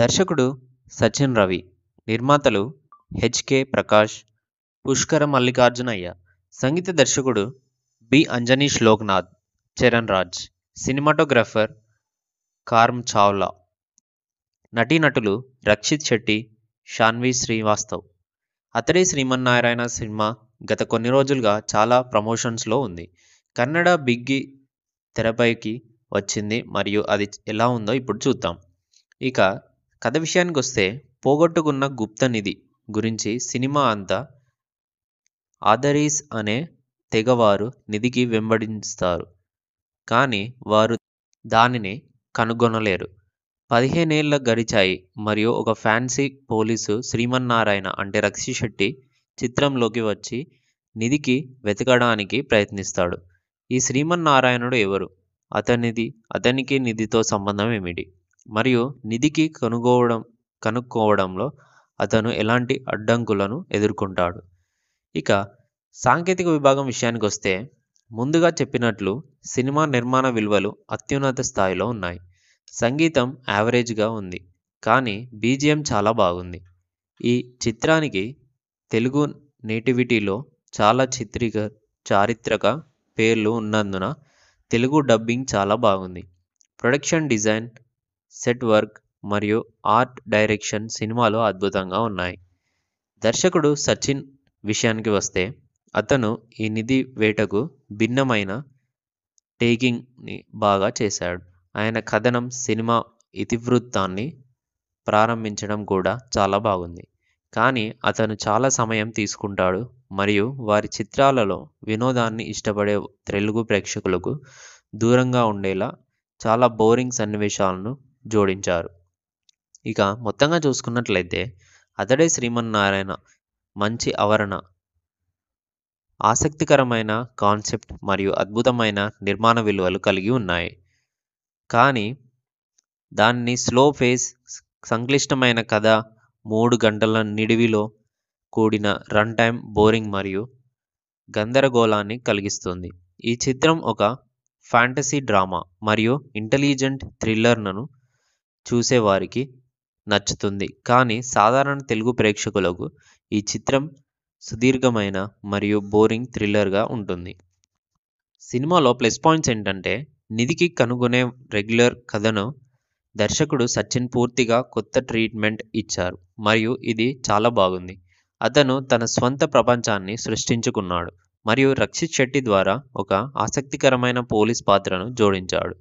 దర్శకుడు సచిన్ రవి నిర్మాతలు హెచ్కే ప్రకాష్ పుష్కర మల్లికార్జునయ్య సంగీత దర్శకుడు బి అంజనీష్ లోక్నాథ్ చరణ్ రాజ్ సినిమాటోగ్రాఫర్ కార్మ్ చావ్లా నటీనటులు రక్షిత్ శెట్టి షాన్వి శ్రీవాస్తవ్ అతడే శ్రీమన్నారాయణ సినిమా గత కొన్ని రోజులుగా చాలా ప్రమోషన్స్లో ఉంది కన్నడ బిగ్గి తెరపైకి వచ్చింది మరియు అది ఎలా ఉందో ఇప్పుడు చూద్దాం ఇక కథ విషయానికి వస్తే పోగొట్టుకున్న గుప్త నిధి గురించి సినిమా అంతా ఆదరీస్ అనే తెగవారు నిధికి వెంబడిస్తారు కానీ వారు దానిని కనుగొనలేరు పదిహేనేళ్ళ గడిచాయి మరియు ఒక ఫ్యాన్సీ పోలీసు శ్రీమన్నారాయణ అంటే రక్షి శెట్టి చిత్రంలోకి వచ్చి నిధికి వెతకడానికి ప్రయత్నిస్తాడు ఈ శ్రీమన్నారాయణుడు ఎవరు అతనిది అతనికి నిధితో సంబంధం ఏమిటి మరియు నిధికి కనుగోవడం కనుక్కోవడంలో అతను ఎలాంటి అడ్డంకులను ఎదుర్కొంటాడు ఇక సాంకేతిక విభాగం విషయానికి వస్తే ముందుగా చెప్పినట్లు సినిమా నిర్మాణ విలువలు అత్యున్నత స్థాయిలో ఉన్నాయి సంగీతం యావరేజ్గా ఉంది కానీ బీజిఎం చాలా బాగుంది ఈ చిత్రానికి తెలుగు నేటివిటీలో చాలా చిత్రిక చారిత్రక పేర్లు ఉన్నందున తెలుగు డబ్బింగ్ చాలా బాగుంది ప్రొడక్షన్ డిజైన్ సెట్ వర్క్ మరియు ఆర్ట్ డైరెక్షన్ సినిమాలో అద్భుతంగా ఉన్నాయి దర్శకుడు సచిన్ విషయానికి వస్తే అతను ఈ నిధి వేటకు భిన్నమైన టేకింగ్ని బాగా చేశాడు ఆయన కథనం సినిమా ఇతివృత్తాన్ని ప్రారంభించడం కూడా చాలా బాగుంది కానీ అతను చాలా సమయం తీసుకుంటాడు మరియు వారి చిత్రాలలో వినోదాన్ని ఇష్టపడే తెలుగు ప్రేక్షకులకు దూరంగా ఉండేలా చాలా బోరింగ్ సన్నివేశాలను జోడించారు ఇక మొత్తంగా చూసుకున్నట్లయితే అతడే శ్రీమన్నారాయణ మంచి ఆవరణ ఆసక్తికరమైన కాన్సెప్ట్ మరియు అద్భుతమైన నిర్మాణ విలువలు కలిగి ఉన్నాయి కానీ దాన్ని స్లో ఫేస్ సంక్లిష్టమైన కథ మూడు గంటల నిడివిలో కూడిన రన్ టైం బోరింగ్ మరియు గందరగోళాన్ని కలిగిస్తుంది ఈ చిత్రం ఒక ఫ్యాంటసీ డ్రామా మరియు ఇంటెలిజెంట్ థ్రిల్లర్లను చూసేవారికి నచ్చుతుంది కానీ సాధారణ తెలుగు ప్రేక్షకులకు ఈ చిత్రం సుదీర్ఘమైన మరియు బోరింగ్ థ్రిల్లర్గా ఉంటుంది సినిమాలో ప్లస్ పాయింట్స్ ఏంటంటే నిధికి కనుగొనే రెగ్యులర్ కథను దర్శకుడు సచిన్ పూర్తిగా కొత్త ట్రీట్మెంట్ ఇచ్చారు మరియు ఇది చాలా బాగుంది అతను తన స్వంత ప్రపంచాన్ని సృష్టించుకున్నాడు మరియు రక్షిత్ శెట్టి ద్వారా ఒక ఆసక్తికరమైన పోలీస్ పాత్రను జోడించాడు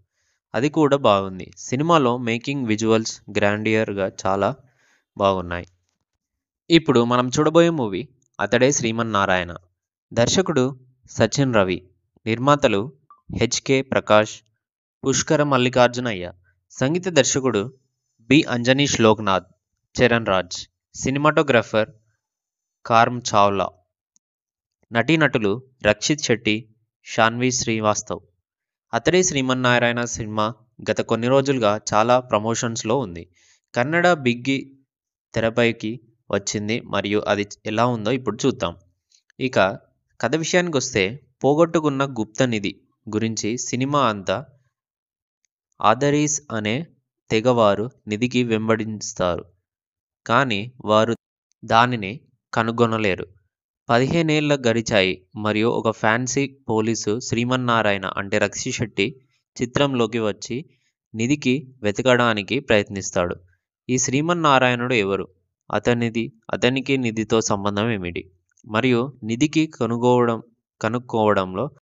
అది కూడా బాగుంది సినిమాలో మేకింగ్ విజువల్స్ గ్రాండియర్గా చాలా బాగున్నాయి ఇప్పుడు మనం చూడబోయే మూవీ అతడే శ్రీమన్నారాయణ దర్శకుడు సచిన్ రవి నిర్మాతలు హెచ్కే ప్రకాష్ పుష్కర మల్లికార్జునయ్య సంగీత దర్శకుడు బి అంజనీష్ లోక్నాథ్ చరణ్ రాజ్ సినిమాటోగ్రాఫర్ కార్మ్ చావ్లా నటీనటులు రక్షిత్ శెట్టి షాన్వి శ్రీవాస్తవ్ అతడే శ్రీమన్నారాయణ సినిమా గత కొన్ని రోజులుగా చాలా ప్రమోషన్స్లో ఉంది కన్నడ బిగ్గి తెరపైకి వచ్చింది మరియు అది ఎలా ఉందో ఇప్పుడు చూద్దాం ఇక కథ విషయానికి వస్తే పోగొట్టుకున్న గుప్త నిధి గురించి సినిమా అంతా ఆదరీస్ అనే తెగవారు నిధికి వెంబడిస్తారు కానీ వారు దానిని కనుగొనలేరు పదిహేనేళ్ళ గడిచాయి మరియు ఒక ఫ్యాన్సీ పోలీసు శ్రీమన్నారాయణ అంటే రక్షి శెట్టి చిత్రంలోకి వచ్చి నిధికి వెతకడానికి ప్రయత్నిస్తాడు ఈ శ్రీమన్నారాయణుడు ఎవరు అతనిది అతనికి నిధితో సంబంధం ఏమిటి మరియు నిధికి కనుగోవడం కనుక్కోవడంలో